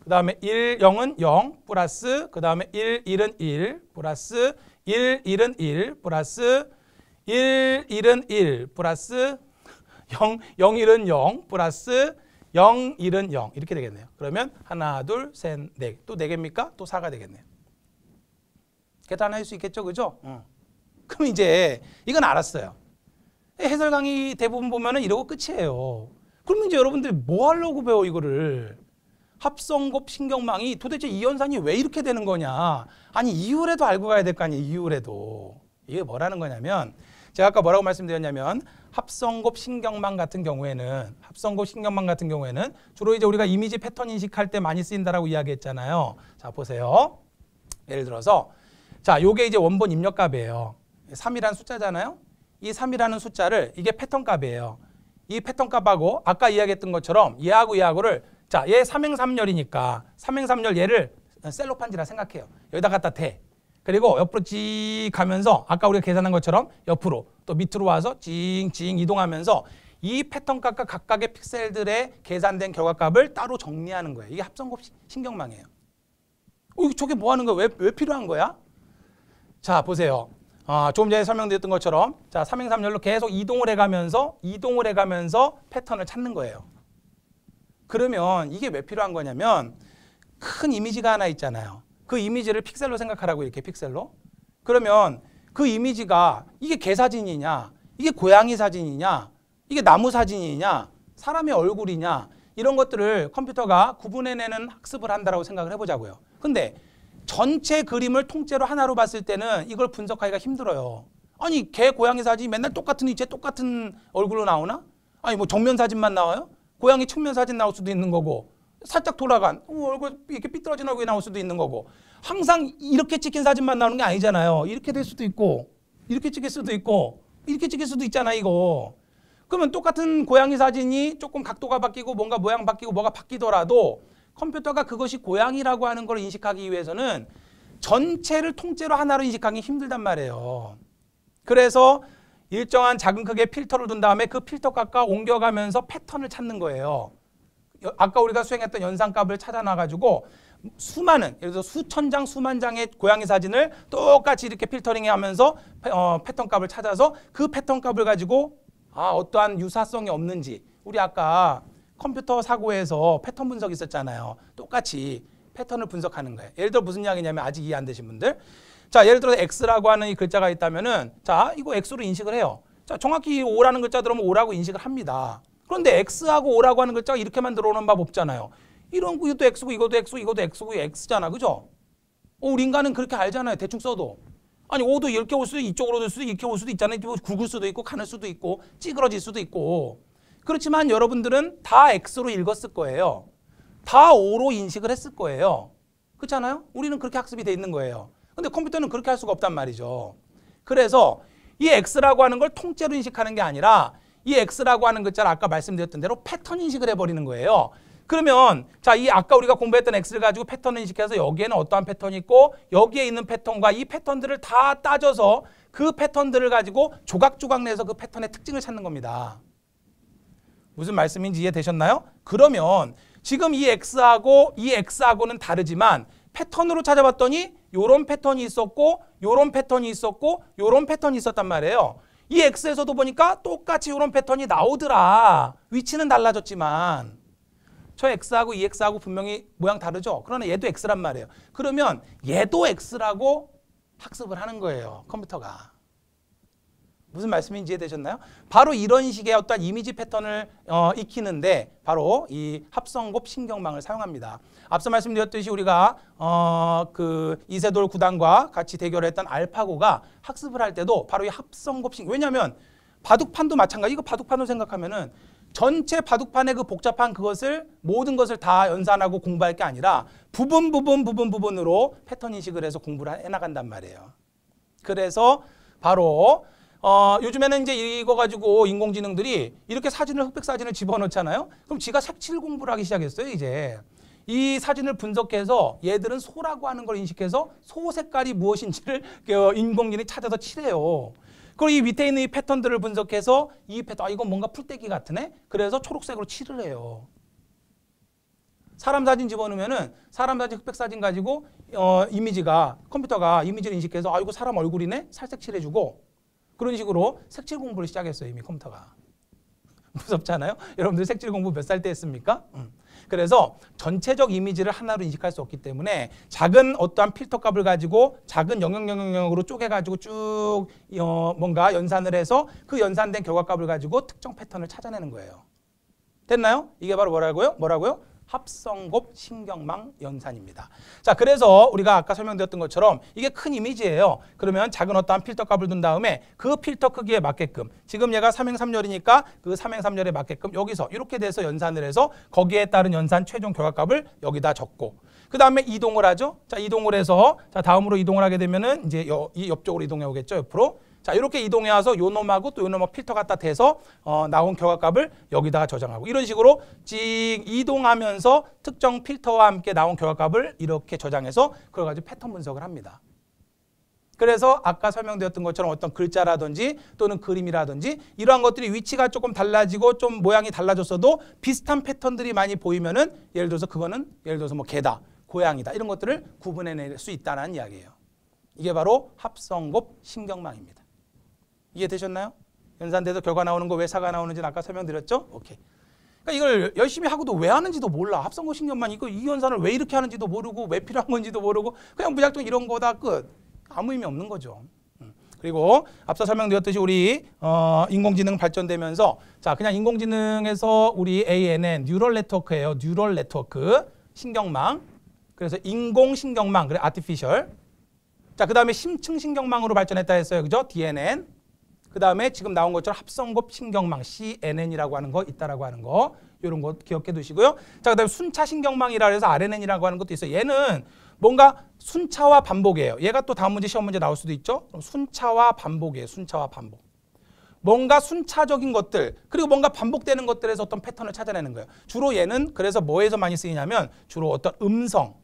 그다음에 1, 0은 0 플러스 그다음에 1, 1은 1 플러스 1, 1은 1 플러스 1, 1은 1 플러스 0, 0, 1은 0 플러스 0, 1은 0 이렇게 되겠네요. 그러면 하나, 둘, 셋, 넷. 네. 또 4개입니까? 또 4가 되겠네요. 계산할 수 있겠죠? 그죠? 응. 어. 그럼 이제 이건 알았어요. 해설 강의 대부분 보면 은 이러고 끝이에요. 그럼 이제 여러분들 뭐 하려고 배워 이거를? 합성곱 신경망이 도대체 이 현상이 왜 이렇게 되는 거냐. 아니 이유라도 알고 가야 될 거 아니에요. 이유라도. 이게 뭐라는 거냐면 제가 아까 뭐라고 말씀드렸냐면 합성곱 신경망 같은 경우에는 합성곱 신경망 같은 경우에는 주로 이제 우리가 이미지 패턴 인식할 때 많이 쓰인다라고 이야기했잖아요. 자 보세요. 예를 들어서 자 요게 이제 원본 입력값이에요. 3이라는 숫자잖아요. 이 3이라는 숫자를 이게 패턴 값이에요. 이 패턴 값하고 아까 이야기했던 것처럼 얘하고 얘하고를 자얘 삼행삼열이니까 삼행삼열 얘를 셀로판지라 생각해요. 여기다 갖다 대. 그리고 옆으로 찌 가면서 아까 우리가 계산한 것처럼 옆으로 또 밑으로 와서 찡찡 이동하면서 이 패턴값과 각각의 픽셀들의 계산된 결과값을 따로 정리하는 거예요. 이게 합성곱 신경망이에요. 어, 저게 뭐 하는 거야? 왜, 왜 필요한 거야? 자, 보세요. 아, 조금 전에 설명드렸던 것처럼 자, 삼행삼열로 계속 이동을 해가면서 이동을 해가면서 패턴을 찾는 거예요. 그러면 이게 왜 필요한 거냐면 큰 이미지가 하나 있잖아요. 그 이미지를 픽셀로 생각하라고 이렇게 픽셀로. 그러면 그 이미지가 이게 개 사진이냐, 이게 고양이 사진이냐, 이게 나무 사진이냐, 사람의 얼굴이냐 이런 것들을 컴퓨터가 구분해내는 학습을 한다라고 생각을 해보자고요. 근데 전체 그림을 통째로 하나로 봤을 때는 이걸 분석하기가 힘들어요. 아니 개 고양이 사진 이 맨날 똑같은 위치에 똑같은 얼굴로 나오나? 아니 뭐 정면 사진만 나와요? 고양이 측면 사진 나올 수도 있는 거고 살짝 돌아간 어, 얼굴 이렇게 삐뚤어진 얼굴이 나올 수도 있는 거고 항상 이렇게 찍힌 사진만 나오는 게 아니잖아요. 이렇게 될 수도 있고 이렇게 찍힐 수도 있고 이렇게 찍힐 수도 있잖아 이거. 그러면 똑같은 고양이 사진이 조금 각도가 바뀌고 뭔가 모양 바뀌고 뭐가 바뀌더라도 컴퓨터가 그것이 고양이라고 하는 걸 인식하기 위해서는 전체를 통째로 하나로 인식하기 힘들단 말이에요. 그래서 일정한 작은 크기의 필터를 둔 다음에 그 필터값과 옮겨가면서 패턴을 찾는 거예요. 아까 우리가 수행했던 연산값을 찾아놔가지고 수많은 예를 들어 수천 장 수만 장의 고양이 사진을 똑같이 이렇게 필터링하면서 어, 패턴 값을 찾아서 그 패턴 값을 가지고 아 어떠한 유사성이 없는지 우리 아까 컴퓨터 사고에서 패턴 분석 있었잖아요. 똑같이 패턴을 분석하는 거예요. 예를 들어 무슨 이야기냐면 아직 이해 안 되신 분들 자 예를 들어서 X라고 하는 이 글자가 있다면은 자 이거 X로 인식을 해요. 자 정확히 O라는 글자 들어오면 O라고 인식을 합니다. 그런데 x하고 o 라고 하는 글자가 이렇게만 들어오는 법 없잖아요. 이런 구유도 x고 이것도 x고 이것도 x고 x잖아. 그죠? 어, 우리 인간은 그렇게 알잖아요. 대충 써도. 아니 5도 이렇게 올 수도 이쪽으로 올 수도 이렇게 올 수도 있잖아요. 뭐 굵을 수도 있고 가늘 수도 있고 찌그러질 수도 있고. 그렇지만 여러분들은 다 x로 읽었을 거예요. 다 o 로 인식을 했을 거예요. 그렇잖아요? 우리는 그렇게 학습이 돼 있는 거예요. 근데 컴퓨터는 그렇게 할 수가 없단 말이죠. 그래서 이 x라고 하는 걸 통째로 인식하는 게 아니라 이 X라고 하는 글자를 아까 말씀드렸던 대로 패턴 인식을 해버리는 거예요. 그러면 자 이 아까 우리가 공부했던 X를 가지고 패턴을 인식해서 여기에는 어떠한 패턴이 있고 여기에 있는 패턴과 이 패턴들을 다 따져서 그 패턴들을 가지고 조각조각 내서 그 패턴의 특징을 찾는 겁니다. 무슨 말씀인지 이해되셨나요? 그러면 지금 이 X하고 이 X하고는 다르지만 패턴으로 찾아봤더니 요런 패턴이 있었고 요런 패턴이 있었고 요런 패턴이 있었단 말이에요. 이 X에서도 보니까 똑같이 이런 패턴이 나오더라. 위치는 달라졌지만 저 X하고 이 X하고 분명히 모양 다르죠? 그러나 얘도 X란 말이에요. 그러면 얘도 X라고 학습을 하는 거예요. 컴퓨터가. 무슨 말씀인지 이해되셨나요? 바로 이런 식의 어떤 이미지 패턴을 어, 익히는데 바로 이 합성곱 신경망을 사용합니다. 앞서 말씀드렸듯이 우리가 어, 그 이세돌 구단과 같이 대결했던 알파고가 학습을 할 때도 바로 이 합성곱 신경 왜냐하면 바둑판도 마찬가지 이거 바둑판으로 생각하면은 전체 바둑판의 그 복잡한 그것을 모든 것을 다 연산하고 공부할 게 아니라 부분 부분 부분 부분으로 패턴 인식을 해서 공부를 해나간단 말이에요. 그래서 바로 어, 요즘에는 이제 이거 가지고 인공지능들이 이렇게 사진을 흑백 사진을 집어넣잖아요. 그럼 지가 색칠 공부를 하기 시작했어요, 이제. 이 사진을 분석해서 얘들은 소라고 하는 걸 인식해서 소 색깔이 무엇인지를 그 인공지능이 찾아서 칠해요. 그리고 이 밑에 있는 이 패턴들을 분석해서 이 패턴, 아, 이건 뭔가 풀떼기 같으네? 그래서 초록색으로 칠을 해요. 사람 사진 집어넣으면은 사람 사진 흑백 사진 가지고 어, 이미지가 컴퓨터가 이미지를 인식해서 아 이거 사람 얼굴이네 살색 칠해주고 그런 식으로 색칠 공부를 시작했어요. 이미 컴퓨터가. 무섭잖아요. 여러분들 색칠 공부 몇 살 때 했습니까? 음. 그래서 전체적 이미지를 하나로 인식할 수 없기 때문에 작은 어떠한 필터 값을 가지고 작은 영역 영역 영역으로 쪼개가지고 쭉 어, 뭔가 연산을 해서 그 연산된 결과 값을 가지고 특정 패턴을 찾아내는 거예요. 됐나요? 이게 바로 뭐라고요? 뭐라고요? 합성곱 신경망 연산입니다. 자, 그래서 우리가 아까 설명드렸던 것처럼 이게 큰 이미지예요. 그러면 작은 어떠한 필터 값을 둔 다음에 그 필터 크기에 맞게끔 지금 얘가 삼행삼열이니까 그 삼행삼열에 맞게끔 여기서 이렇게 돼서 연산을 해서 거기에 따른 연산 최종 결과값을 여기다 적고 그 다음에 이동을 하죠. 자, 이동을 해서 자, 다음으로 이동을 하게 되면은 이제 이 옆쪽으로 이동해 오겠죠. 옆으로. 자 이렇게 이동해 와서 요 놈하고 또요 놈하고 필터 갖다 대서 어, 나온 결과값을 여기다가 저장하고 이런 식으로 직 이동하면서 특정 필터와 함께 나온 결과값을 이렇게 저장해서 그걸 가지고 패턴 분석을 합니다. 그래서 아까 설명되었던 것처럼 어떤 글자라든지 또는 그림이라든지 이러한 것들이 위치가 조금 달라지고 좀 모양이 달라졌어도 비슷한 패턴들이 많이 보이면은 예를 들어서 그거는 예를 들어서 뭐 개다, 고양이다 이런 것들을 구분해낼 수 있다는 이야기예요. 이게 바로 합성곱 신경망입니다. 이해되셨나요? 연산돼서 결과 나오는 거 왜사과 나오는지 아까 설명드렸죠? 오케이. 그러니까 이걸 열심히 하고도 왜 하는지도 몰라. 합성고신경만 있고 이 연산을 왜 이렇게 하는지도 모르고 왜 필요한 건지도 모르고 그냥 무작정 이런 거다 끝. 아무 의미 없는 거죠. 음. 그리고 앞서 설명드렸듯이 우리 어, 인공지능 발전되면서 자 그냥 인공지능에서 우리 ANN 뉴럴 네트워크예요. 뉴럴 네트워크 신경망. 그래서 인공 신경망 그래 아티피셜. 자 그다음에 심층 신경망으로 발전했다 했어요. 그죠? DNN. 그 다음에 지금 나온 것처럼 합성곱 신경망 CNN이라고 하는 거 있다라고 하는 거 이런 거 기억해 두시고요. 자, 그 다음에 순차 신경망이라 해서 RNN이라고 하는 것도 있어요. 얘는 뭔가 순차와 반복이에요. 얘가 또 다음 문제 시험 문제 나올 수도 있죠. 그럼 순차와 반복이에요. 순차와 반복. 뭔가 순차적인 것들 그리고 뭔가 반복되는 것들에서 어떤 패턴을 찾아내는 거예요. 주로 얘는 그래서 뭐에서 많이 쓰이냐면 주로 어떤 음성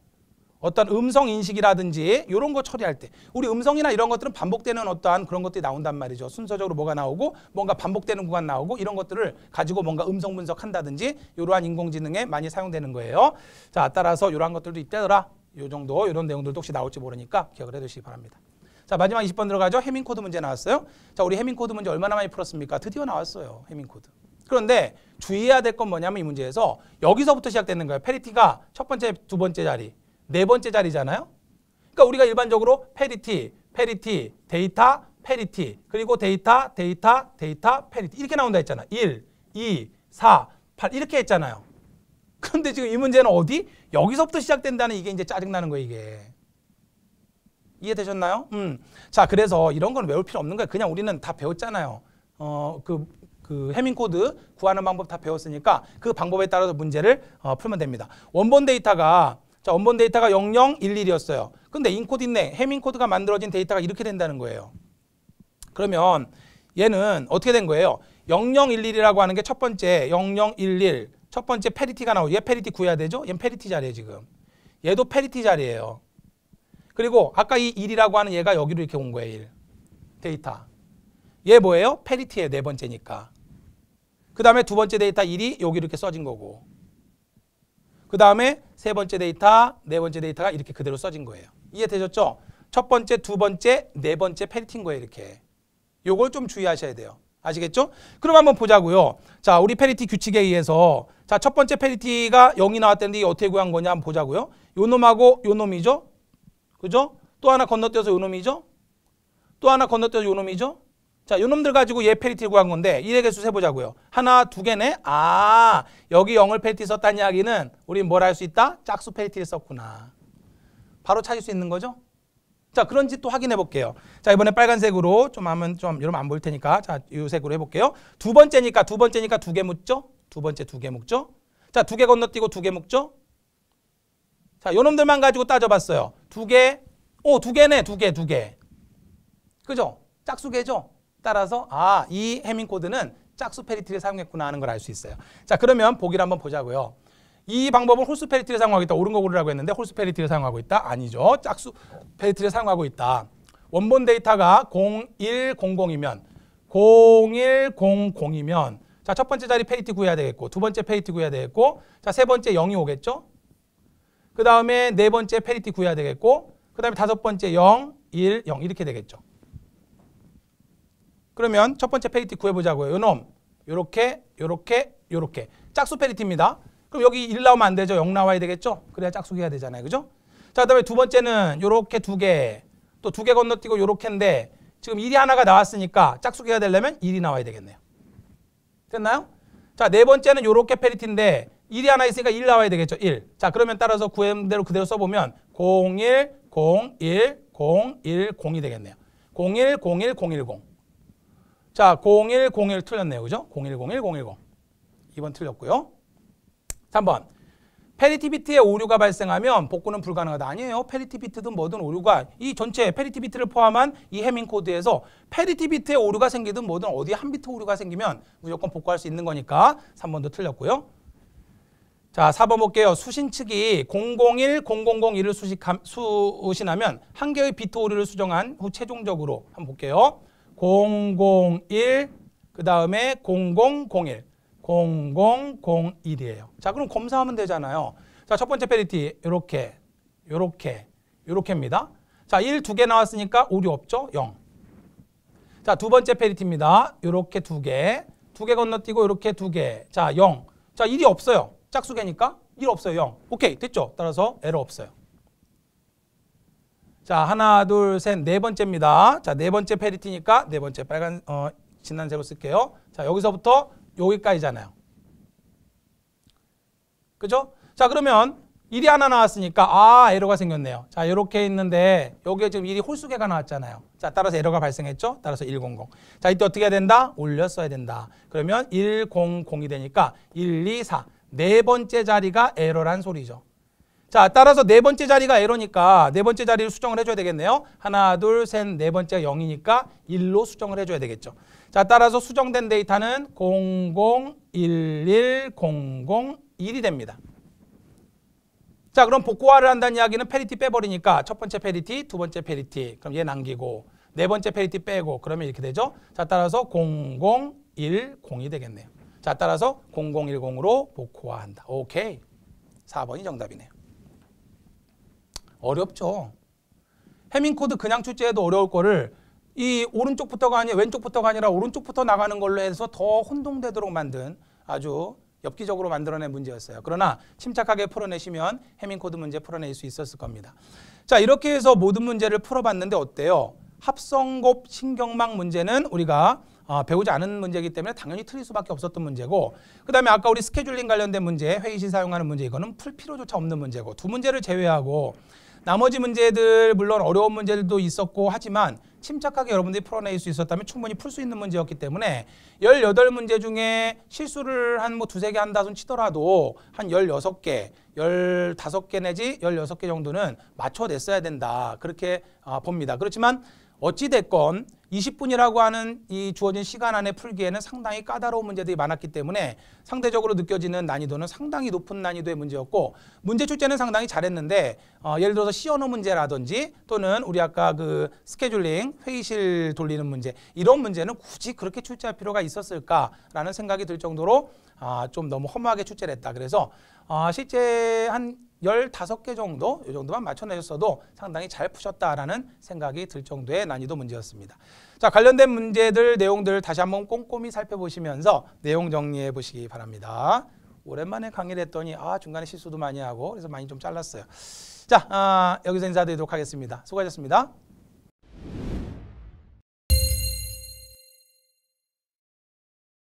어떤 음성 인식이라든지 이런 거 처리할 때 우리 음성이나 이런 것들은 반복되는 어떠한 그런 것들이 나온단 말이죠. 순서적으로 뭐가 나오고 뭔가 반복되는 구간 나오고 이런 것들을 가지고 뭔가 음성 분석한다든지 이러한 인공지능에 많이 사용되는 거예요. 자 따라서 이러한 것들도 있다더라. 요 정도 이런 내용들도 혹시 나올지 모르니까 기억을 해두시기 바랍니다. 자 마지막 20번 들어가죠. 해밍 코드 문제 나왔어요. 자 우리 해밍 코드 문제 얼마나 많이 풀었습니까? 드디어 나왔어요. 해밍 코드. 그런데 주의해야 될 건 뭐냐면 이 문제에서 여기서부터 시작되는 거예요. 페리티가 첫 번째, 두 번째 자리 네 번째 자리잖아요. 그러니까 우리가 일반적으로 페리티, 페리티, 데이터, 페리티 그리고 데이터, 데이터, 데이터, 페리티 이렇게 나온다 했잖아. 1, 2, 4, 8 이렇게 했잖아요. 그런데 지금 이 문제는 어디? 여기서부터 시작된다는 이게 이제 짜증나는 거예요. 이게. 이해되셨나요? 음. 자 그래서 이런 건 외울 필요 없는 거예요. 그냥 우리는 다 배웠잖아요. 어그 그 해밍 코드 구하는 방법 다 배웠으니까 그 방법에 따라서 문제를 어, 풀면 됩니다. 원본 데이터가 자, 원본 데이터가 0011이었어요. 근데 인코딘네내 해밍 코드가 만들어진 데이터가 이렇게 된다는 거예요. 그러면 얘는 어떻게 된 거예요? 0011이라고 하는 게 첫 번째 0011, 첫 번째 페리티가 나오고 얘 페리티 구해야 되죠? 얘는 페리티 자리에 지금. 얘도 페리티 자리예요. 그리고 아까 이 1이라고 하는 얘가 여기로 이렇게 온 거예요, 1. 데이터. 얘 뭐예요? 페리티의네 번째니까. 그 다음에 두 번째 데이터 1이 여기로 이렇게 써진 거고. 그 다음에 세 번째 데이터, 네 번째 데이터가 이렇게 그대로 써진 거예요. 이해되셨죠? 첫 번째, 두 번째, 네 번째 페리틴 거예요. 이렇게. 요걸 좀 주의하셔야 돼요. 아시겠죠? 그럼 한번 보자고요. 자, 우리 페리티 규칙에 의해서 자, 첫 번째 페리티가 0이 나왔다는데 이게 어떻게 구한 거냐 한번 보자고요. 요 놈하고 요 놈이죠? 그죠? 또 하나 건너뛰어서 요 놈이죠? 또 하나 건너뛰어서 요 놈이죠? 자, 요놈들 가지고 얘 페리티 구한 건데 이래개수 네 세보자고요. 하나, 두 개네. 아, 여기 영을 페리티 썼다는 이야기는 우린 뭘 할 수 있다? 짝수 페리티를 썼구나. 바로 찾을 수 있는 거죠? 자, 그런지 또 확인해 볼게요. 자, 이번에 빨간색으로 좀 하면 좀 여러분 안 보일 테니까 자, 요 색으로 해 볼게요. 두 번째니까 두 번째니까 두 개 묻죠? 두 번째 두 개 묻죠? 자, 두 개 건너뛰고 두 개 묻죠? 자, 요놈들만 가지고 따져 봤어요. 두 개. 오, 두 개네. 두 개, 두 개. 그죠? 짝수개죠? 따라서 아, 이 해밍 코드는 짝수 페리티를 사용했구나 하는 걸 알 수 있어요. 자, 그러면 보기를 한번 보자고요. 이 방법은 홀수 페리티를 사용하고 있다. 옳은 거 고르라고 했는데 홀수 페리티를 사용하고 있다. 아니죠. 짝수 페리티를 사용하고 있다. 원본 데이터가 0100이면 0100이면 자, 첫 번째 자리 페리티 구해야 되겠고 두 번째 페리티 구해야 되겠고 자, 세 번째 0이 오겠죠? 그다음에 네 번째 페리티 구해야 되겠고 그다음에 다섯 번째 0 1 0 이렇게 되겠죠. 그러면 첫 번째 페리티 구해보자고요. 요놈 요렇게 요렇게 요렇게 짝수 페리티입니다. 그럼 여기 1 나오면 안 되죠. 0 나와야 되겠죠. 그래야 짝수 해야 되잖아요. 그죠? 자 그다음에 두 번째는 요렇게 두개또 두 개 건너뛰고 요렇게인데 지금 1이 하나가 나왔으니까 짝수기가 되려면 1이 나와야 되겠네요. 됐나요? 자, 네 번째는 요렇게 페리티인데 1이 하나 있으니까 1 나와야 되겠죠. 1. 자, 그러면 따라서 구행대로 그대로 써보면 01, 01, 01, 0이 되겠네요. 01, 01, 010. 자, 0101 틀렸네요. 그죠? 0101, 010. 2번 틀렸고요. 3번. 페리티 비트에 오류가 발생하면 복구는 불가능하다. 아니에요. 페리티 비트든 뭐든 오류가 이 전체 페리티 비트를 포함한 이 해밍 코드에서 페리티 비트에 오류가 생기든 뭐든 어디 한 비트 오류가 생기면 무조건 복구할 수 있는 거니까 3번도 틀렸고요. 자, 4번 볼게요. 수신 측이 001, 0001을 수식함, 수신하면 한 개의 비트 오류를 수정한 후 최종적으로 한번 볼게요. 001, 그 다음에 0001, 0001이에요. 자, 그럼 검사하면 되잖아요. 자, 첫 번째 페리티, 요렇게, 요렇게, 요렇게입니다. 자, 1, 2개 나왔으니까 오류 없죠? 0. 자, 두 번째 페리티입니다. 요렇게 두개두 개 건너뛰고 요렇게 두 개 자, 0. 자, 1이 없어요. 짝수개니까 1 없어요, 0. 오케이, 됐죠? 따라서 에러 없어요. 자, 하나, 둘, 셋, 네 번째입니다. 자, 네 번째 페리티니까 네 번째 빨간 어, 진한색으로 쓸게요. 자, 여기서부터 여기까지잖아요. 그죠? 자, 그러면 1이 하나 나왔으니까 아, 에러가 생겼네요. 자, 이렇게 있는데 여기에 지금 1이 홀수개가 나왔잖아요. 자, 따라서 에러가 발생했죠? 따라서 100. 자, 이때 어떻게 해야 된다? 올려 써야 된다. 그러면 100이 되니까 1, 2, 4. 네 번째 자리가 에러란 소리죠. 자, 따라서 네 번째 자리가 에러니까 네 번째 자리를 수정을 해줘야 되겠네요. 하나, 둘, 셋, 네 번째가 0이니까 1로 수정을 해줘야 되겠죠. 자, 따라서 수정된 데이터는 00110001이 됩니다. 자, 그럼 복구화를 한다는 이야기는 페리티 빼버리니까 첫 번째 페리티, 두 번째 페리티, 그럼 얘 남기고 네 번째 페리티 빼고 그러면 이렇게 되죠. 자, 따라서 0010이 되겠네요. 자, 따라서 0010으로 복구화한다. 오케이. 4번이 정답이네요. 어렵죠. 해밍코드 그냥 출제해도 어려울 거를 이 오른쪽부터가 아니라 왼쪽부터가 아니라 오른쪽부터 나가는 걸로 해서 더 혼동되도록 만든 아주 엽기적으로 만들어낸 문제였어요. 그러나 침착하게 풀어내시면 해밍코드 문제 풀어낼 수 있었을 겁니다. 자 이렇게 해서 모든 문제를 풀어봤는데 어때요? 합성곱 신경막 문제는 우리가 아, 배우지 않은 문제이기 때문에 당연히 틀릴 수밖에 없었던 문제고 그 다음에 아까 우리 스케줄링 관련된 문제 회의시 사용하는 문제 이거는 풀 필요조차 없는 문제고 두 문제를 제외하고 나머지 문제들 물론 어려운 문제들도 있었고 하지만 침착하게 여러분들이 풀어낼 수 있었다면 충분히 풀 수 있는 문제였기 때문에 열여덟 문제 중에 실수를 한 뭐 두세 개 한다손 치더라도 한 열여섯 개 열다섯 개 내지 열여섯 개 정도는 맞춰냈어야 된다. 그렇게 아, 봅니다. 그렇지만 어찌됐건 20분이라고 하는 이 주어진 시간 안에 풀기에는 상당히 까다로운 문제들이 많았기 때문에 상대적으로 느껴지는 난이도는 상당히 높은 난이도의 문제였고 문제 출제는 상당히 잘했는데 어, 예를 들어서 시어노 문제라든지 또는 우리 아까 그 스케줄링 회의실 돌리는 문제 이런 문제는 굳이 그렇게 출제할 필요가 있었을까라는 생각이 들 정도로 아, 좀 너무 허무하게 출제를 했다. 그래서 아, 실제 한 열다섯 개 정도 이 정도만 맞춰내셨어도 상당히 잘 푸셨다라는 생각이 들 정도의 난이도 문제였습니다. 자 관련된 문제들 내용들 다시 한번 꼼꼼히 살펴보시면서 내용 정리해 보시기 바랍니다. 오랜만에 강의를 했더니 아 중간에 실수도 많이 하고 그래서 많이 좀 잘랐어요. 자 아, 여기서 인사드리도록 하겠습니다. 수고하셨습니다.